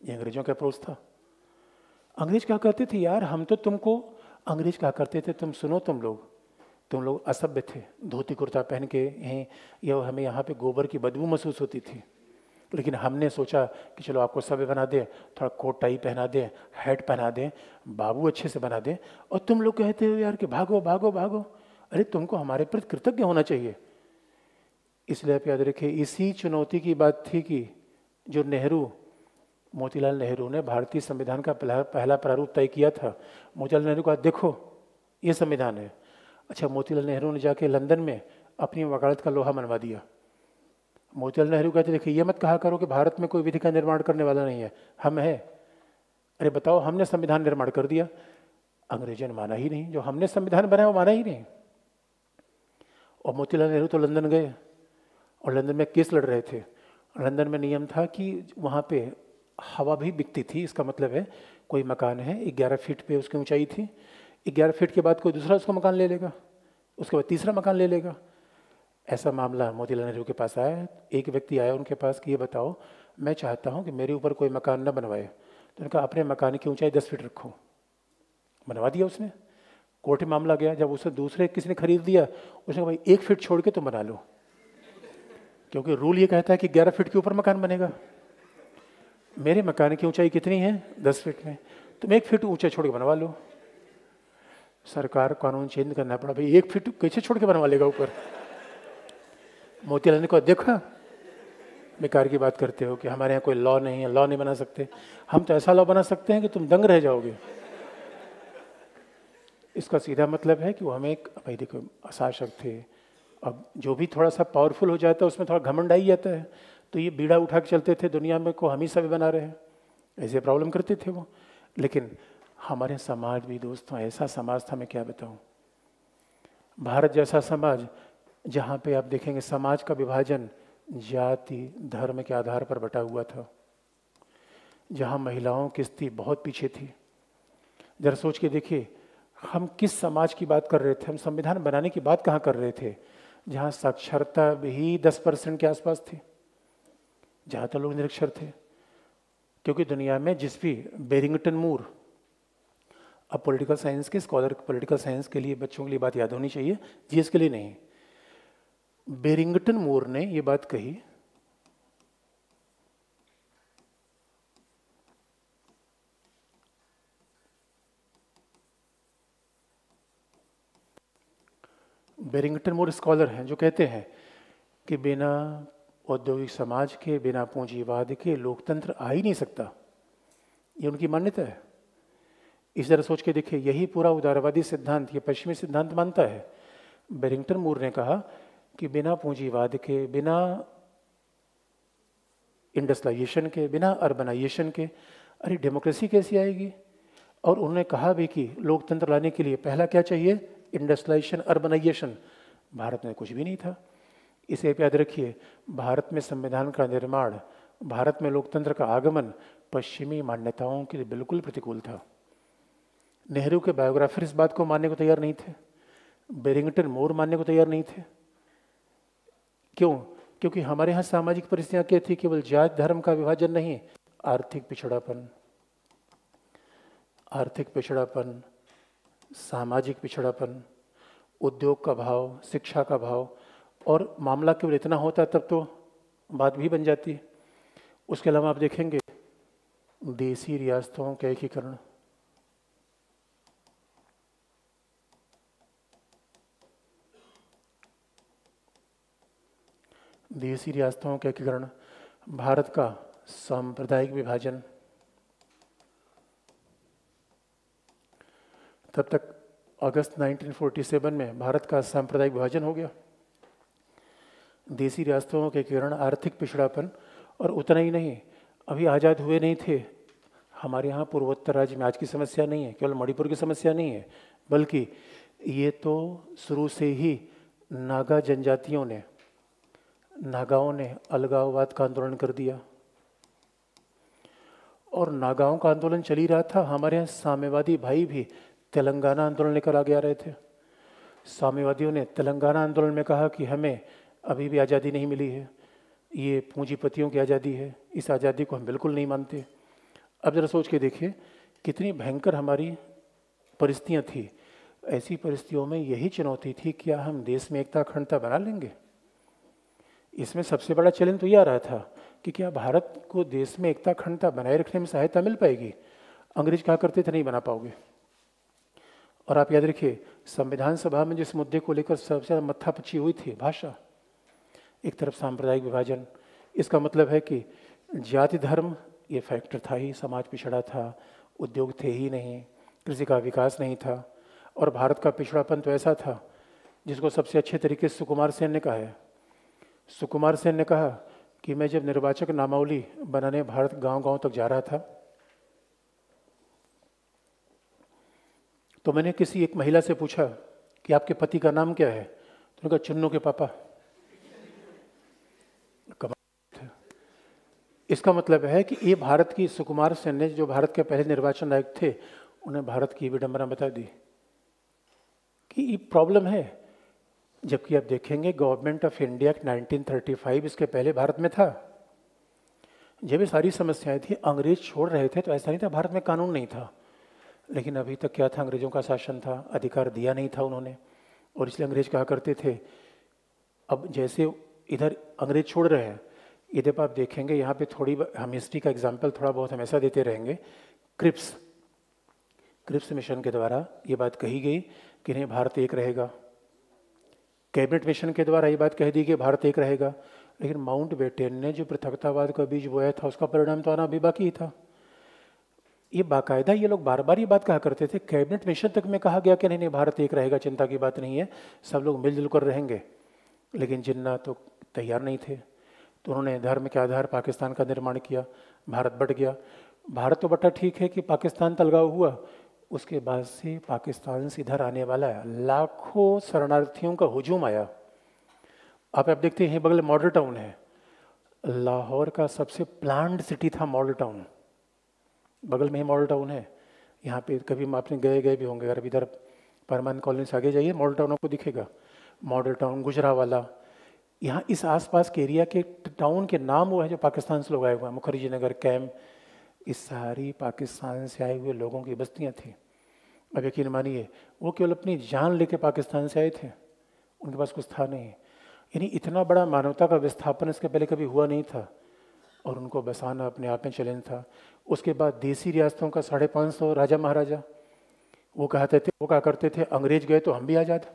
ये अंग्रेजों का अप्रोच था अंग्रेज क्या करते थे यार हम तो तुमको अंग्रेज क्या करते थे तुम सुनो तुम लोग तुम लोग असभ्य थे धोती कुर्ता पहन के हैं या हमें यहाँ पे गोबर की बदबू महसूस होती थी लेकिन हमने सोचा कि चलो आपको सभ्य बना दें थोड़ा कोट टाई पहना दें हैट पहना दें बाबू अच्छे से बना दें और तुम लोग कहते हो यार कि भागो भागो भागो अरे तुमको हमारे प्रति कृतज्ञ होना चाहिए इसलिए आप याद रखिए इसी चुनौती की बात थी कि जो नेहरू मोतीलाल नेहरू ने भारतीय संविधान का पहला पहला प्रारूप तय किया था मोतीलाल नेहरू का देखो ये संविधान है अच्छा मोतीलाल नेहरू ने जाके लंदन में अपनी वकालत का लोहा मनवा दिया मोतीलाल नेहरू कहते देखिए ये मत कहा करो कि भारत में कोई विधि का निर्माण करने वाला नहीं है हम है अरे बताओ हमने संविधान निर्माण कर दिया अंग्रेजों ने माना ही नहीं जो हमने संविधान बनाया वो माना ही नहीं और मोतीलाल नेहरू तो लंदन गए और लंदन में केस लड़ रहे थे लंदन में नियम था कि वहाँ पे हवा भी बिकती थी इसका मतलब है कोई मकान है ग्यारह फीट पे उसकी ऊंचाई थी ग्यारह फीट के बाद कोई दूसरा उसका मकान ले लेगा उसके बाद तीसरा मकान ले लेगा ऐसा मामला मोतीलाल नेहरू के पास आया एक व्यक्ति आया उनके पास कि ये बताओ मैं चाहता हूँ कि मेरे ऊपर कोई मकान न बनवाए तो उनका अपने मकान की ऊंचाई दस फीट रखो बनवा दिया उसने कोर्ट में मामला गया जब उसने दूसरे किसी ने खरीद दिया उसने कहा भाई एक फीट छोड़ के तुम बना लो क्योंकि रूल ये कहता है कि ग्यारह फीट के ऊपर मकान बनेगा मेरे मकान की ऊंचाई कितनी है दस फीट में तुम एक फीट ऊँचा छोड़ के बनवा लो सरकार कानून चेंज करना पड़ा भाई एक फीट कैसे छोड़ के बनवा लेगा ऊपर मोतीलाल ने कहा देखा बेकार की बात करते हो कि हमारे यहाँ कोई लॉ नहीं है लॉ नहीं बना सकते हम तो ऐसा लॉ बना सकते हैं कि तुम दंग रह जाओगे इसका सीधा मतलब है कि वो हमें एक भाई देखो अशासक थे अब जो भी थोड़ा सा पावरफुल हो जाता है उसमें थोड़ा घमंड आई जाता है तो ये बीड़ा उठा के चलते थे दुनिया में को हम ही सभी बना रहे हैं ऐसे प्रॉब्लम करते थे वो लेकिन हमारे समाज भी दोस्तों ऐसा समाज था मैं क्या बताऊं भारत जैसा समाज जहां पे आप देखेंगे समाज का विभाजन जाति धर्म के आधार पर बटा हुआ था जहां महिलाओं की स्थिति बहुत पीछे थी जरा सोच के देखिए हम किस समाज की बात कर रहे थे हम संविधान बनाने की बात कहाँ कर रहे थे जहाँ साक्षरता भी दस परसेंट के आसपास थी ज़्यादातर तो लोग निरक्षर थे क्योंकि दुनिया में जिस भी बेरिंगटन मूर अब पॉलिटिकल साइंस के स्कॉलर पॉलिटिकल साइंस के लिए बच्चों के लिए बात याद होनी चाहिए जीएस के लिए नहीं बेरिंगटन मोर ने यह बात कही बेरिंगटन मोर स्कॉलर हैं जो कहते हैं कि बिना औद्योगिक समाज के बिना पूंजीवाद के लोकतंत्र आ ही नहीं सकता ये उनकी मान्यता है इस तरह सोच के देखिए यही पूरा उदारवादी सिद्धांत ये पश्चिमी सिद्धांत मानता है बेरिंगटन मूर ने कहा कि बिना पूंजीवाद के बिना इंडस्ट्राइजेशन के बिना अर्बनाइजेशन के अरे डेमोक्रेसी कैसी आएगी और उन्होंने कहा भी कि लोकतंत्र लाने के लिए पहला क्या चाहिए इंडस्ट्राइजेशन अर्बनाइजेशन भारत में कुछ भी नहीं था इसे याद रखिए भारत में संविधान का निर्माण भारत में लोकतंत्र का आगमन पश्चिमी मान्यताओं के लिए बिल्कुल प्रतिकूल था नेहरू के बायोग्राफर इस बात को मानने को तैयार नहीं थे बेरिंगटन मोर मानने को तैयार नहीं थे क्यों क्योंकि हमारे यहाँ सामाजिक परिस्थितियाँ क्या थी केवल जात धर्म का विभाजन नहीं आर्थिक पिछड़ापन आर्थिक पिछड़ापन सामाजिक पिछड़ापन उद्योग का भाव शिक्षा का भाव और मामला केवल इतना होता तब तो बात भी बन जाती उसके अलावा आप देखेंगे देसी रियासतों के एकीकरण देसी रियासतों के एकीकरण भारत का सांप्रदायिक विभाजन तब तक अगस्त 1947 में भारत का सांप्रदायिक विभाजन हो गया देसी रियासतों के एकीकरण आर्थिक पिछड़ापन और उतना ही नहीं अभी आज़ाद हुए नहीं थे हमारे यहाँ पूर्वोत्तर राज्य में आज की समस्या नहीं है केवल मणिपुर की समस्या नहीं है बल्कि ये तो शुरू से ही नागा जनजातियों ने नागाओं ने अलगाववाद का आंदोलन कर दिया और नागाओं का आंदोलन चल ही रहा था हमारे यहाँ साम्यवादी भाई भी तेलंगाना आंदोलन लेकर आगे आ रहे थे साम्यवादियों ने तेलंगाना आंदोलन में कहा कि हमें अभी भी आज़ादी नहीं मिली है ये पूंजीपतियों की आज़ादी है इस आज़ादी को हम बिल्कुल नहीं मानते अब ज़रा सोच के देखिए कितनी भयंकर हमारी परिस्थितियाँ थी ऐसी परिस्थितियों में यही चुनौती थी क्या हम देश में एकता अखंडता बना लेंगे इसमें सबसे बड़ा चैलेंज तो यह आ रहा था कि क्या भारत को देश में एकता खंडता बनाए रखने में सहायता मिल पाएगी अंग्रेज कहा करते थे नहीं बना पाओगे और आप याद रखिए संविधान सभा में जिस मुद्दे को लेकर सबसे ज़्यादा मत्थापच्ची हुई थी भाषा एक तरफ सांप्रदायिक विभाजन इसका मतलब है कि जाति धर्म ये फैक्टर था ही समाज पिछड़ा था उद्योग थे ही नहीं कृषि का विकास नहीं था और भारत का पिछड़ापन तो ऐसा था जिसको सबसे अच्छे तरीके से सुकुमार सेन ने कहा है सुकुमार सेन ने कहा कि मैं जब निर्वाचक नामावली बनाने भारत गांव-गांव तक जा रहा था तो मैंने किसी एक महिला से पूछा कि आपके पति का नाम क्या है तो उन्होंने कहा चुन्नू के पापा इसका मतलब है कि ये भारत की सुकुमार सेन ने जो भारत के पहले निर्वाचन आयुक्त थे उन्हें भारत की विडम्बना बता दी कि ये प्रॉब्लम है जबकि आप देखेंगे गवर्नमेंट ऑफ इंडिया एक्ट 1935 इसके पहले भारत में था जब ये सारी समस्याएं थी अंग्रेज छोड़ रहे थे तो ऐसा नहीं था भारत में कानून नहीं था लेकिन अभी तक क्या था अंग्रेजों का शासन था अधिकार दिया नहीं था उन्होंने और इसलिए अंग्रेज कहा करते थे अब जैसे इधर अंग्रेज छोड़ रहे हैं इधर पर आप देखेंगे यहाँ पे थोड़ी हम हिस्ट्री का एग्जाम्पल थोड़ा बहुत हमेशा देते रहेंगे क्रिप्स क्रिप्स मिशन के द्वारा ये बात कही गई कि नहीं भारत एक रहेगा कैबिनेट मिशन के द्वारा ये बात कह दी कि भारत एक रहेगा लेकिन माउंट बेटेन ने जो पृथकतावाद का बीज बोया था उसका परिणाम तो आना अभी बाकी ही था ये बाकायदा ये लोग बार बार ये बात कहा करते थे कैबिनेट मिशन तक में कहा गया कि नहीं नहीं भारत एक रहेगा चिंता की बात नहीं है सब लोग मिलजुल कर रहेंगे लेकिन जिन्ना तो तैयार नहीं थे तो उन्होंने धर्म के आधार पाकिस्तान का निर्माण किया भारत बट गया भारत तो बटा ठीक है कि पाकिस्तान तलगाव हुआ उसके बाद से पाकिस्तान से इधर आने वाला है लाखों शरणार्थियों का हुजूम आया आप अब देखते हैं बगल मॉडल टाउन है लाहौर का सबसे प्लान्ड सिटी था मॉडल टाउन बगल में ही मॉडल टाउन है यहाँ पे कभी आपने गए गए भी होंगे अगर इधर परमान कॉलोनी से आगे जाइए मॉडल टाउन आपको दिखेगा मॉडल टाउन गुजरावाला यहाँ इस आसपास के एरिया के टाउन के नाम वो है जो पाकिस्तान से लोग आए हुए हैं मुखर्जी नगर कैम्प इस सारी पाकिस्तान से आए हुए लोगों की बस्तियाँ थी अब यकीन मानिए वो केवल अपनी जान लेके पाकिस्तान से आए थे उनके पास कुछ था नहीं यानी इतना बड़ा मानवता का विस्थापन इसके पहले कभी हुआ नहीं था और उनको बसाना अपने आप में चैलेंज था उसके बाद देसी रियासतों का साढ़े पाँच सौ राजा महाराजा वो कहते थे वो कहा करते थे अंग्रेज गए तो हम भी आज़ाद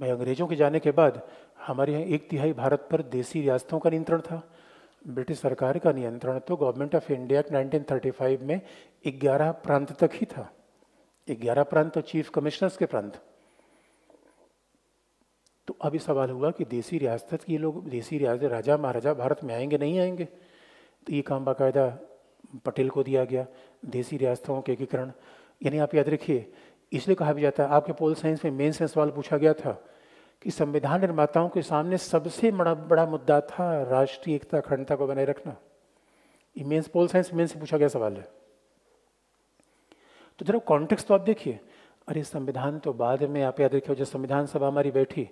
भाई अंग्रेज़ों के जाने के बाद हमारे यहाँ एक तिहाई भारत पर देसी रियासतों का नियंत्रण था ब्रिटिश सरकार का नियंत्रण तो गवर्नमेंट ऑफ इंडिया एक्ट 1935 में 11 प्रांत तक ही था 11 प्रांत तो चीफ कमिश्नर्स के प्रांत तो अभी सवाल हुआ कि देसी रियासत के लोग देसी रियासत राजा महाराजा भारत में आएंगे नहीं आएंगे तो ये काम बाकायदा पटेल को दिया गया देसी रियासतों के एकीकरण यानी आप याद रखिए इसलिए कहा भी जाता है आपके पोल साइंस में मेन साइंस सवाल पूछा गया था कि संविधान निर्माताओं के सामने सबसे बड़ा बड़ा मुद्दा था राष्ट्रीय एकता अखंडता को बनाए रखना इमेंस पोल साइंस इमेंस से पूछा गया सवाल है तो जरा कॉन्टेक्स तो आप देखिए अरे संविधान तो बाद में आप याद रखिए जब संविधान सभा हमारी बैठी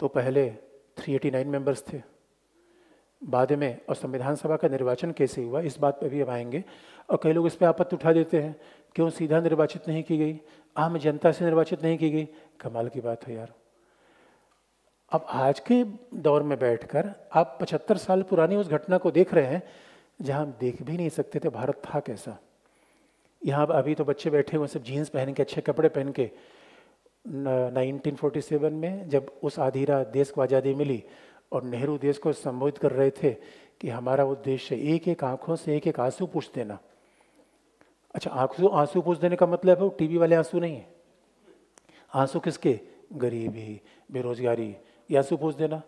तो पहले 389 मेंबर्स थे बाद में और संविधान सभा का निर्वाचन कैसे हुआ इस बात पर भी हम आएंगे और कई लोग इस पर आपत्ति उठा देते हैं क्यों सीधा निर्वाचित नहीं की गई आम जनता से निर्वाचित नहीं की गई कमाल की बात है यार अब आज के दौर में बैठकर आप 75 साल पुरानी उस घटना को देख रहे हैं जहां हम देख भी नहीं सकते थे भारत था कैसा यहाँ अभी तो बच्चे बैठे हुए सब जीन्स पहन के अच्छे कपड़े पहन के 1947 में जब उस आधी रात देश को आज़ादी मिली और नेहरू देश को संबोधित कर रहे थे कि हमारा उद्देश्य एक एक आंखों से एक एक आंसू पूछ देना अच्छा आंसू आंसू पूछ देने का मतलब है वो टीवी वाले आंसू नहीं है आंसू किसके गरीबी बेरोजगारी यहाँ से पूछ देना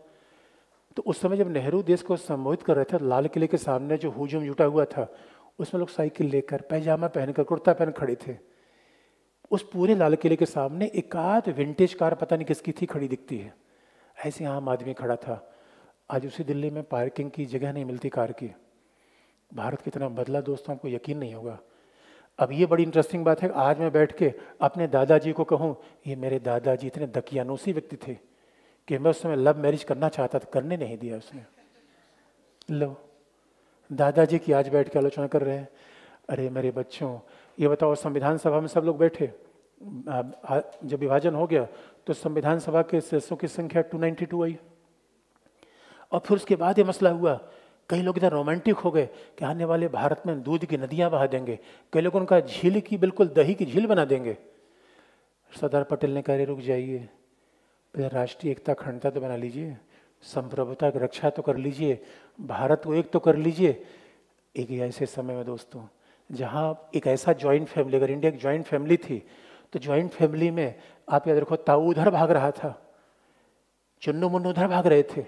तो उस समय जब नेहरू देश को संबोधित कर रहे थे लाल किले के सामने जो हुजूम जुटा हुआ था उसमें लोग साइकिल लेकर पैजामा पहनकर कुर्ता पहन खड़े थे उस पूरे लाल किले के सामने एक आध विंटेज कार पता नहीं किसकी थी खड़ी दिखती है ऐसे आम आदमी खड़ा था आज उसी दिल्ली में पार्किंग की जगह नहीं मिलती कार की भारत कितना बदला दोस्तों आपको यकीन नहीं होगा अब ये बड़ी इंटरेस्टिंग बात है आज मैं बैठ के अपने दादाजी को कहूँ ये मेरे दादाजी इतने दकियानूसी व्यक्ति थे कि मैं उस समय लव मैरिज करना चाहता था करने नहीं दिया उसने लो दादाजी की आज बैठ के आलोचना कर रहे हैं अरे मेरे बच्चों ये बताओ संविधान सभा में सब लोग बैठे जब विभाजन हो गया तो संविधान सभा के सदस्यों की संख्या 292 आई और फिर उसके बाद ये मसला हुआ कई लोग इधर रोमांटिक हो गए कि आने वाले भारत में दूध की नदियां बहा देंगे कई लोग उनका झील की बिल्कुल दही की झील बना देंगे सरदार पटेल ने कह रहे रुक जाइए तो राष्ट्रीय एकता अखंडता तो बना लीजिए संप्रभुता की रक्षा तो कर लीजिए भारत को एक तो कर लीजिए एक ऐसे समय में दोस्तों जहाँ एक ऐसा ज्वाइंट फैमिली अगर इंडिया एक ज्वाइंट फैमिली थी तो ज्वाइंट फैमिली में आप याद रखो ताऊ उधर भाग रहा था चुन्नू मुन्नू उधर भाग रहे थे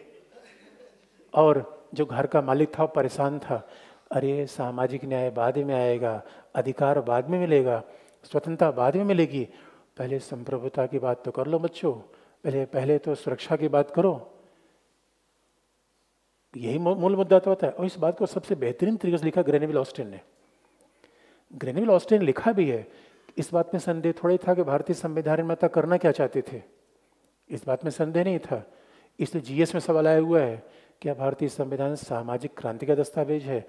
और जो घर का मालिक था वो परेशान था अरे सामाजिक न्याय बाद में आएगा अधिकार बाद में मिलेगा स्वतंत्रता बाद में मिलेगी पहले संप्रभुता की बात तो कर लो बच्चों पहले पहले तो सुरक्षा की बात करो यही मूल मुद्दा तो होता है और इस बात को सबसे बेहतरीन तरीके से लिखा ग्रेनेविल ऑस्टिन ने ग्रेनेविल ऑस्टिन लिखा भी है इस बात में संदेह थोड़ा ही था कि भारतीय संविधान निर्माता करना क्या चाहते थे इस बात में संदेह नहीं था इसलिए जीएस में सवाल आया हुआ है क्या भारतीय संविधान सामाजिक क्रांति का दस्तावेज है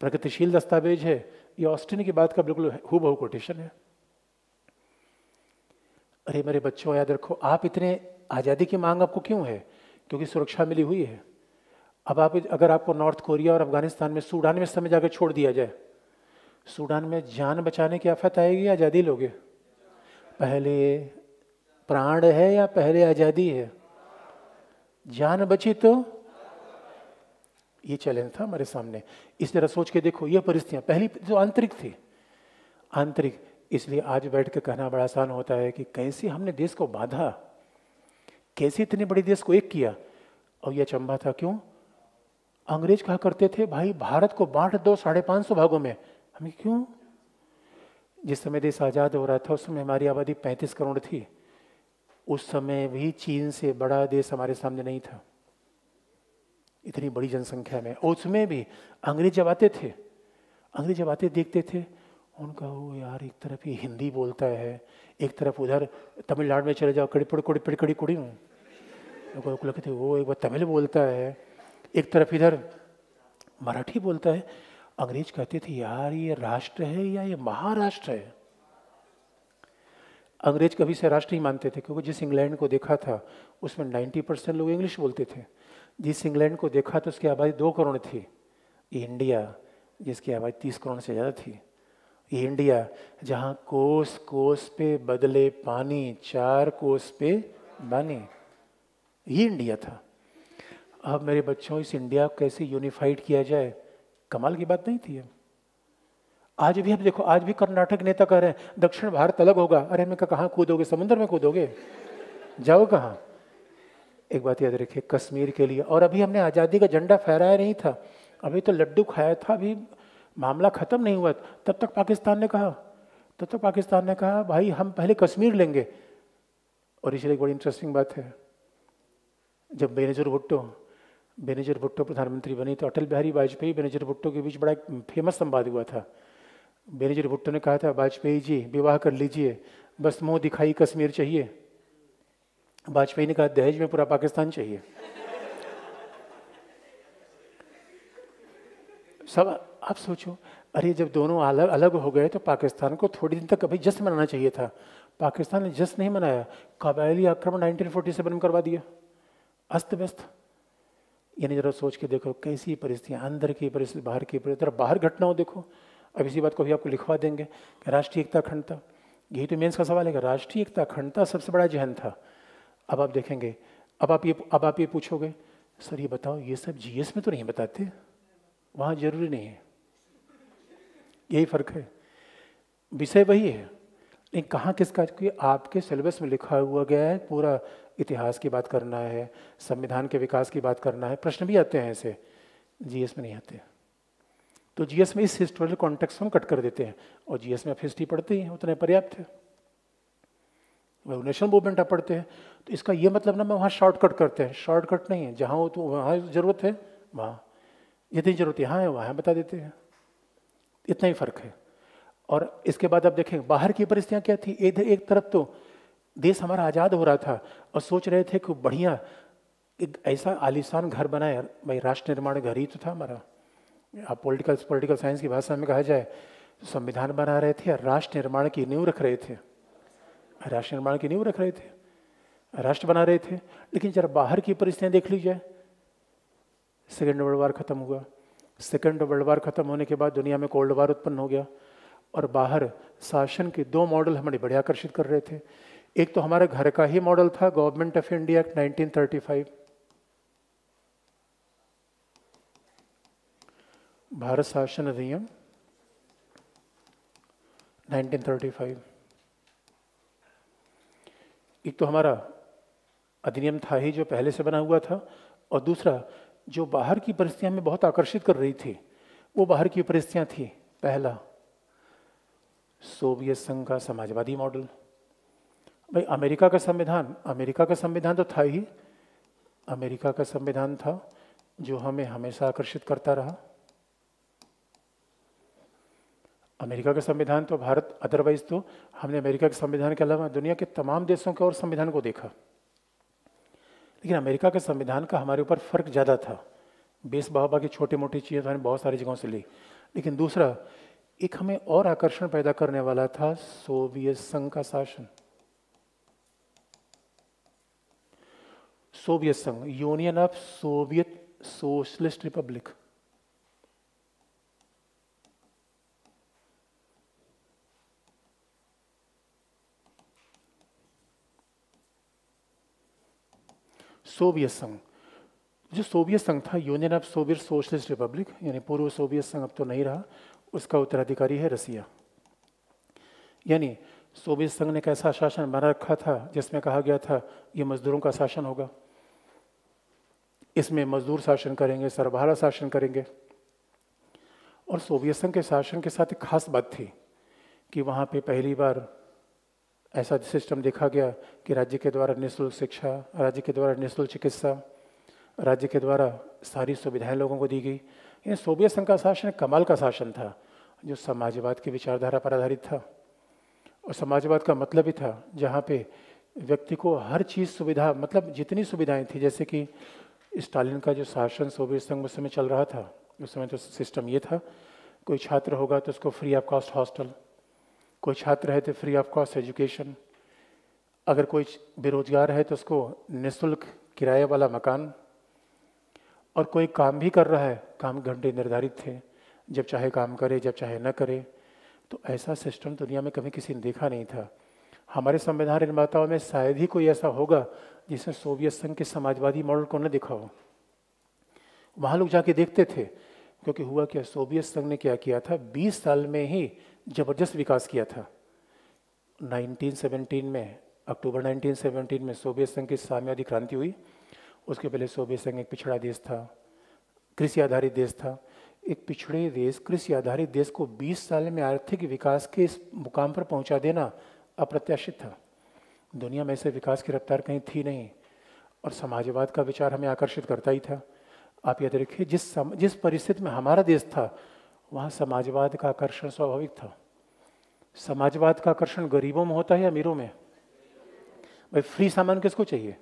प्रगतिशील दस्तावेज है ये ऑस्टिन की बात का बिल्कुल हु बहु कोटेशन है अरे मेरे बच्चों याद रखो आप इतने आज़ादी की मांग आपको क्यों है क्योंकि सुरक्षा मिली हुई है अब आप अगर आपको नॉर्थ कोरिया और अफगानिस्तान में सूडान में समय जाकर छोड़ दिया जाए सूडान में जान बचाने की आफत आएगी आज़ादी लोगे पहले प्राण है या पहले आज़ादी है जान बची तो ये चैलेंज था हमारे सामने इस तरह सोच के देखो ये परिस्थितियाँ पहली जो आंतरिक थी आंतरिक इसलिए आज बैठ के कहना बड़ा आसान होता है कि कैसे हमने देश को बांधा कैसे इतने बड़े देश को एक किया और यह चंबा था क्यों अंग्रेज कहा करते थे भाई भारत को बांट दो साढ़े पांच सौ भागों में हम क्यों जिस समय देश आज़ाद हो रहा था उस समय हमारी आबादी पैंतीस करोड़ थी उस समय भी चीन से बड़ा देश हमारे सामने नहीं था इतनी बड़ी जनसंख्या में उसमें भी अंग्रेज जब आते थे अंग्रेज जब आते देखते थे उनका वो यार एक तरफ ये हिंदी बोलता है एक तरफ उधर तमिलनाडु में चले जाओ कड़ीपुड़ कुड़ी पिड़कड़ी कुड़ी हूँ तो लगते वो एक बार तमिल बोलता है एक तरफ इधर मराठी बोलता है अंग्रेज कहते थे यार ये राष्ट्र है या ये महाराष्ट्र है अंग्रेज कभी से राष्ट्र ही मानते थे क्योंकि जिस इंग्लैंड को देखा था उसमें 90 परसेंट लोग इंग्लिश बोलते थे जिस इंग्लैंड को देखा तो उसकी आबादी दो करोड़ थी इंडिया जिसकी आबादी तीस करोड़ से ज़्यादा थी ये इंडिया जहाँ कोस कोस पे बदले पानी चार कोस पे बने ये इंडिया था अब मेरे बच्चों इस इंडिया को कैसे यूनिफाइड किया जाए कमाल की बात नहीं थी आज भी आप देखो आज भी कर्नाटक नेता कह रहे हैं दक्षिण भारत अलग होगा अरे मैं कहाँ कूदोगे समुद्र में कूदोगे जाओ कहाँ एक बात याद रखिए कश्मीर के लिए और अभी हमने आज़ादी का झंडा फहराया नहीं था अभी तो लड्डू खाया था अभी मामला ख़त्म नहीं हुआ तब तक पाकिस्तान ने कहा तब तक पाकिस्तान ने कहा भाई हम पहले कश्मीर लेंगे और इसलिए एक बड़ी इंटरेस्टिंग बात है जब बेनजर भुट्टो बेनजर भुट्टो प्रधानमंत्री बने तो अटल बिहारी वाजपेयी बेनजर भुट्टो के बीच बड़ा फेमस संवाद हुआ था बेनजर भुट्टो ने कहा था वाजपेयी जी विवाह कर लीजिए बस मुंह दिखाई कश्मीर चाहिए वाजपेयी ने कहा दहेज में पूरा पाकिस्तान चाहिए सब आप सोचो अरे जब दोनों अलग अलग हो गए तो पाकिस्तान को थोड़ी दिन तक कभी जश्न मनाना चाहिए था पाकिस्तान ने जश्न नहीं मनाया कबायली आक्रमण 1947 में करवा दिया अस्त व्यस्त यानी जरा सोच के देखो कैसी परिस्थितियाँ अंदर की परिस्थिति बाहर की परिस्थिति जरा बाहर घटनाओं देखो अब इसी बात को भी आपको लिखवा देंगे राष्ट्रीय एकता अखंडता यही तो मेन्स का सवाल है कि राष्ट्रीय एकता अखंडता सबसे बड़ा जहन था अब आप देखेंगे अब आप ये अब आप ये पूछोगे सर ये बताओ ये सब जीएस में तो नहीं बताते वहाँ जरूरी नहीं है यही फ़र्क है विषय वही है लेकिन कहाँ किसका क्योंकि आपके सिलेबस में लिखा हुआ गया है पूरा इतिहास की बात करना है संविधान के विकास की बात करना है प्रश्न भी आते हैं ऐसे जीएस में नहीं आते तो जीएस में इस हिस्टोरिकल कॉन्टेक्स्ट हम कट कर देते हैं और जीएस में आप हिस्ट्री पढ़ते ही उतने पर्याप्त है नेशनल मूवमेंट आप पढ़ते हैं तो इसका यह मतलब ना मैं वहाँ शॉर्टकट करते हैं शॉर्टकट नहीं है जहाँ हो तो वहाँ ज़रूरत है वहाँ जितनी ज़रूरत यहाँ है वहाँ बता देते हैं इतना ही फर्क है और इसके बाद आप देखें बाहर की परिस्थितियां क्या थी इधर एक तरफ तो देश हमारा आज़ाद हो रहा था और सोच रहे थे कि बढ़िया एक ऐसा आलिशान घर बनाए भाई राष्ट्र निर्माण घर ही तो था हमारा आप पॉलिटिकल पॉलिटिकल साइंस की भाषा में कहा जाए तो संविधान बना रहे थे राष्ट्र निर्माण की नींव रख रहे थे राष्ट्र निर्माण की नींव रख रहे थे राष्ट्र बना रहे थे लेकिन जरा बाहर की परिस्थितियां देख ली जाए सेकेंड वर्ल्ड वार खत्म हुआ सेकेंड वर्ल्ड वार ख़त्म होने के बाद दुनिया में कोल्ड वार उत्पन्न हो गया और बाहर शासन के दो मॉडल हमें बड़े आकर्षित कर रहे थे एक तो हमारे घर का ही मॉडल था government of India act 1935 Bharat शासन अधिनियम 1935 एक तो हमारा अधिनियम था ही जो पहले से बना हुआ था और दूसरा जो बाहर की परिस्थितियां हमें बहुत आकर्षित कर रही थी वो बाहर की परिस्थितियां थी पहला सोवियत संघ का समाजवादी मॉडल भाई अमेरिका का संविधान अमेरिका का संविधान तो था ही अमेरिका का संविधान था जो हमें हमेशा आकर्षित करता रहा अमेरिका का संविधान तो भारत अदरवाइज तो हमने अमेरिका के संविधान के अलावा दुनिया के तमाम देशों के और संविधान को देखा लेकिन अमेरिका के संविधान का हमारे ऊपर फ़र्क ज़्यादा था बेस बाबा की छोटी मोटी चीज़ें तो हमने बहुत सारी जगहों से ली लेकिन दूसरा एक हमें और आकर्षण पैदा करने वाला था सोवियत संघ का शासन सोवियत संघ union of Soviet socialist republic Soviet संघ जो सोवियत संघ था union of Soviet socialist republic यानी पूर्व सोवियत संघ अब तो नहीं रहा उसका उत्तराधिकारी है रसिया यानी सोवियत संघ ने कैसा शासन बना रखा था जिसमें कहा गया था ये मजदूरों का शासन होगा इसमें मजदूर शासन करेंगे सरभारा शासन करेंगे और सोवियत संघ के शासन के साथ एक खास बात थी कि वहाँ पे पहली बार ऐसा सिस्टम देखा गया कि राज्य के द्वारा निःशुल्क शिक्षा राज्य के द्वारा निःशुल्क चिकित्सा राज्य के द्वारा सारी सुविधाएं लोगों को दी गई यानी सोवियत संघ का शासन कमाल का शासन था जो समाजवाद की विचारधारा पर आधारित था और समाजवाद का मतलब ही था जहाँ पे व्यक्ति को हर चीज़ सुविधा मतलब जितनी सुविधाएं थी जैसे कि स्टालिन का जो शासन सोवियत संघ उस समय चल रहा था उस समय तो सिस्टम ये था कोई छात्र होगा तो उसको फ्री ऑफ कॉस्ट हॉस्टल कोई छात्र है तो फ्री ऑफ कॉस्ट एजुकेशन अगर कोई बेरोजगार है तो उसको निःशुल्क किराए वाला मकान और कोई काम भी कर रहा है काम घंटे निर्धारित थे जब चाहे काम करे जब चाहे न करे तो ऐसा सिस्टम दुनिया में कभी किसी ने देखा नहीं था हमारे संविधान निर्माताओं में शायद ही कोई ऐसा होगा जिसने सोवियत संघ के समाजवादी मॉडल को न देखा हो वहाँ लोग जाके देखते थे क्योंकि हुआ क्या सोवियत संघ ने क्या किया था 20 साल में ही ज़बरदस्त विकास किया था 1917 में अक्टूबर 1917 में सोवियत संघ की साम्यवादी क्रांति हुई उसके पहले सोवियत संघ एक पिछड़ा देश था कृषि आधारित देश था एक पिछड़े देश कृषि आधारित देश को 20 साल में आर्थिक विकास के इस मुकाम पर पहुंचा देना अप्रत्याशित था दुनिया में ऐसे विकास की रफ्तार कहीं थी नहीं और समाजवाद का विचार हमें आकर्षित करता ही था आप याद रखिए जिस सम, जिस परिस्थिति में हमारा देश था वहाँ समाजवाद का आकर्षण स्वाभाविक था समाजवाद का आकर्षण गरीबों में होता है या अमीरों में भाई फ्री सामान किसको चाहिए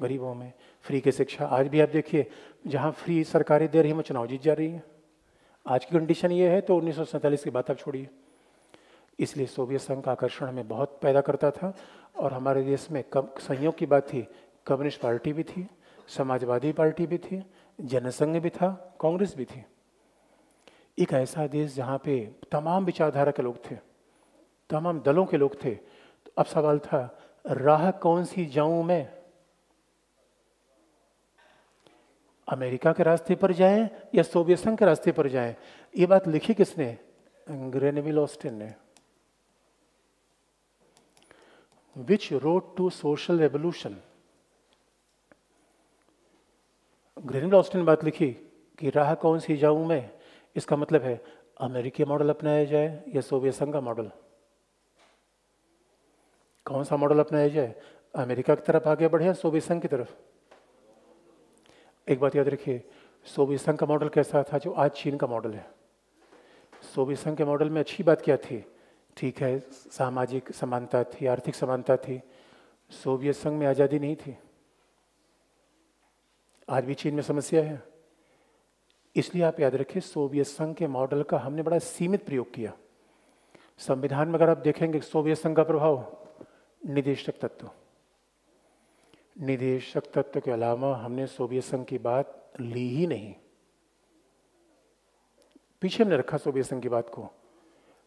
गरीबों में फ्री की शिक्षा आज भी आप देखिए जहाँ फ्री सरकारें दे रही हैं वो चुनाव जीत जा रही है आज की कंडीशन ये है तो उन्नीस की बात आप छोड़िए इसलिए सोवियत संघ का आकर्षण हमें बहुत पैदा करता था और हमारे देश में कम संयोग की बात थी कम्युनिस्ट पार्टी भी थी समाजवादी पार्टी भी थी जनसंघ भी था कांग्रेस भी थी एक ऐसा देश जहाँ पे तमाम विचारधारा के लोग थे तमाम दलों के लोग थे तो अब सवाल था राह कौन सी जाऊं मैं अमेरिका के रास्ते पर जाएं या सोवियत संघ के रास्ते पर जाएं ये बात लिखी किसने ग्रेनविल ऑस्टिन ने which road to social revolution Granville Austin बात लिखी कि राह कौन सी जाऊं मैं इसका मतलब है अमेरिकी मॉडल अपनाया जाए या सोवियत संघ का मॉडल कौन सा मॉडल अपनाया जाए अमेरिका की तरफ आगे बढ़े या सोवियत संघ की तरफ एक बात याद रखिए सोवियत संघ का मॉडल कैसा था जो आज चीन का मॉडल है सोवियत संघ के मॉडल में अच्छी बात क्या थी ठीक है सामाजिक समानता थी आर्थिक समानता थी सोवियत संघ में आज़ादी नहीं थी आज भी चीन में समस्या है इसलिए आप याद रखें सोवियत संघ के मॉडल का हमने बड़ा सीमित प्रयोग किया संविधान में अगर आप देखेंगे सोवियत संघ का प्रभाव निदेशक तत्व निदेशक तत्व के अलावा हमने सोवियत संघ की बात ली ही नहीं पीछे हमने रखा सोवियत संघ की बात को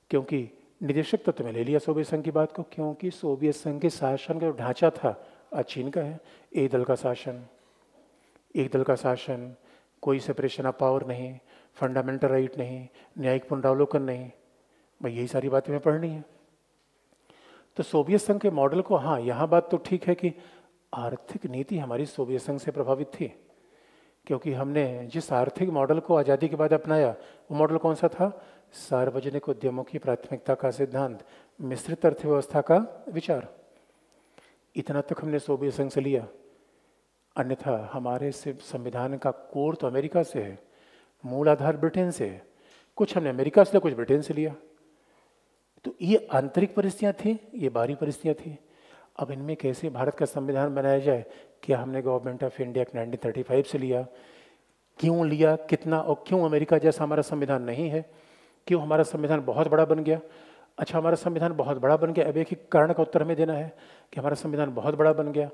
क्योंकि निदेशक तत्व में ले लिया सोवियत संघ की बात को क्योंकि सोवियत संघ के शासन का जो ढांचा था अचीन चीन का है एक दल का शासन एक दल का शासन कोई सेपरेशन ऑफ पावर नहीं फंडामेंटल राइट नहीं न्यायिक पुनरावलोकन नहीं भाई यही सारी बातें हमें पढ़नी है तो सोवियत संघ के मॉडल को हाँ यहाँ बात तो ठीक है कि आर्थिक नीति हमारी सोवियत संघ से प्रभावित थी क्योंकि हमने जिस आर्थिक मॉडल को आज़ादी के बाद अपनाया वो मॉडल कौन सा था सार्वजनिक उद्यमों की प्राथमिकता का सिद्धांत मिश्रित अर्थव्यवस्था का विचार इतना तक हमने सोवियत संघ से लिया अन्यथा हमारे से संविधान का कोर तो अमेरिका से है मूल आधार ब्रिटेन से है कुछ हमने अमेरिका से लिया कुछ ब्रिटेन से लिया तो ये आंतरिक परिस्थितियाँ थी ये बाहरी परिस्थितियाँ थी अब इनमें कैसे भारत का संविधान बनाया जाए क्या हमने government of India act nineteen से लिया क्यों लिया कितना और क्यों अमेरिका जैसा हमारा संविधान नहीं है क्यों हमारा संविधान बहुत बड़ा बन गया अच्छा हमारा संविधान बहुत बड़ा बन गया अब एक ही कारण का उत्तर हमें देना है कि हमारा संविधान बहुत बड़ा बन गया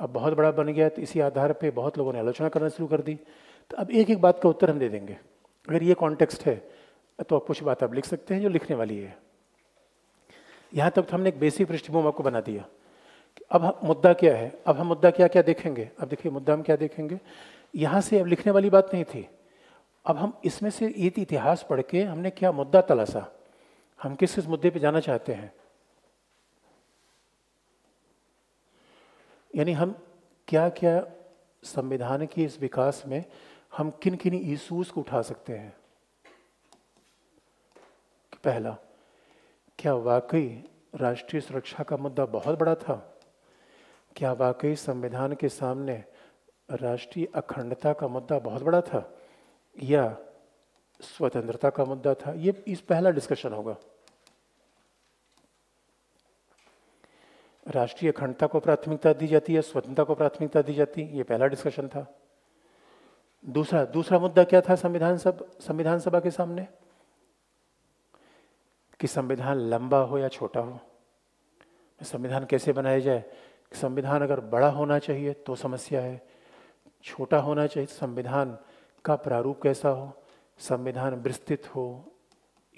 अब बहुत बड़ा बन गया तो इसी आधार पे बहुत लोगों ने आलोचना करना शुरू कर दी तो अब एक एक बात का उत्तर हम दे देंगे अगर ये कॉन्टेक्स्ट है तो कुछ बात आप लिख सकते हैं जो लिखने वाली है यहाँ तक तो हमने एक बेसिक पृष्ठभूमि आपको बना दिया अब मुद्दा क्या है अब हम मुद्दा क्या क्या देखेंगे अब देखिए मुद्दा हम क्या देखेंगे यहाँ से अब लिखने वाली बात नहीं थी अब हम इसमें से ये इतिहास पढ़ के हमने क्या मुद्दा तलाशा हम किस किस मुद्दे पे जाना चाहते हैं यानी हम क्या क्या संविधान के इस विकास में हम किन किन इशूज को उठा सकते हैं पहला क्या वाकई राष्ट्रीय सुरक्षा का मुद्दा बहुत बड़ा था क्या वाकई संविधान के सामने राष्ट्रीय अखंडता का मुद्दा बहुत बड़ा था या स्वतंत्रता का मुद्दा था ये इस पहला डिस्कशन होगा राष्ट्रीय अखंडता को प्राथमिकता दी जाती है स्वतंत्रता को प्राथमिकता दी जाती है ये पहला डिस्कशन था दूसरा दूसरा मुद्दा क्या था संविधान सब संविधान सभा के सामने कि संविधान लंबा हो या छोटा हो संविधान कैसे बनाया जाए संविधान अगर बड़ा होना चाहिए तो समस्या है छोटा होना चाहिए तो संविधान का प्रारूप कैसा हो संविधान विस्तृत हो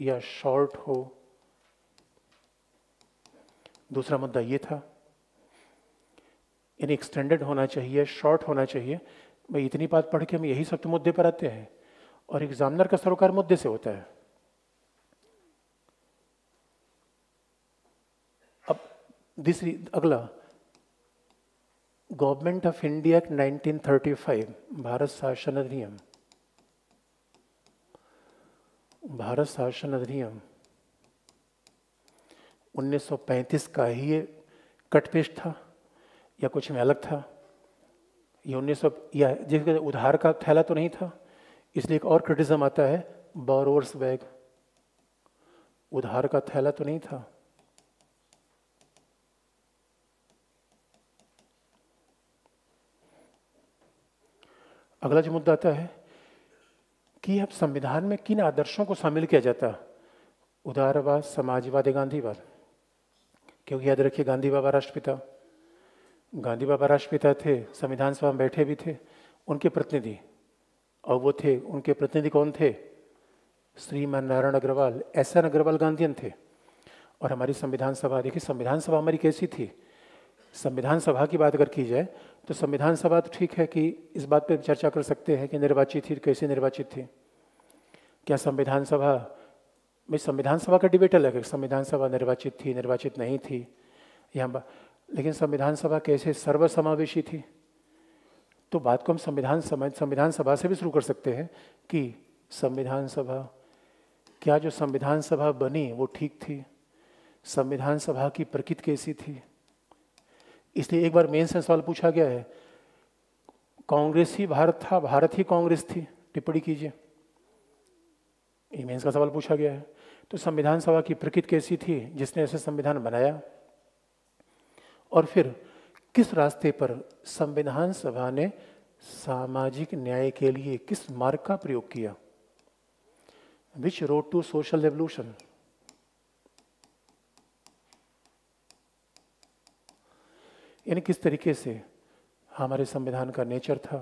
या शॉर्ट हो दूसरा मुद्दा ये था यानी एक्सटेंडेड होना चाहिए शॉर्ट होना चाहिए भाई इतनी बात पढ़ के हम यही सब तो मुद्दे पर आते हैं और एग्जामिनर का सरोकार मुद्दे से होता है अब दूसरी अगला government of India act 1935 Bharat शासन अधिनियम भारत शासन अधिनियम 1935 का ही ये कटपेश था या कुछ में अलग था ये उन्नीस सौ या जिसके उधार का थैला तो नहीं था इसलिए एक और क्रिटिज्म आता है बोरोर्स बैग उधार का थैला तो नहीं था अगला जो मुद्दा आता है कि अब संविधान में किन आदर्शों को शामिल किया जाता उदारवाद समाजवाद या गांधीवाद क्योंकि याद रखिए गांधी बाबा राष्ट्रपिता गांधी बाबा राष्ट्रपिता थे संविधान सभा में बैठे भी थे उनके प्रतिनिधि और वो थे उनके प्रतिनिधि कौन थे श्रीमान Narayan Agarwal S N Agarwal Gandhian थे और हमारी संविधान सभा देखिए संविधान सभा हमारी कैसी थी संविधान सभा की बात अगर की जाए तो संविधान सभा तो ठीक है कि इस बात पर चर्चा कर सकते हैं कि निर्वाचित थी कैसे निर्वाचित थी क्या संविधान सभा मैं संविधान सभा का डिबेट अलग है संविधान सभा निर्वाचित थी निर्वाचित नहीं थी यहाँ लेकिन संविधान सभा कैसे सर्वसमावेशी थी तो बात को हम संविधान समय संविधान सभा से भी शुरू कर सकते हैं कि संविधान सभा क्या जो संविधान सभा बनी वो ठीक थी संविधान सभा की प्रकृति कैसी थी इसलिए एक बार मेन से सवाल पूछा गया है कांग्रेस ही भारत था भारत ही कांग्रेस थी टिप्पणी कीजिए मेन्स का सवाल पूछा गया है तो संविधान सभा की प्रकृति कैसी थी जिसने ऐसे संविधान बनाया और फिर किस रास्ते पर संविधान सभा ने सामाजिक न्याय के लिए किस मार्ग का प्रयोग किया which road to social revolution यानी किस तरीके से हमारे संविधान का नेचर था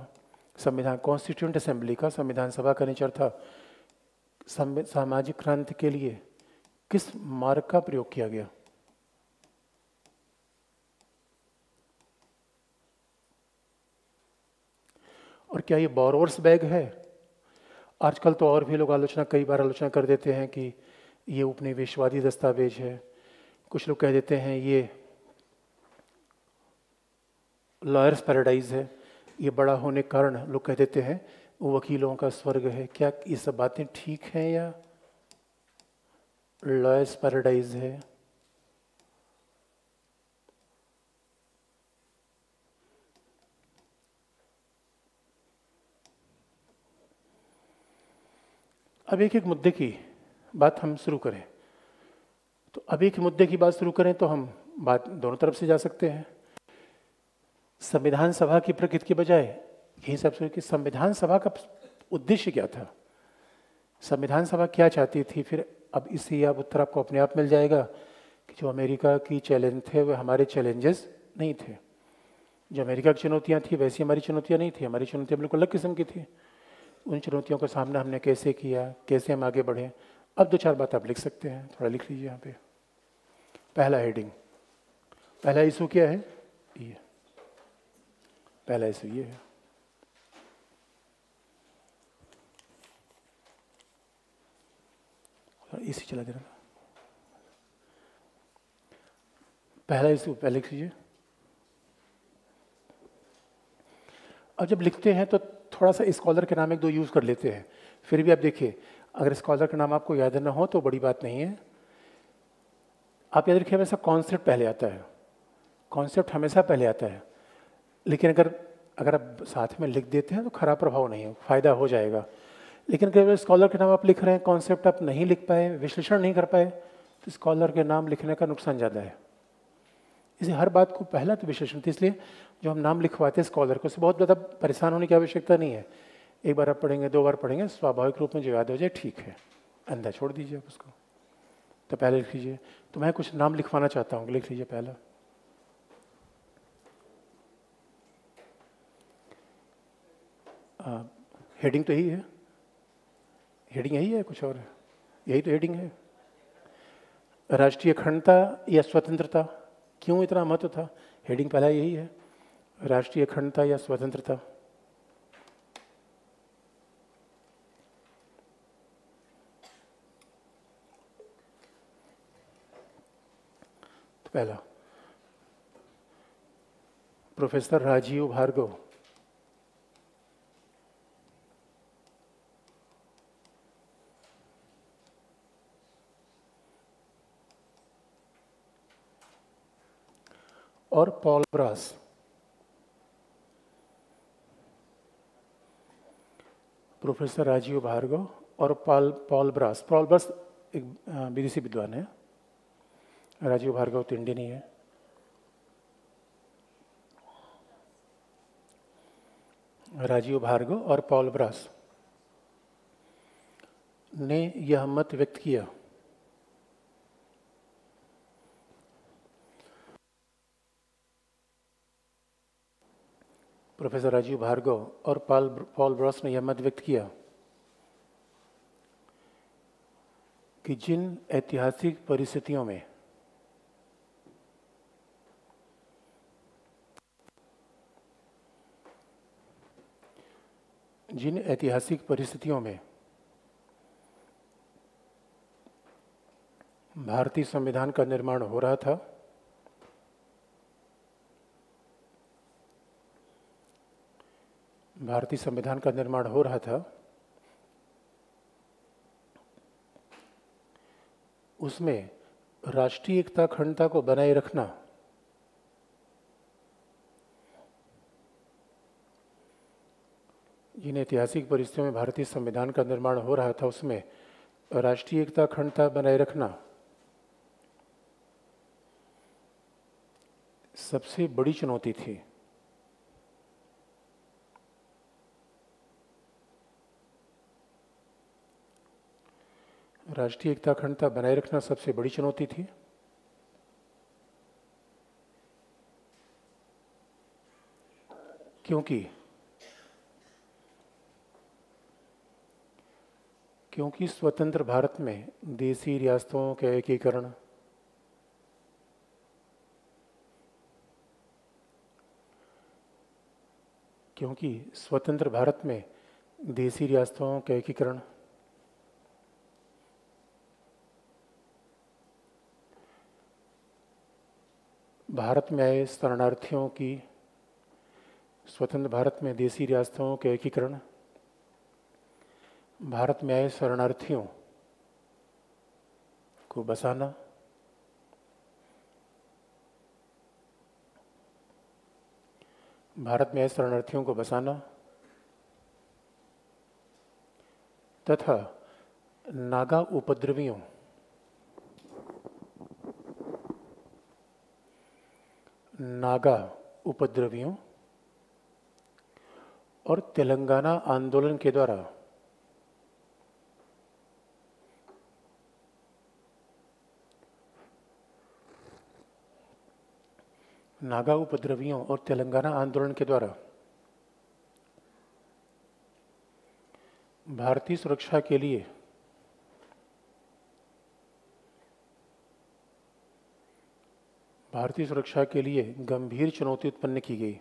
संविधान कॉन्स्टिट्यूंट असेंबली का संविधान सभा का नेचर था सामाजिक क्रांति के लिए किस मार्ग का प्रयोग किया गया और क्या ये बोरोवर्स बैग है आजकल तो और भी लोग आलोचना कई बार आलोचना कर देते हैं कि ये उपनिवेशवादी दस्तावेज है कुछ लोग कह देते हैं ये लॉयर्स पैराडाइज है ये बड़ा होने कारण लोग कह देते हैं वकीलों का स्वर्ग है क्या ये सब बातें ठीक हैं या लॉयर्स पैराडाइज है अब एक एक मुद्दे की बात हम शुरू करें तो अब एक मुद्दे की बात शुरू करें तो हम बात दोनों तरफ से जा सकते हैं संविधान सभा की प्रकृति के बजाय यही सबसे कि संविधान सभा का उद्देश्य क्या था संविधान सभा क्या चाहती थी फिर अब इससे आप उत्तर आपको अपने आप मिल जाएगा कि जो अमेरिका की चैलेंज थे वे हमारे चैलेंजेस नहीं थे जो अमेरिका की चुनौतियाँ थी वैसी हमारी चुनौतियाँ नहीं थी हमारी चुनौतियाँ बिल्कुल अलग किस्म की थी उन चुनौतियों का सामना हमने कैसे किया कैसे हम आगे बढ़े अब दो चार बात आप लिख सकते हैं थोड़ा लिख लीजिए यहाँ पे पहला हेडिंग पहला इशू क्या है ये पहला इशू ये है ए सी चला देना पहला इसको पहले लिख लीजिए अब जब लिखते हैं तो थोड़ा सा स्कॉलर के नाम एक दो यूज़ कर लेते हैं फिर भी आप देखिए अगर स्कॉलर का नाम आपको याद ना हो तो बड़ी बात नहीं है आप याद रखिए हमेशा कॉन्सेप्ट पहले आता है कॉन्सेप्ट हमेशा पहले आता है लेकिन अगर अगर आप साथ में लिख देते हैं तो खराब प्रभाव नहीं है फ़ायदा हो जाएगा लेकिन बार स्कॉलर के नाम आप लिख रहे हैं कॉन्सेप्ट आप नहीं लिख पाए विश्लेषण नहीं कर पाए तो स्कॉलर के नाम लिखने का नुकसान ज़्यादा है इसे हर बात को पहला तो विश्लेषण थी इसलिए जो हम नाम लिखवाते हैं स्कॉलर को उससे बहुत ज़्यादा परेशान होने की आवश्यकता नहीं है एक बार आप पढ़ेंगे दो बार पढ़ेंगे स्वाभाविक रूप में जो याद हो जाए ठीक है अंधा छोड़ दीजिए आप उसको तो पहले लिख लीजिए तो मैं कुछ नाम लिखवाना चाहता हूँ लिख लीजिए पहला हेडिंग तो यही है हेडिंग यही है कुछ और यही तो हेडिंग है राष्ट्रीय अखंडता या स्वतंत्रता क्यों इतना महत्व था हेडिंग पहला यही है राष्ट्रीय अखंडता या स्वतंत्रता तो पहला प्रोफेसर राजीव भार्गव और Paul Brass professor Rajeev Bhargava और Paul Paul Brass Paul Brass एक विदेशी विद्वान है राजीव भार्गव तो इंडियन ही है राजीव भार्गव और पॉल ब्रास ने यह मत व्यक्त किया प्रोफेसर राजीव भार्गव और पाल पॉल ब्रॉस ने यह मत व्यक्त किया कि जिन ऐतिहासिक परिस्थितियों में जिन ऐतिहासिक परिस्थितियों में भारतीय संविधान का निर्माण हो रहा था भारतीय संविधान का निर्माण हो रहा था उसमें राष्ट्रीय एकता अखंडता को बनाए रखना जिन ऐतिहासिक परिस्थितियों में भारतीय संविधान का निर्माण हो रहा था उसमें राष्ट्रीय एकता अखंडता बनाए रखना सबसे बड़ी चुनौती थी राष्ट्रीय एकता अखंडता बनाए रखना सबसे बड़ी चुनौती थी क्योंकि क्योंकि स्वतंत्र भारत में देसी रियासतों के एकीकरण क्योंकि स्वतंत्र भारत में देसी रियासतों के एकीकरण भारत में आए शरणार्थियों की स्वतंत्र भारत में देसी रियासतों के एकीकरण भारत में आए शरणार्थियों को बसाना भारत में आए शरणार्थियों को बसाना तथा नागा उपद्रवियों नागा उपद्रवियों और तेलंगाना आंदोलन के द्वारा नागा उपद्रवियों और तेलंगाना आंदोलन के द्वारा भारतीय सुरक्षा के लिए भारतीय सुरक्षा के लिए गंभीर चुनौती उत्पन्न की गई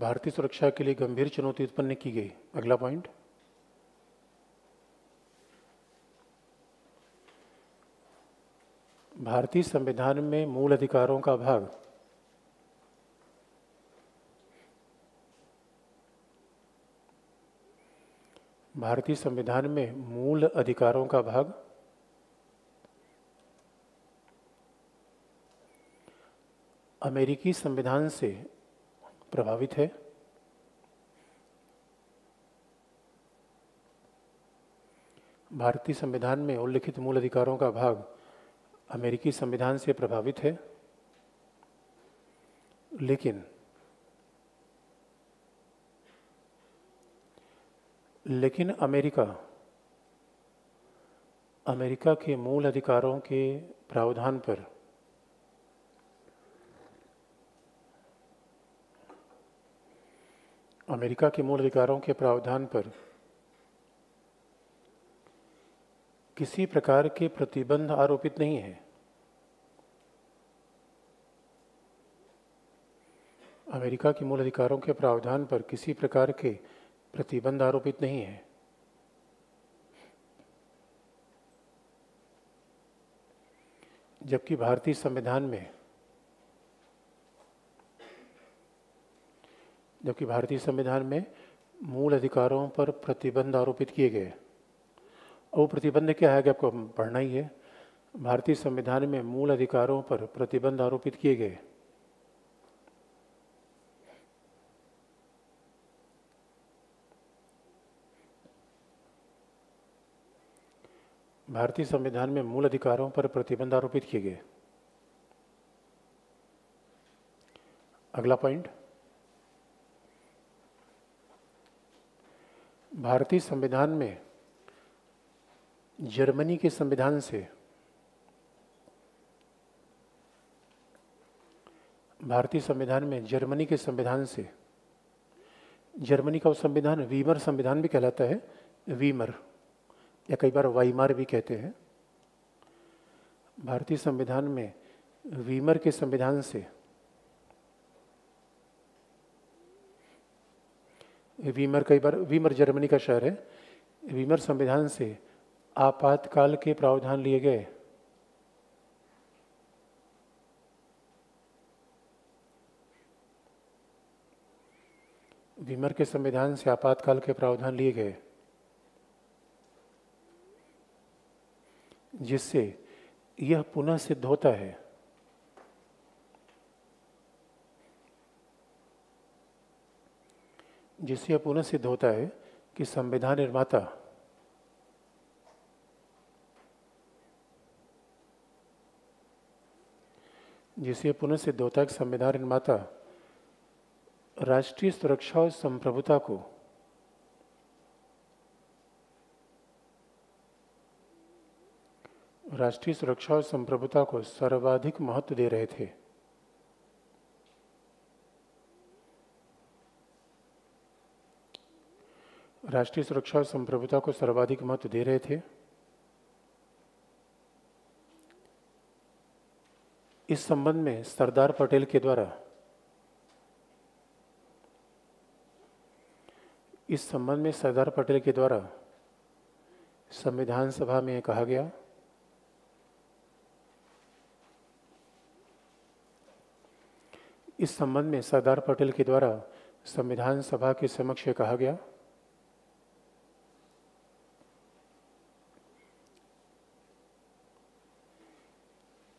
भारतीय सुरक्षा के लिए गंभीर चुनौती उत्पन्न की गई अगला पॉइंट भारतीय संविधान में मूल अधिकारों का भाग भारतीय संविधान में मूल अधिकारों का भाग अमेरिकी संविधान से प्रभावित है भारतीय संविधान में उल्लिखित मूल अधिकारों का भाग अमेरिकी संविधान से प्रभावित है लेकिन लेकिन अमेरिका अमेरिका के मूल अधिकारों के प्रावधान पर अमेरिका के मूल अधिकारों के प्रावधान पर किसी प्रकार के प्रतिबंध आरोपित नहीं है अमेरिका के मूल अधिकारों के प्रावधान पर किसी प्रकार के प्रतिबंध आरोपित नहीं है जबकि भारतीय संविधान में जबकि भारतीय संविधान में मूल अधिकारों पर प्रतिबंध आरोपित किए गए और वो प्रतिबंध क्या है कि आपको पढ़ना ही है भारतीय संविधान में मूल अधिकारों पर प्रतिबंध आरोपित किए गए भारतीय संविधान में मूल अधिकारों पर प्रतिबंध आरोपित किए गए अगला पॉइंट भारतीय संविधान में जर्मनी के संविधान से भारतीय संविधान में जर्मनी के संविधान से जर्मनी का वो संविधान वीमर संविधान भी कहलाता है वीमर या कई बार वाईमार भी कहते हैं भारतीय संविधान में वीमर के संविधान से वीमर कई बार वीमर जर्मनी का शहर है वीमर संविधान से आपातकाल के प्रावधान लिए गए वीमर के संविधान से आपातकाल के प्रावधान लिए गए जिससे यह पुनः सिद्ध होता है जिससे यह पुनः सिद्ध होता है कि संविधान निर्माता यह पुनः सिद्ध होता है कि संविधान निर्माता राष्ट्रीय सुरक्षा और संप्रभुता को राष्ट्रीय सुरक्षा और संप्रभुता को सर्वाधिक महत्व दे रहे थे राष्ट्रीय सुरक्षा और संप्रभुता को सर्वाधिक महत्व दे रहे थे इस संबंध में सरदार पटेल के द्वारा इस संबंध में सरदार पटेल के द्वारा संविधान सभा में कहा गया इस संबंध में सरदार पटेल के द्वारा संविधान सभा के समक्ष कहा गया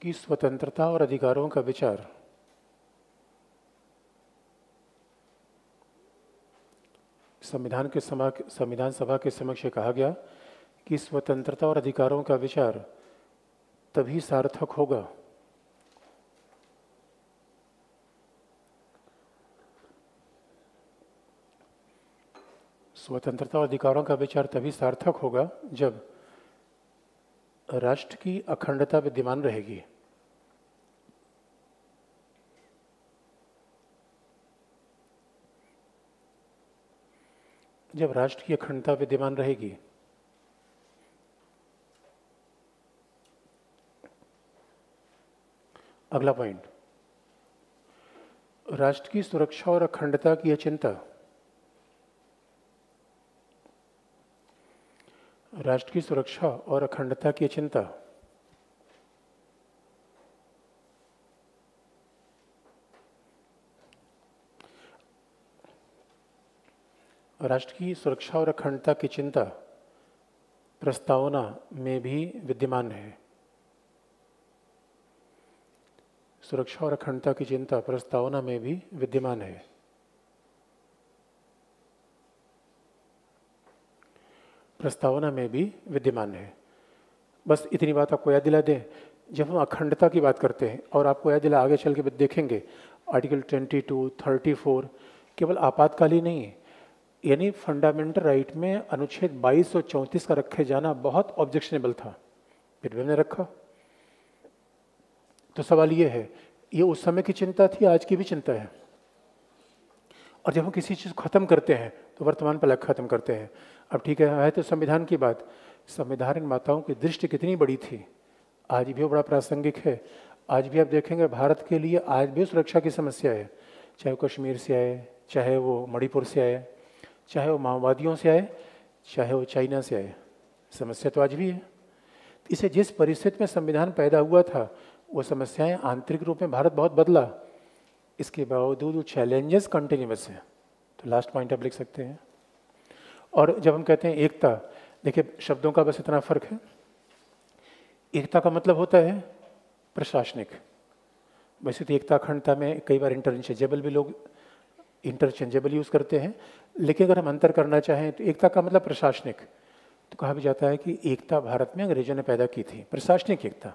कि स्वतंत्रता और अधिकारों का विचार संविधान के समा संविधान सभा के समक्ष कहा गया कि स्वतंत्रता और अधिकारों का विचार तभी सार्थक होगा स्वतंत्रता और अधिकारों का विचार तभी सार्थक होगा जब राष्ट्र की अखंडता विद्यमान रहेगी जब राष्ट्र की अखंडता विद्यमान रहेगी अगला पॉइंट राष्ट्र की सुरक्षा और अखंडता की यह चिंता राष्ट्र की सुरक्षा और अखंडता की चिंता राष्ट्र की सुरक्षा और अखंडता की चिंता प्रस्तावना में भी विद्यमान है सुरक्षा और अखंडता की चिंता प्रस्तावना में भी विद्यमान है प्रस्तावना में भी विद्यमान है बस इतनी बात आपको याद दिला दें जब हम अखंडता की बात करते हैं और आपको याद दिला आगे चल के देखेंगे आर्टिकल 22, 34 केवल आपातकालीन नहीं है यानी फंडामेंटल राइट में अनुच्छेद 22 और 34 का रखे जाना बहुत ऑब्जेक्शनेबल था फिर भी हमने रखा तो सवाल ये है ये उस समय की चिंता थी आज की भी चिंता है और जब हम किसी चीज़ को ख़त्म करते हैं तो वर्तमान पलक खत्म करते हैं अब ठीक है आए तो संविधान की बात संविधान माताओं की दृष्टि कितनी बड़ी थी आज भी वो बड़ा प्रासंगिक है आज भी आप देखेंगे भारत के लिए आज भी सुरक्षा की समस्या है चाहे वो कश्मीर से आए चाहे वो मणिपुर से आए चाहे वो माओवादियों से आए चाहे वो चाइना से आए समस्या तो आज भी है इसे जिस परिस्थिति में संविधान पैदा हुआ था वो समस्याएं आंतरिक रूप में भारत बहुत बदला इसके बावजूद वो चैलेंजेस कंटिन्यूस हैं तो लास्ट पॉइंट आप लिख सकते हैं और जब हम कहते हैं एकता देखिए शब्दों का बस इतना फर्क है एकता का मतलब होता है प्रशासनिक वैसे तो एकता अखंडता में कई बार इंटरचेंजेबल भी लोग इंटरचेंजेबल यूज़ करते हैं लेकिन अगर हम अंतर करना चाहें तो एकता का मतलब प्रशासनिक तो कहा भी जाता है कि एकता भारत में अंग्रेजों ने पैदा की थी प्रशासनिक एकता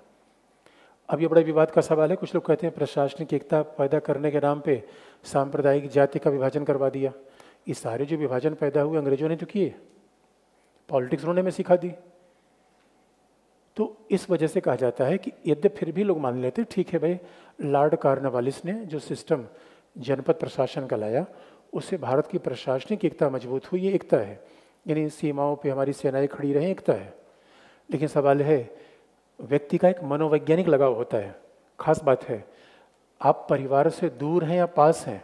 अब ये बड़ा विवाद का सवाल है कुछ लोग कहते हैं प्रशासनिक एकता पैदा करने के नाम पे सांप्रदायिक जाति का विभाजन करवा दिया ये सारे जो विभाजन पैदा हुए अंग्रेजों ने तो किए पॉलिटिक्स उन्होंने में सिखा दी तो इस वजह से कहा जाता है कि यद्य फिर भी लोग मान लेते ठीक है भाई लॉर्ड कार्नवालिस ने जो सिस्टम जनपद प्रशासन का लाया उससे भारत की प्रशासनिक एकता मजबूत हुई ये एकता है यानी सीमाओं पर हमारी सेनाएं खड़ी रहें एकता है लेकिन सवाल है व्यक्ति का एक मनोवैज्ञानिक लगाव होता है खास बात है आप परिवार से दूर हैं या पास हैं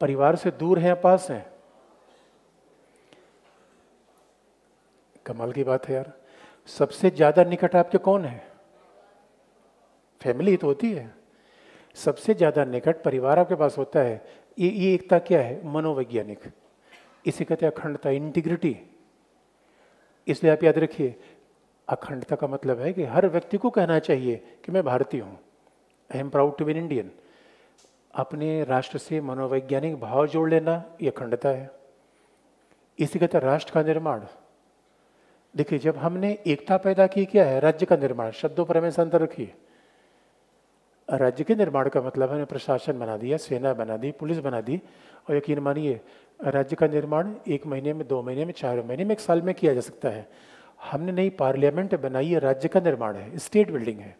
परिवार से दूर हैं या पास हैं कमाल की बात है यार सबसे ज़्यादा निकट आपके कौन है फैमिली तो होती है सबसे ज़्यादा निकट परिवार आपके पास होता है ये ये एकता क्या है मनोवैज्ञानिक इसे कहते हैं अखंडता इंटीग्रिटी इसलिए आप याद रखिए अखंडता का मतलब है कि हर व्यक्ति को कहना चाहिए कि मैं भारतीय हूँ I am proud to been Indian अपने राष्ट्र से मनोवैज्ञानिक भाव जोड़ लेना ये अखंडता है इसी कहते राष्ट्र का निर्माण देखिए जब हमने एकता पैदा की क्या है राज्य का निर्माण शब्दों पर हमें अंतर रखिए राज्य के निर्माण का मतलब है प्रशासन बना दिया सेना बना दी पुलिस बना दी और यकीन मानिए राज्य का निर्माण एक महीने में दो महीने में चार महीने में एक साल में किया जा सकता है हमने नई पार्लियामेंट बनाई है राज्य का निर्माण है स्टेट बिल्डिंग है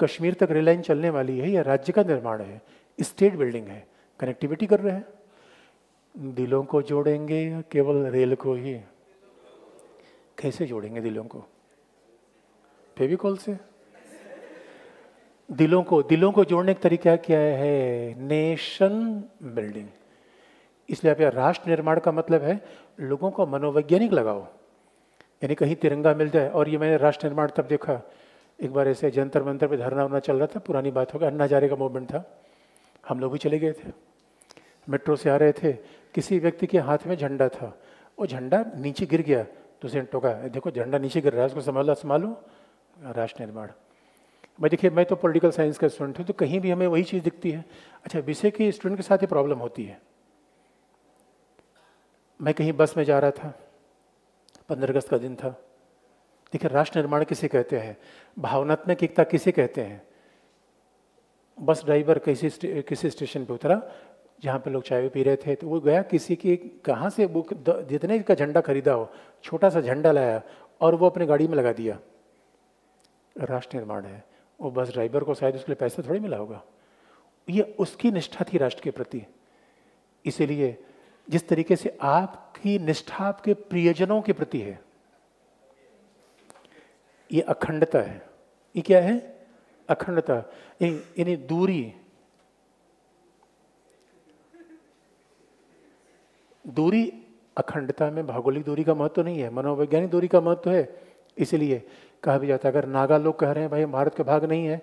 कश्मीर तक रेल लाइन चलने वाली है यह राज्य का निर्माण है स्टेट बिल्डिंग है कनेक्टिविटी कर रहे हैं दिलों को जोड़ेंगे केवल रेल को ही कैसे जोड़ेंगे दिलों को फेविकॉल से दिलों को दिलों को जोड़ने का तरीका क्या है नेशन बिल्डिंग इसलिए आप राष्ट्र निर्माण का मतलब है लोगों को मनोवैज्ञानिक लगाओ यानी कहीं तिरंगा मिल जाए और ये मैंने राष्ट्र निर्माण तब देखा एक बार ऐसे जंतर मंतर पे धरना वरना चल रहा था पुरानी बात हो गई अन्ना हजारे का मूवमेंट था हम लोग भी चले गए थे मेट्रो से आ रहे थे किसी व्यक्ति के हाथ में झंडा था वो झंडा नीचे गिर गया तो उसे टोका देखो झंडा नीचे गिर रहा है उसको संभाला संभालो राष्ट्र निर्माण मैं देखिए मैं तो पॉलिटिकल साइंस का स्टूडेंट हूँ तो कहीं भी हमें वही चीज़ दिखती है अच्छा विषय के स्टूडेंट के साथ ही प्रॉब्लम होती है मैं कहीं बस में जा रहा था पंद्रह अगस्त का दिन था देखिए राष्ट्र निर्माण किसे कहते हैं भावनात्मक एकता किसे कहते हैं बस ड्राइवर किसी किसी स्टेशन पे उतरा जहाँ पे लोग चाय पी रहे थे तो वो गया किसी की कहाँ से वो जितने का झंडा खरीदा हो छोटा सा झंडा लाया और वो अपने गाड़ी में लगा दिया राष्ट्र निर्माण है वो बस ड्राइवर को शायद उसके लिए पैसा थोड़ी मिला होगा ये उसकी निष्ठा थी राष्ट्र के प्रति इसीलिए जिस तरीके से आपकी निष्ठा आपके प्रियजनों के प्रति है ये अखंडता है ये क्या है अखंडता यानी दूरी दूरी अखंडता में भौगोलिक दूरी का महत्व तो नहीं है मनोवैज्ञानिक दूरी का महत्व तो है इसलिए कहा भी जाता है अगर नागा लोग कह रहे हैं भाई भारत का भाग नहीं है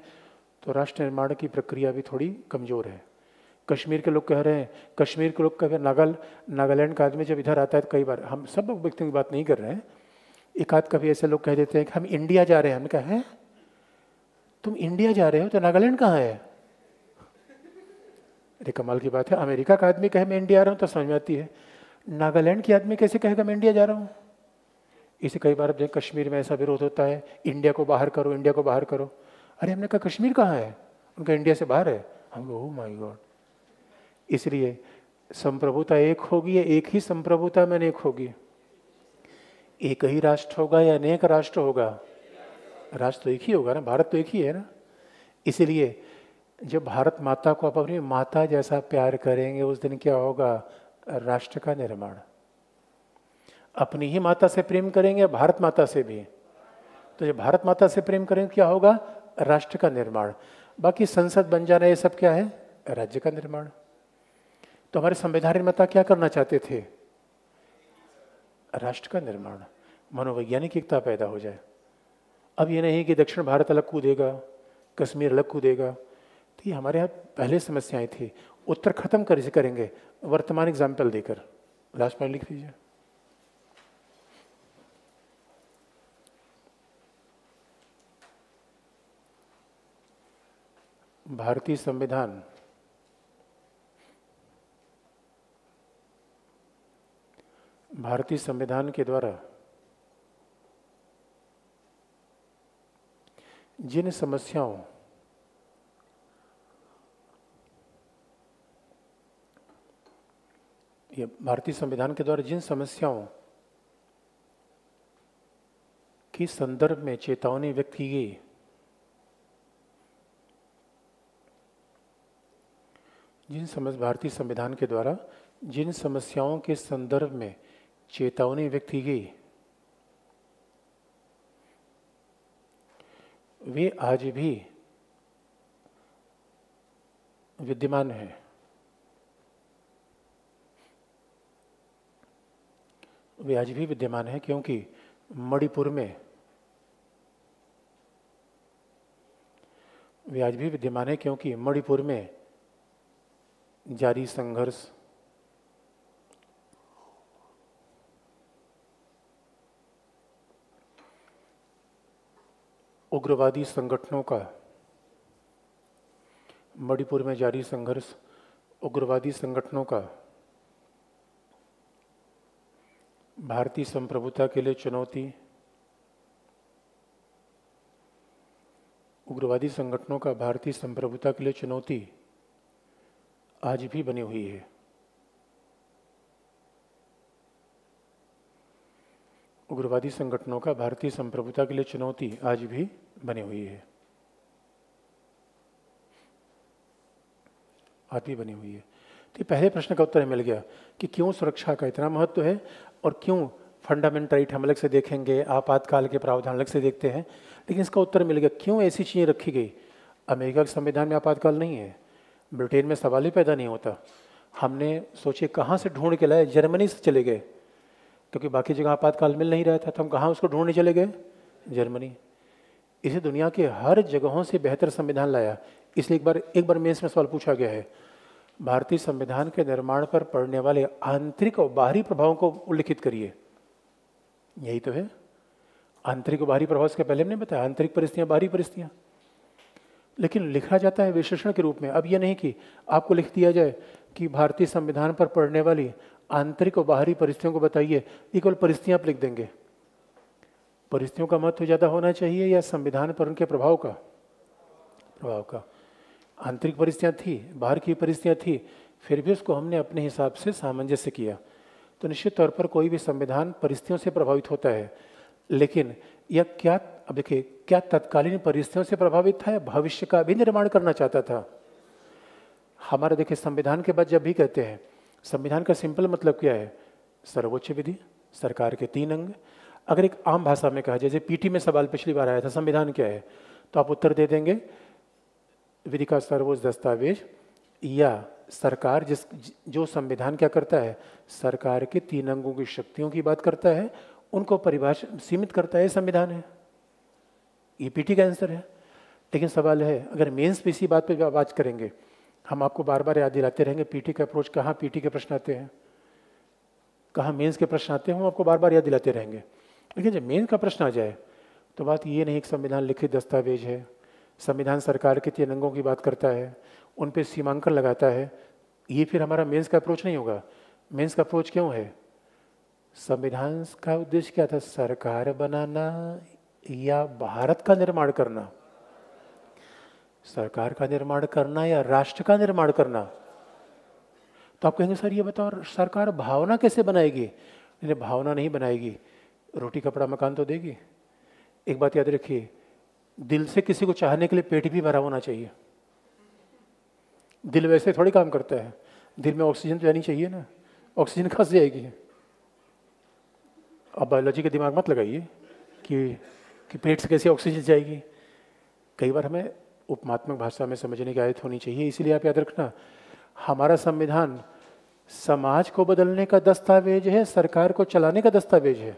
तो राष्ट्र निर्माण की प्रक्रिया भी थोड़ी कमज़ोर है कश्मीर के लोग कह रहे हैं कश्मीर के लोग कह रहे हैं नागाल नागालैंड का आदमी जब इधर आता है तो कई बार हम सब व्यक्तियों की बात नहीं कर रहे हैं एक आध कभी ऐसे लोग कह देते हैं कि हम इंडिया जा रहे हैं हमने कहा है तुम इंडिया जा रहे हो तो नागालैंड कहाँ है अरे कमाल की बात है अमेरिका का आदमी कहे मैं इंडिया आ रहा हूँ तो समझ में आती है नागालैंड की आदमी कैसे कहेगा मैं इंडिया जा रहा हूँ इसे कई बार देख कश्मीर में ऐसा विरोध होता है इंडिया को बाहर करो इंडिया को बाहर करो अरे हमने कहा कश्मीर कहाँ है उनका इंडिया से बाहर है हम लोग माई गॉड इसलिए संप्रभुता एक होगी या एक ही संप्रभुता में अनेक होगी एक ही राष्ट्र होगा या अनेक राष्ट्र होगा राष्ट्र तो एक ही होगा ना भारत तो एक ही है ना इसलिए जब भारत माता को आप अपनी माता जैसा प्यार करेंगे उस दिन क्या होगा राष्ट्र का निर्माण अपनी ही माता से प्रेम करेंगे भारत माता से भी तो जब भारत माता से प्रेम करेंगे क्या होगा राष्ट्र का निर्माण बाकी संसद बन जाना ये सब क्या है राज्य का निर्माण तो हमारे संवैधानिक माता क्या करना चाहते थे राष्ट्र का निर्माण मनोवैज्ञानिक एकता पैदा हो जाए अब ये नहीं कि दक्षिण भारत अलग कूदेगा कश्मीर अलग कूदेगा तो ये हमारे यहाँ पहले समस्याएं थी उत्तर खत्म कर करेंगे वर्तमान एग्जाम्पल देकर लास्ट पॉइंट लिख लीजिए भारतीय संविधान भारतीय संविधान के द्वारा जिन समस्याओं ये भारतीय संविधान के द्वारा जिन समस्याओं के संदर्भ में चेतावनी व्यक्त की गई जिन समझ भारतीय संविधान के द्वारा जिन समस्याओं के संदर्भ में चेतावनी व्यक्त की गई वे आज भी विद्यमान है वे आज भी विद्यमान है क्योंकि मणिपुर में वे आज भी विद्यमान है क्योंकि मणिपुर में जारी संघर्ष उग्रवादी संगठनों का मणिपुर में जारी संघर्ष उग्रवादी संगठनों का भारतीय संप्रभुता के लिए चुनौती उग्रवादी संगठनों का भारतीय संप्रभुता के लिए चुनौती आज भी बनी हुई है उग्रवादी संगठनों का भारतीय संप्रभुता के लिए चुनौती आज भी बनी हुई है आज भी बनी हुई है तो पहले प्रश्न का उत्तर मिल गया कि क्यों सुरक्षा का इतना महत्व है और क्यों फंडामेंटल राइट हम अलग से देखेंगे आपातकाल के प्रावधान अलग से देखते हैं लेकिन इसका उत्तर मिल गया क्यों ऐसी चीज़ें रखी गई अमेरिका के संविधान में आपातकाल नहीं है ब्रिटेन में सवाल ही पैदा नहीं होता हमने सोचे कहाँ से ढूंढ के लाए जर्मनी से चले गए क्योंकि बाकी जगह आपातकाल मिल नहीं रहा था तो हम कहाँ उसको ढूंढने चले गए जर्मनी इसे दुनिया के हर जगहों से बेहतर संविधान लाया इसलिए एक बार एक बार मेंस में सवाल पूछा गया है भारतीय संविधान के निर्माण पर पड़ने वाले आंतरिक और बाहरी प्रभावों को उल्लिखित करिए यही तो है आंतरिक और बाहरी प्रभाव इसके पहले हमने बताया आंतरिक परिस्थितियाँ बाहरी परिस्थितियाँ लेकिन लिखा जाता है विशेषण के रूप में अब ये नहीं कि आपको लिख दिया जाए कि भारतीय संविधान पर पढ़ने वाली आंतरिक और बाहरी परिस्थितियों को बताइए केवल परिस्थितियाँ आप लिख देंगे परिस्थितियों का महत्व ज़्यादा होना चाहिए या संविधान पर उनके प्रभाव का प्रभाव का आंतरिक परिस्थितियाँ थी बाहर की परिस्थितियाँ थी फिर भी उसको हमने अपने हिसाब से सामंजस्य किया तो निश्चित तौर पर कोई भी संविधान परिस्थितियों से प्रभावित होता है लेकिन यह क्या अब देखिए क्या तत्कालीन परिस्थितियों से प्रभावित था भविष्य का भी निर्माण करना चाहता था हमारे देखिए संविधान के बाद जब भी कहते हैं संविधान का सिंपल मतलब क्या है सर्वोच्च विधि सरकार के तीन अंग अगर एक आम भाषा में कहा जैसे पीटी में सवाल पिछली बार आया था संविधान क्या है तो आप उत्तर दे देंगे विधि का सर्वोच्च दस्तावेज या सरकार जिस जो संविधान क्या करता है सरकार के तीन अंगों की शक्तियों की बात करता है उनको परिभाषा सीमित करता है संविधान है ईपीटी का आंसर है लेकिन सवाल है अगर मेंस पे इसी बात पर बात करेंगे हम आपको बार बार याद दिलाते रहेंगे पीटी का अप्रोच कहाँ पीटी के प्रश्न आते हैं कहाँ मेंस के प्रश्न आते हैं हम आपको बार बार याद दिलाते रहेंगे लेकिन जब मेन का प्रश्न आ जाए तो बात ये नहीं कि संविधान लिखित दस्तावेज है संविधान सरकार के तीन अंगों की बात करता है उन पर सीमांकन लगाता है ये फिर हमारा मेंस का अप्रोच नहीं होगा मेंस का अप्रोच क्यों है संविधान का उद्देश्य क्या था सरकार बनाना या भारत का निर्माण करना सरकार का निर्माण करना या राष्ट्र का निर्माण करना तो आप कहेंगे सर ये बताओ सरकार भावना कैसे बनाएगी नहीं भावना नहीं बनाएगी रोटी कपड़ा मकान तो देगी एक बात याद रखिए दिल से किसी को चाहने के लिए पेट भी भरा होना चाहिए दिल वैसे थोड़ी काम करता है दिल में ऑक्सीजन तो जानी चाहिए ना ऑक्सीजन खस जाएगी आप बायोलॉजी के दिमाग मत लगाइए कि कि पेट से कैसे ऑक्सीजन जाएगी कई बार हमें उपमात्मक भाषा में समझने की आयत होनी चाहिए इसीलिए आप याद रखना हमारा संविधान समाज को बदलने का दस्तावेज है सरकार को चलाने का दस्तावेज है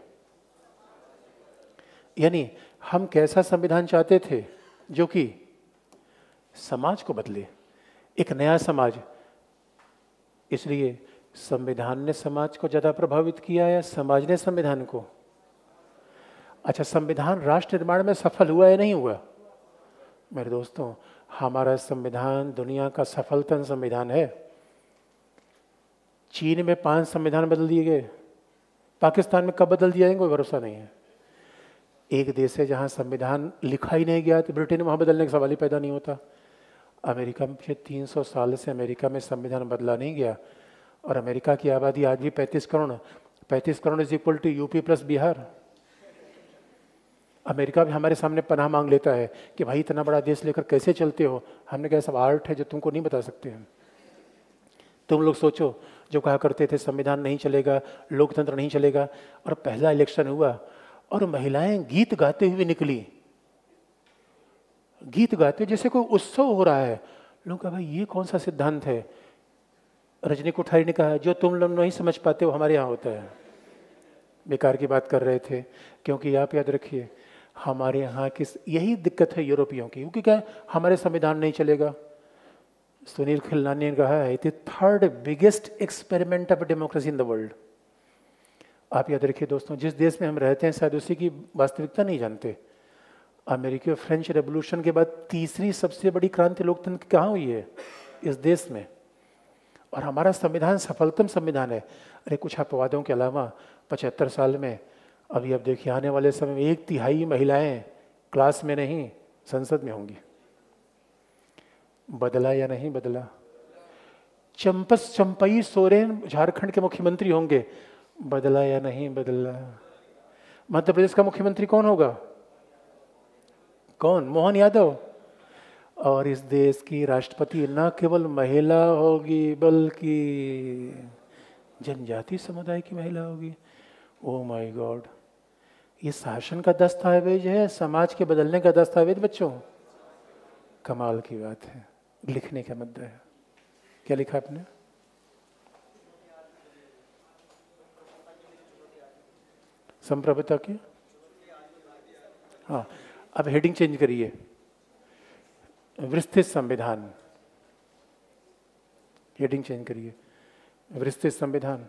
यानी हम कैसा संविधान चाहते थे जो कि समाज को बदले एक नया समाज इसलिए संविधान ने समाज को ज़्यादा प्रभावित किया या समाज ने संविधान को अच्छा संविधान राष्ट्र निर्माण में सफल हुआ या नहीं हुआ मेरे दोस्तों हमारा संविधान दुनिया का सफलतम संविधान है चीन में पांच संविधान बदल दिए गए पाकिस्तान में कब बदल दिया जाएंगे कोई भरोसा नहीं है एक देश है जहां संविधान लिखा ही नहीं गया तो ब्रिटेन में वहां बदलने का सवाल ही पैदा नहीं होता अमेरिका में पिछले 300 साल से अमेरिका में संविधान बदला नहीं गया और अमेरिका की आबादी आज भी पैंतीस करोड़ पैंतीस crore is equal to UP plus Bihar America भी हमारे सामने पनाह मांग लेता है कि भाई इतना बड़ा देश लेकर कैसे चलते हो हमने कहा सब आर्ट है जो तुमको नहीं बता सकते हम तुम लोग सोचो जो कहा करते थे संविधान नहीं चलेगा लोकतंत्र नहीं चलेगा और पहला इलेक्शन हुआ और महिलाएं गीत गाते हुए निकली गीत गाते जैसे कोई उत्सव हो रहा है लोग कहा भाई ये कौन सा सिद्धांत है रजनी कोठारी ने कहा जो तुम लोग नहीं समझ पाते वो हमारे यहाँ होता है बेकार की बात कर रहे थे क्योंकि आप याद रखिए हमारे यहाँ की यही दिक्कत है यूरोपियों की क्योंकि क्या हमारे संविधान नहीं चलेगा सुनील खिलनानी ने कहा है third biggest experiment of democracy in the world आप याद रखिए दोस्तों जिस देश में हम रहते हैं शायद उसी की वास्तविकता नहीं जानते अमेरिकी और फ्रेंच रेवोल्यूशन के बाद तीसरी सबसे बड़ी क्रांति लोकतंत्र कहाँ हुई है इस देश में और हमारा संविधान सफलतम संविधान है अरे कुछ अपवादों के अलावा पचहत्तर साल में अभी अब देखिए आने वाले समय में एक तिहाई महिलाएं क्लास में नहीं संसद में होंगी बदला या नहीं बदला चंपस चंपई सोरेन झारखंड के मुख्यमंत्री होंगे बदला या नहीं बदला मध्य प्रदेश का मुख्यमंत्री कौन होगा कौन मोहन यादव और इस देश की राष्ट्रपति न केवल महिला होगी बल्कि जनजाति समुदाय की महिला होगी ओ माय गॉड ये शासन का दस्तावेज है समाज के बदलने का दस्तावेज बच्चों कमाल की बात है लिखने का मुद्दा है क्या लिखा आपने संप्रभुता की हाँ अब हेडिंग चेंज करिए विस्तृत संविधान हेडिंग चेंज करिए विस्तृत संविधान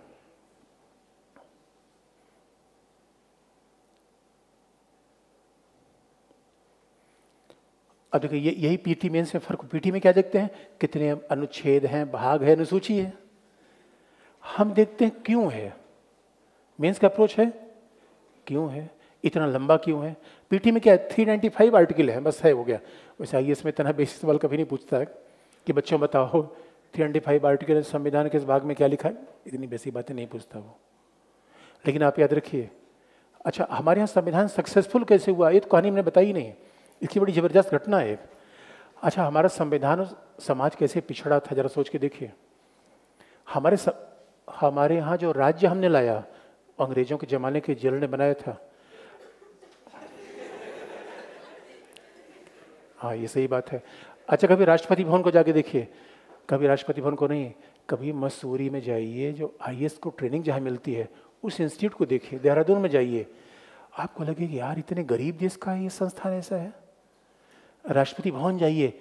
अब देखिए ये यही पीटी में में फर्क पीटी में क्या देखते हैं कितने अनुच्छेद हैं भाग है अनुसूची है हम देखते हैं क्यों है मेंस का अप्रोच है क्यों है इतना लंबा क्यों है पीटी में क्या है फाइव आर्टिकल है बस है हो गया वैसे आई में इतना बेसिक सवाल कभी नहीं पूछता है कि बच्चों बताओ थ्री हंड्रेड फाइव आर्टिकल संविधान के इस भाग में क्या लिखा है इतनी बेसिक बातें नहीं पूछता वो लेकिन आप याद रखिए अच्छा हमारे यहाँ संविधान सक्सेसफुल कैसे हुआ ये तो कहानी हमने बताई नहीं इसकी बड़ी ज़बरदस्त घटना है अच्छा हमारा संविधान समाज कैसे पिछड़ा था जरा सोच के देखिए हमारे हमारे यहाँ जो राज्य हमने लाया अंग्रेजों के ज़माने के जेल ने बनाया था हाँ ये सही बात है अच्छा कभी राष्ट्रपति भवन को जाके देखिए कभी राष्ट्रपति भवन को नहीं कभी मसूरी में जाइए जो आई को ट्रेनिंग जहाँ मिलती है उस इंस्टीट्यूट को देखिए देहरादून में जाइए आपको लगे कि यार इतने गरीब देश का ये संस्थान ऐसा है राष्ट्रपति भवन जाइए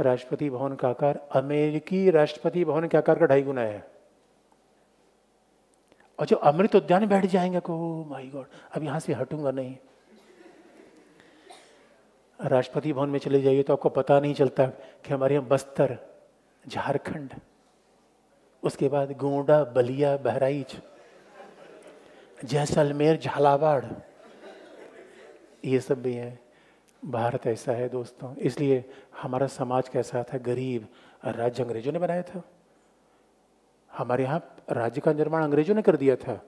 राष्ट्रपति भवन का आकार अमेरिकी राष्ट्रपति भवन के आकार का ढाई गुना है और जो अमृत उद्यान बैठ जाएंगे को माई गॉड अब यहाँ से हटूंगा नहीं राष्ट्रपति भवन में चले जाइए तो आपको पता नहीं चलता कि हमारे यहाँ बस्तर झारखंड उसके बाद गोंडा बलिया बहराइच जैसलमेर झालावाड़ ये सब भी है भारत ऐसा है दोस्तों इसलिए हमारा समाज कैसा था गरीब राज्य अंग्रेजों ने बनाया था हमारे यहाँ राज्य का निर्माण अंग्रेजों ने कर दिया था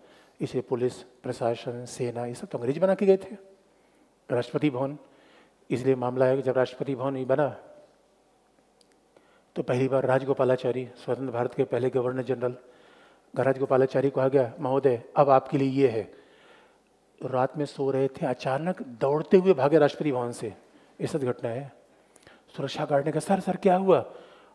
इसे पुलिस प्रशासन सेना ये सब तो अंग्रेज बना के गए थे राष्ट्रपति भवन इसलिए मामला है कि जब राष्ट्रपति भवन भी बना तो पहली बार राजगोपालाचारी स्वतंत्र भारत के पहले गवर्नर जनरल राजगोपालाचारी को आ गया महोदय अब आपके लिए ये है तो रात में सो रहे थे अचानक दौड़ते हुए भागे राष्ट्रपति भवन से ऐसा घटना है सुरक्षा गार्ड ने कहा सर सर क्या हुआ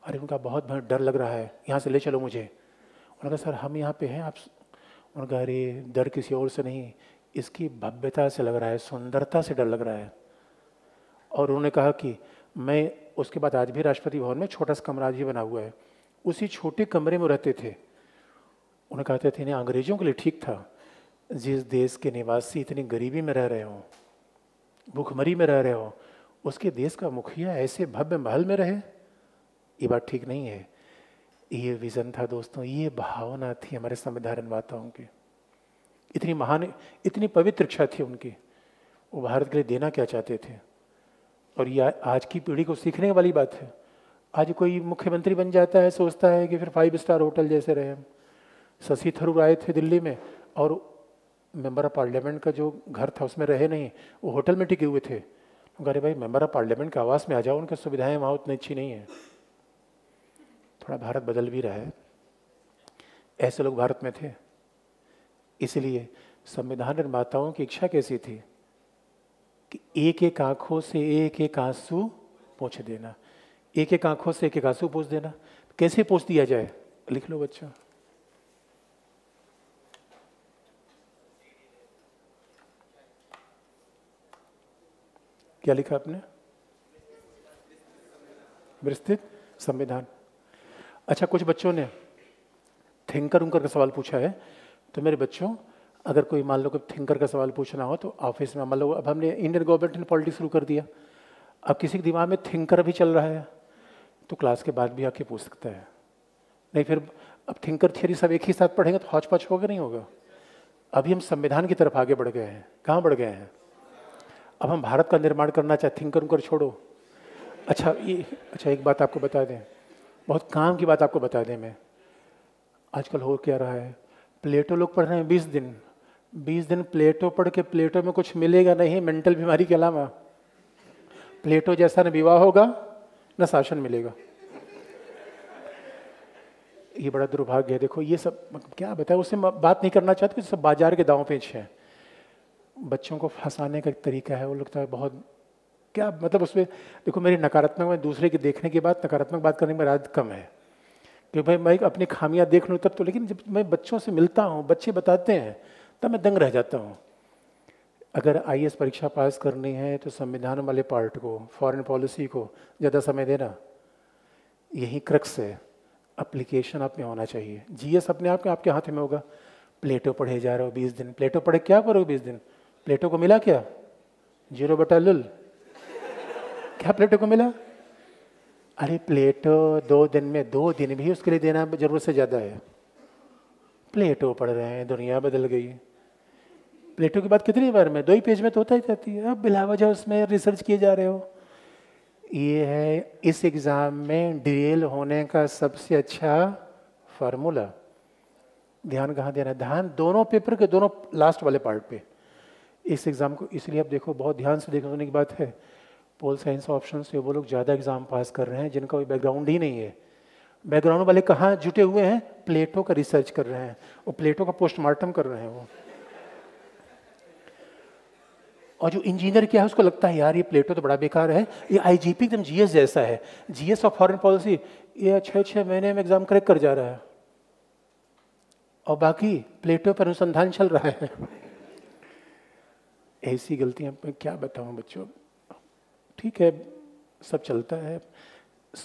अरे उनका बहुत बहुत डर लग रहा है यहाँ से ले चलो मुझे उन्होंने कहा सर हम यहाँ पे हैं आप उन्होंने कहा अरे डर किसी और से नहीं इसकी भव्यता से लग रहा है सुंदरता से डर लग रहा है और उन्होंने कहा कि मैं उसके बाद आज भी राष्ट्रपति भवन में छोटा सा कमरा भी बना हुआ है उसी छोटे कमरे में रहते थे उन्हें कहते थे इन्हें अंग्रेजों के लिए ठीक था जिस देश के निवासी इतनी गरीबी में रह रहे हो भूखमरी में रह रहे हो उसके देश का मुखिया ऐसे भव्य महल में रहे ये बात ठीक नहीं है ये विजन था दोस्तों ये भावना थी हमारे संविधान माताओं की इतनी महान इतनी पवित्र इच्छा थी उनकी वो भारत के लिए देना क्या चाहते थे और ये आज की पीढ़ी को सीखने वाली बात है आज कोई मुख्यमंत्री बन जाता है सोचता है कि फिर फाइव स्टार होटल जैसे रहे हम शशि थरूर आए थे दिल्ली में और मेंबर ऑफ पार्लियामेंट का जो घर था उसमें रहे नहीं वो होटल में टिके हुए थे अरे भाई मेंबर ऑफ पार्लियामेंट के आवास में आ जाओ उनकी सुविधाएं वहाँ उतनी अच्छी नहीं है थोड़ा भारत बदल भी रहा है ऐसे लोग भारत में थे इसलिए संविधान निर्माताओं की इच्छा कैसी थी कि एक एक आंखों से एक एक आंसू पूछ देना एक एक आंखों से एक एक आंसू पूछ देना कैसे पूछ दिया जाए लिख लो बच्चों क्या लिखा आपने विस्तृत संविधान अच्छा कुछ बच्चों ने थिंकर उंकर का सवाल पूछा है तो मेरे बच्चों अगर कोई मान लो कि थिंकर का सवाल पूछना हो तो ऑफिस में मान लो अब हमने इंडियन गवर्नमेंट ने पॉलिटिक्स शुरू कर दिया अब किसी के दिमाग में थिंकर भी चल रहा है तो क्लास के बाद भी आके पूछ सकता है नहीं फिर अब थिंकर थियरी सब एक ही साथ पढ़ेंगे तो हौच पौच होगा नहीं होगा अभी हम संविधान की तरफ आगे बढ़ गए हैं कहाँ बढ़ गए हैं अब हम भारत का निर्माण करना चाहे थिंकर उनकर छोड़ो अच्छा ये अच्छा एक बात आपको बता दें बहुत काम की बात आपको बता दें मैं आजकल हो क्या रहा है प्लेटो लोग पढ़ रहे हैं बीस दिन बीस दिन प्लेटो पढ़ के प्लेटो में कुछ मिलेगा नहीं मेंटल बीमारी के अलावा प्लेटो जैसा न विवाह होगा न शासन मिलेगा ये बड़ा दुर्भाग्य है देखो ये सब मतलब क्या बताया उससे बात नहीं करना चाहते सब बाजार के दाव पेच है बच्चों को फंसाने का एक तरीका है वो लगता तो है बहुत क्या मतलब उसमें देखो मेरी नकारात्मक में दूसरे के देखने के बाद नकारात्मक बात करने में राज कम है क्योंकि भाई मैं अपनी खामियां देख लूँ तब तो लेकिन जब मैं बच्चों से मिलता हूँ बच्चे बताते हैं तब मैं दंग रह जाता हूँ अगर आई परीक्षा पास करनी है तो संविधान वाले पार्ट को फॉरेन पॉलिसी को ज़्यादा समय देना यही क्रक्स है अप्लीकेशन आप में होना चाहिए जी एस अपने आप में आपके हाथ में होगा प्लेटो पढ़े जा रहे हो बीस दिन प्लेटो पढ़े क्या करोगे बीस दिन प्लेटो को मिला क्या जीरो बटा लुल क्या प्लेटो को मिला अरे प्लेटो दो दिन में दो दिन भी उसके लिए देना जरूरत से ज़्यादा है प्लेटो पढ़ रहे हैं दुनिया बदल गई प्लेटो की बात कितनी बार में दो ही पेज में तो होता ही जाती है अब बिलावजा उसमें रिसर्च किए जा रहे हो ये है इस एग्ज़ाम में डिरेल होने का सबसे अच्छा फार्मूला ध्यान कहाँ देना ध्यान दोनों पेपर के दोनों लास्ट वाले पार्ट पे इस एग्ज़ाम को इसलिए आप देखो बहुत ध्यान से देखने की बात है पोल साइंस ऑप्शन से वो लोग ज़्यादा एग्ज़ाम पास कर रहे हैं जिनका कोई बैकग्राउंड ही नहीं है बैकग्राउंड वाले कहाँ जुटे हुए हैं प्लेटो का रिसर्च कर रहे हैं और प्लेटो का पोस्टमार्टम कर रहे हैं वो और जो इंजीनियर क्या है उसको लगता है यार ये प्लेटो तो बड़ा बेकार है ये आईजीपी एकदम जीएस जैसा है जीएस ऑफ फॉरेन पॉलिसी ये छः छः महीने में एग्जाम करेक्ट कर जा रहा है और बाकी प्लेटो पर अनुसंधान चल रहा है ऐसी गलतियां मैं क्या बताऊं बच्चों ठीक है सब चलता है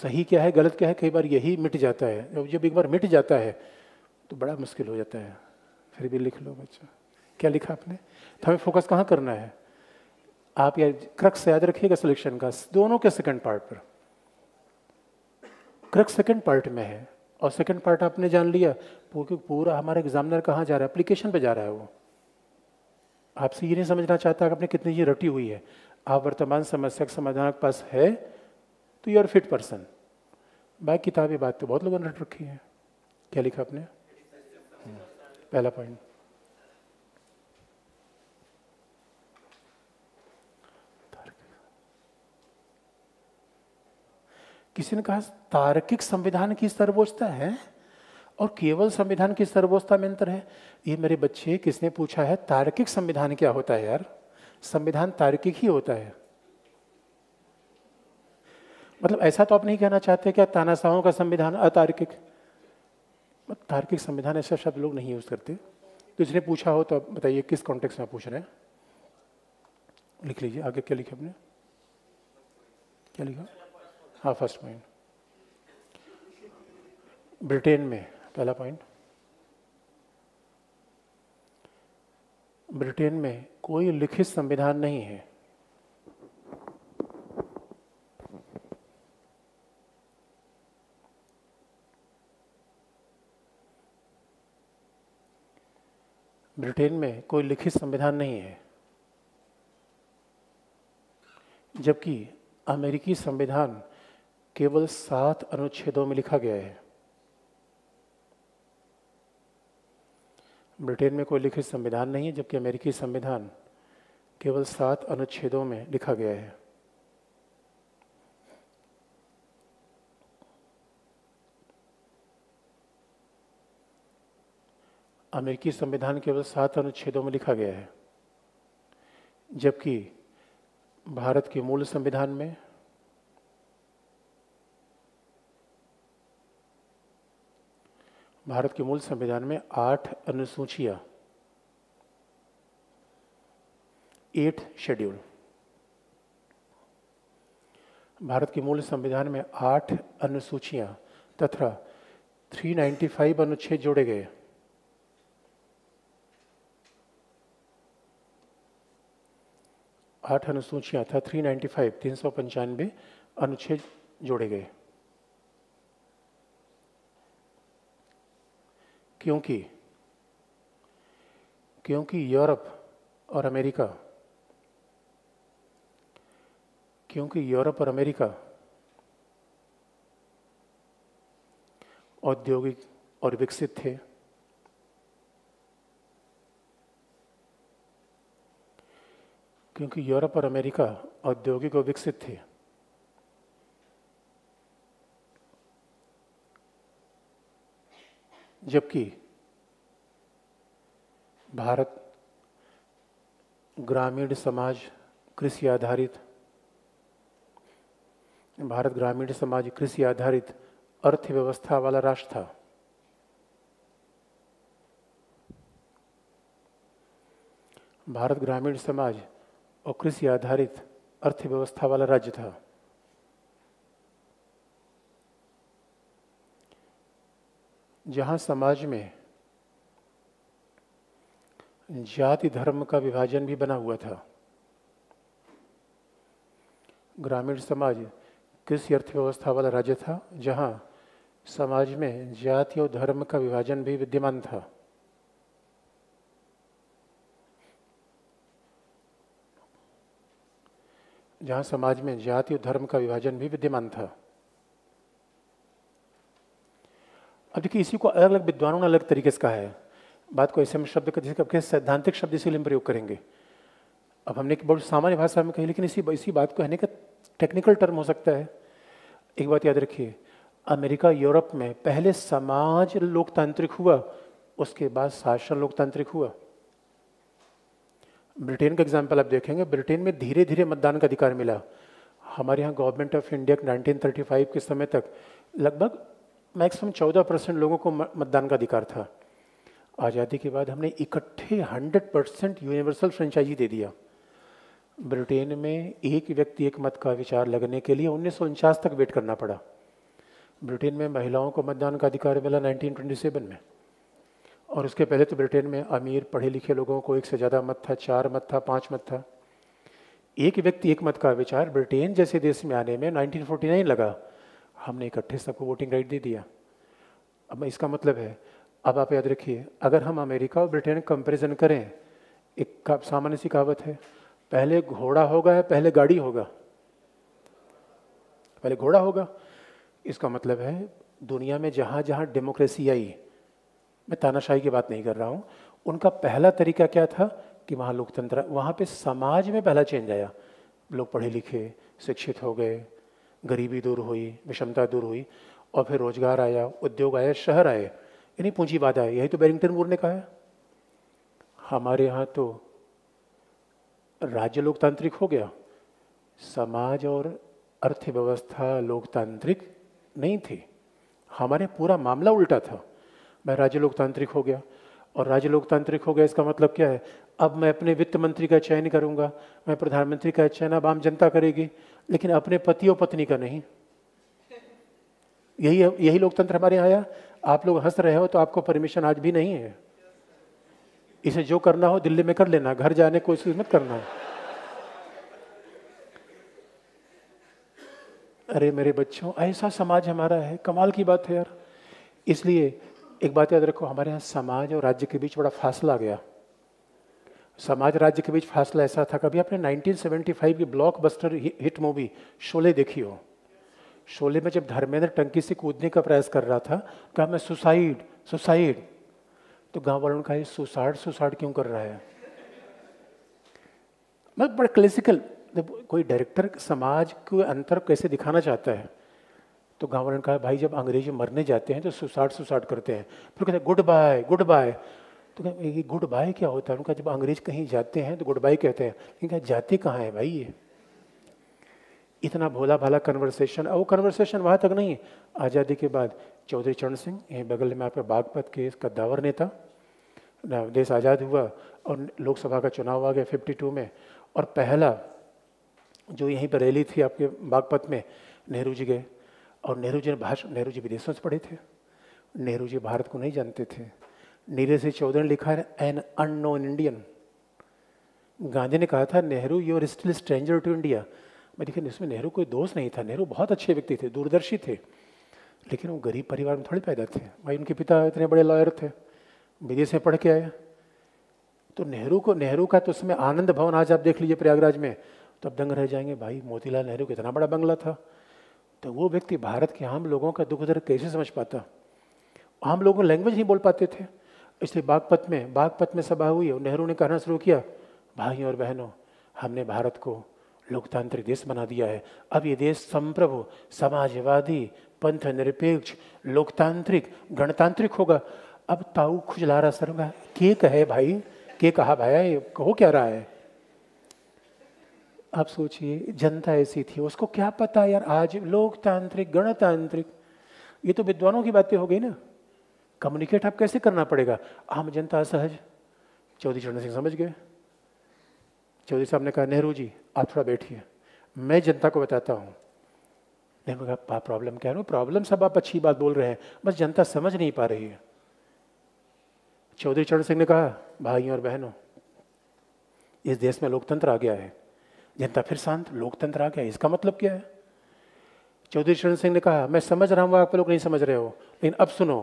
सही क्या है गलत क्या है कई बार यही मिट जाता है जब जब एक बार मिट जाता है तो बड़ा मुश्किल हो जाता है फिर भी लिख लो बच्चा क्या लिखा आपने तो हमें फोकस कहाँ करना है आप ये क्रक्स याद रखिएगा सिलेक्शन का दोनों के सेकंड पार्ट पर क्रक्स सेकंड पार्ट में है और सेकंड पार्ट आपने जान लिया क्योंकि पूरा हमारा एग्जामिनर कहाँ जा रहा है अप्लीकेशन पे जा रहा है वो आपसे ये नहीं समझना चाहता कि आपने कितनी चीज़ रटी हुई है आप वर्तमान समस्या के समाधान के पास है तो यू आर फिट पर्सन बाकी किताबी बात तो बहुत लोगों ने रट रखी है क्या लिखा आपने हम्म, पहला पॉइंट किसी ने कहा तार्किक संविधान की सर्वोच्चता है और केवल संविधान की सर्वोच्चता में अंतर है ये मेरे बच्चे किसने पूछा है तार्किक संविधान क्या होता है यार संविधान तार्किक ही होता है मतलब ऐसा तो आप नहीं कहना चाहते क्या तानाशाहों का संविधान अतार्किक मतलब तार्किक संविधान ऐसा शब्द लोग नहीं यूज़ करते तो पूछा हो तो आप बताइए किस कॉन्टेक्स्ट में पूछ रहे हैं लिख लीजिए आगे क्या लिखे आपने क्या लिखा हाँ फर्स्ट पॉइंट ब्रिटेन में पहला पॉइंट ब्रिटेन में कोई लिखित संविधान नहीं है ब्रिटेन में कोई लिखित संविधान नहीं है जबकि अमेरिकी संविधान केवल सात अनुच्छेदों में लिखा गया है ब्रिटेन में कोई लिखित संविधान नहीं है जबकि अमेरिकी संविधान केवल सात अनुच्छेदों में लिखा गया है अमेरिकी संविधान केवल सात अनुच्छेदों में लिखा गया है जबकि भारत के मूल संविधान में भारत के मूल संविधान में आठ अनुसूचियां एट शेड्यूल भारत के मूल संविधान में आठ अनुसूचियां तथा 395 अनुच्छेद जोड़े गए आठ अनुसूचियां था 395 तीन सौ पंचानवे अनुच्छेद जोड़े गए क्योंकि क्योंकि यूरोप और अमेरिका क्योंकि यूरोप और अमेरिका औद्योगिक और विकसित थे क्योंकि यूरोप और अमेरिका औद्योगिक और विकसित थे जबकि भारत ग्रामीण समाज कृषि आधारित भारत ग्रामीण समाज कृषि आधारित अर्थव्यवस्था वाला राष्ट्र था भारत ग्रामीण समाज और कृषि आधारित अर्थव्यवस्था वाला राज्य था जहाँ समाज में जाति धर्म का विभाजन भी बना हुआ था ग्रामीण समाज कृषि अर्थव्यवस्था वाला राज्य था जहाँ समाज में जाति और धर्म का विभाजन भी विद्यमान था जहाँ समाज में जाति और धर्म का विभाजन भी विद्यमान था अब देखिए इसी को अलग अलग विद्वानों ने अलग तरीके से कहा है बात को ऐसे में शब्द का जैसे आपके सैद्धांतिक शब्द इसीलिए हम प्रयोग करेंगे अब हमने बहुत सामान्य भाषा में कही लेकिन इसी इसी बात को कहने का टेक्निकल टर्म हो सकता है एक बात याद रखिए अमेरिका यूरोप में पहले समाज लोकतांत्रिक हुआ उसके बाद शासन लोकतांत्रिक हुआ ब्रिटेन का एग्जाम्पल आप देखेंगे ब्रिटेन में धीरे धीरे मतदान का अधिकार मिला हमारे यहाँ गवर्नमेंट ऑफ इंडिया 1935 के समय तक लगभग मैक्सिमम चौदह परसेंट लोगों को मतदान का अधिकार था आज़ादी के बाद हमने इकट्ठे हंड्रेड परसेंट यूनिवर्सल फ्रेंचाइजी दे दिया ब्रिटेन में एक व्यक्ति एक मत का विचार लगने के लिए उन्नीस तक वेट करना पड़ा ब्रिटेन में महिलाओं को मतदान का अधिकार मिला 1927 में और उसके पहले तो ब्रिटेन में अमीर पढ़े लिखे लोगों को एक से ज़्यादा मत था चार मत था पाँच मत था एक व्यक्ति एक मत का विचार ब्रिटेन जैसे देश में आने में 1949 लगा हमने इकट्ठे सबको वोटिंग राइट दे दिया अब इसका मतलब है अब आप याद रखिए अगर हम अमेरिका और ब्रिटेन कंपेरिजन करें एक सामान्य सी कहावत है पहले घोड़ा होगा या पहले गाड़ी होगा पहले घोड़ा होगा इसका मतलब है दुनिया में जहाँ जहाँ डेमोक्रेसी आई मैं तानाशाही की बात नहीं कर रहा हूँ उनका पहला तरीका क्या था कि वहाँ लोकतंत्र वहाँ पे समाज में पहला चेंज आया लोग पढ़े लिखे शिक्षित हो गए गरीबी दूर हुई विषमता दूर हुई और फिर रोजगार आया उद्योग आया शहर आए यानी पूंजीवाद आया यही तो बैरिंगटन मूर ने कहा है हमारे यहाँ तो राज्य लोकतांत्रिक हो गया समाज और अर्थव्यवस्था लोकतांत्रिक नहीं थी हमारे पूरा मामला उल्टा था मैं राज्य लोकतांत्रिक हो गया और राज्य लोकतांत्रिक हो गया इसका मतलब क्या है अब मैं अपने वित्त मंत्री का चयन करूंगा मैं प्रधानमंत्री का चयन अब आम जनता करेगी लेकिन अपने पति और पत्नी का नहीं यही यही लोकतंत्र हमारे यहाँ आया आप लोग हंस रहे हो तो आपको परमिशन आज भी नहीं है इसे जो करना हो दिल्ली में कर लेना घर जाने को इसकी मत करना अरे मेरे बच्चों ऐसा समाज हमारा है कमाल की बात है यार इसलिए एक बात याद रखो हमारे यहाँ समाज और राज्य के बीच बड़ा फासला आ गया समाज राज्य के बीच फासला ऐसा था कभी आपने 1975 की बस्टर हिट मूवी शोले देखी हो शोले में जब धर्मेंद्र टंकी से कूदने का प्रयास कर रहा था कहा मैं सुसाइड सुसाइड तो गांव वालों ने कहा सुसाइड सुसाइड क्यों कर रहा है मतलब बड़ा क्लासिकल कोई डायरेक्टर समाज को अंतर कैसे दिखाना चाहता है तो गांव वालों ने कहा भाई जब अंग्रेजी मरने जाते हैं तो सुसाइड सुसाइड करते हैं फिर कहते हैं गुड बाय गुड बाय तो ये गुड बाय क्या होता है उनका जब अंग्रेज कहीं जाते हैं तो गुड बाय कहते हैं लेकिन कहा जाते कहाँ है भाई ये इतना भोला भाला कन्वर्सेशन और वो कन्वर्सेशन वहाँ तक नहीं आज़ादी के बाद चौधरी चरण सिंह यहीं बगल में आपका बागपत के कद्दावर नेता देश आज़ाद हुआ और लोकसभा का चुनाव आ गया 52 में और पहला जो यहीं पर रैली थी आपके बागपत में नेहरू जी गए और नेहरू जी ने भाषण नेहरू जी विदेशों से पढ़े थे नेहरू जी भारत को नहीं जानते थे नीरज सिंह चौधरी ने लिखा है एन अननोन इंडियन गांधी ने कहा था Nehru you're still stranger to India मैं लेकिन इसमें नेहरू कोई दोस्त नहीं था नेहरू बहुत अच्छे व्यक्ति थे दूरदर्शी थे लेकिन वो गरीब परिवार में थोड़े पैदा थे भाई उनके पिता इतने बड़े लॉयर थे विदेश में पढ़ के आए तो नेहरू को नेहरू का तो उसमें आनंद भवन आज आप देख लीजिए प्रयागराज में तो अब दंग रह जाएंगे भाई मोतीलाल नेहरू कितना बड़ा बंगला था तो वो व्यक्ति भारत के आम लोगों का दुख दर्द कैसे समझ पाता आम लोग लैंग्वेज नहीं बोल पाते थे इसलिए बागपत में बागपत में सभा हुई और नेहरू ने कहना शुरू किया भाइयों और बहनों हमने भारत को लोकतांत्रिक देश बना दिया है अब ये देश संप्रभु समाजवादी पंथ निरपेक्ष लोकतांत्रिक गणतांत्रिक होगा अब ताऊ खुजला रहा सर के कहे भाई के कहा भाई कहो क्या रहा है आप सोचिए जनता ऐसी थी उसको क्या पता यार आज लोकतांत्रिक गणतांत्रिक ये तो विद्वानों की बातें हो गई ना कम्युनिकेट आप कैसे करना पड़ेगा आम जनता असहज चौधरी चरण सिंह समझ गए चौधरी साहब ने कहा नेहरू जी आप थोड़ा बैठिए मैं जनता को बताता हूँ नेहरू कहा प्रॉब्लम क्या है प्रॉब्लम सब आप अच्छी बात बोल रहे हैं बस जनता समझ नहीं पा रही है चौधरी चरण सिंह ने कहा भाइयों और बहनों इस देश में लोकतंत्र आ गया है जनता फिर शांत लोकतंत्र आ गया है इसका मतलब क्या है चौधरी चरण सिंह ने कहा मैं समझ रहा हूँ आप लोग नहीं समझ रहे हो लेकिन अब सुनो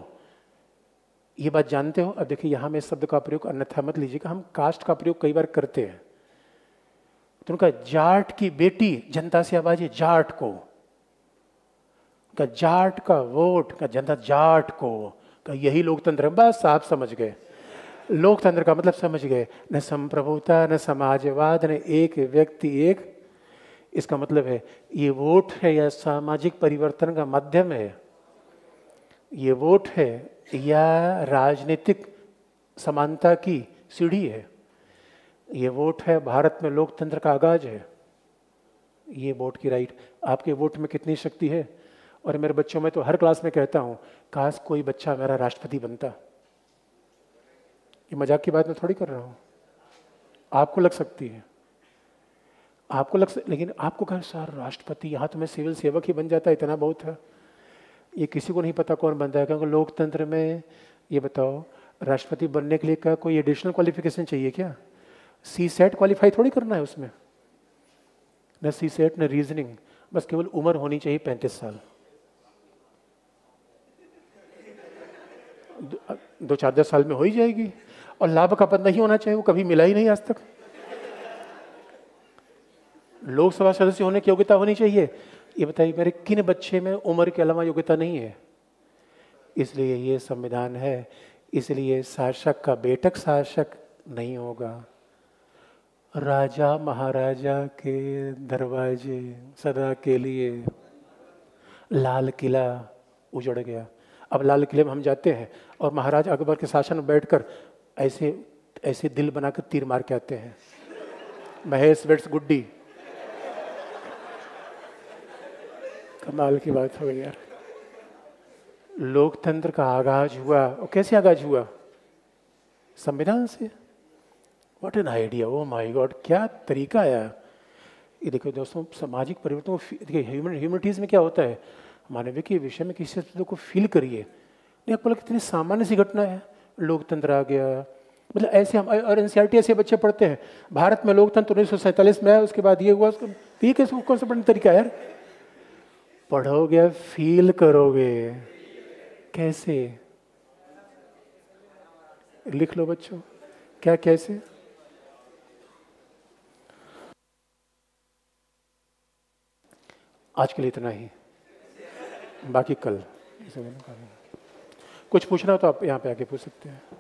ये बात जानते हो अब देखिए यहां मैं शब्द का प्रयोग अन्यथा मत लीजिएगा हम कास्ट का प्रयोग कई बार करते हैं तो उनका जाट की बेटी जनता से आवाज है जाट को का जाट का वोट का जनता जाट को का यही लोकतंत्र है बस आप समझ गए लोकतंत्र का मतलब समझ गए न संप्रभुता न समाजवाद न एक व्यक्ति एक इसका मतलब है ये वोट है या सामाजिक परिवर्तन का माध्यम है ये वोट है या राजनीतिक समानता की सीढ़ी है ये वोट है भारत में लोकतंत्र का आगाज है ये वोट की राइट आपके वोट में कितनी शक्ति है और मेरे बच्चों में तो हर क्लास में कहता हूँ काश कोई बच्चा मेरा राष्ट्रपति बनता ये मजाक की बात मैं थोड़ी कर रहा हूँ आपको लग सकती है आपको लग सक... लेकिन आपको कहा सर राष्ट्रपति यहाँ तो मैं सिविल सेवक ही बन जाता इतना बहुत है ये किसी को नहीं पता कौन बनता है क्योंकि लोकतंत्र में ये बताओ राष्ट्रपति बनने के लिए का कोई एडिशनल क्वालिफिकेशन चाहिए क्या सी सेट क्वालिफाई थोड़ी करना है उसमें न सी सेट न रीजनिंग बस केवल उम्र होनी चाहिए पैंतीस साल दो, दो चार दस साल में हो ही जाएगी और लाभ का पद नहीं होना चाहिए वो कभी मिला ही नहीं आज तक लोकसभा सदस्य होने की योग्यता होनी चाहिए ये बताइए मेरे किन बच्चे में उम्र के अलावा योग्यता नहीं है इसलिए ये संविधान है इसलिए शासक का बेटक शासक नहीं होगा राजा महाराजा के दरवाजे सदा के लिए लाल किला उजड़ गया अब लाल किले में हम जाते हैं और महाराज अकबर के शासन में बैठकर ऐसे ऐसे दिल बनाकर तीर मार के आते हैं महेश वेट्स गुड्डी कमाल की बात हो गई यार लोकतंत्र का आगाज हुआ और कैसे आगाज हुआ संविधान से what an idea oh my God क्या तरीका आया ये देखो दोस्तों सामाजिक परिवर्तन देखिए ह्यूमन ह्यूमनिटीज़ में क्या होता है मानवीय के विषय में किसी चीज़ों को फील करिए नहीं आपको कितनी सामान्य सी घटना है लोकतंत्र आ गया मतलब ऐसे हम और एन e ऐसे बच्चे पढ़ते हैं भारत में लोकतंत्र उन्नीस सौ सैंतालीस में है उसके बाद ये हुआ उसके ये कैसे कौन सा पढ़ने तरीका है यार पढ़ोगे फील करोगे कैसे लिख लो बच्चों क्या कैसे आज के लिए इतना ही बाकी कल कुछ पूछना हो तो आप यहाँ पे आके पूछ सकते हैं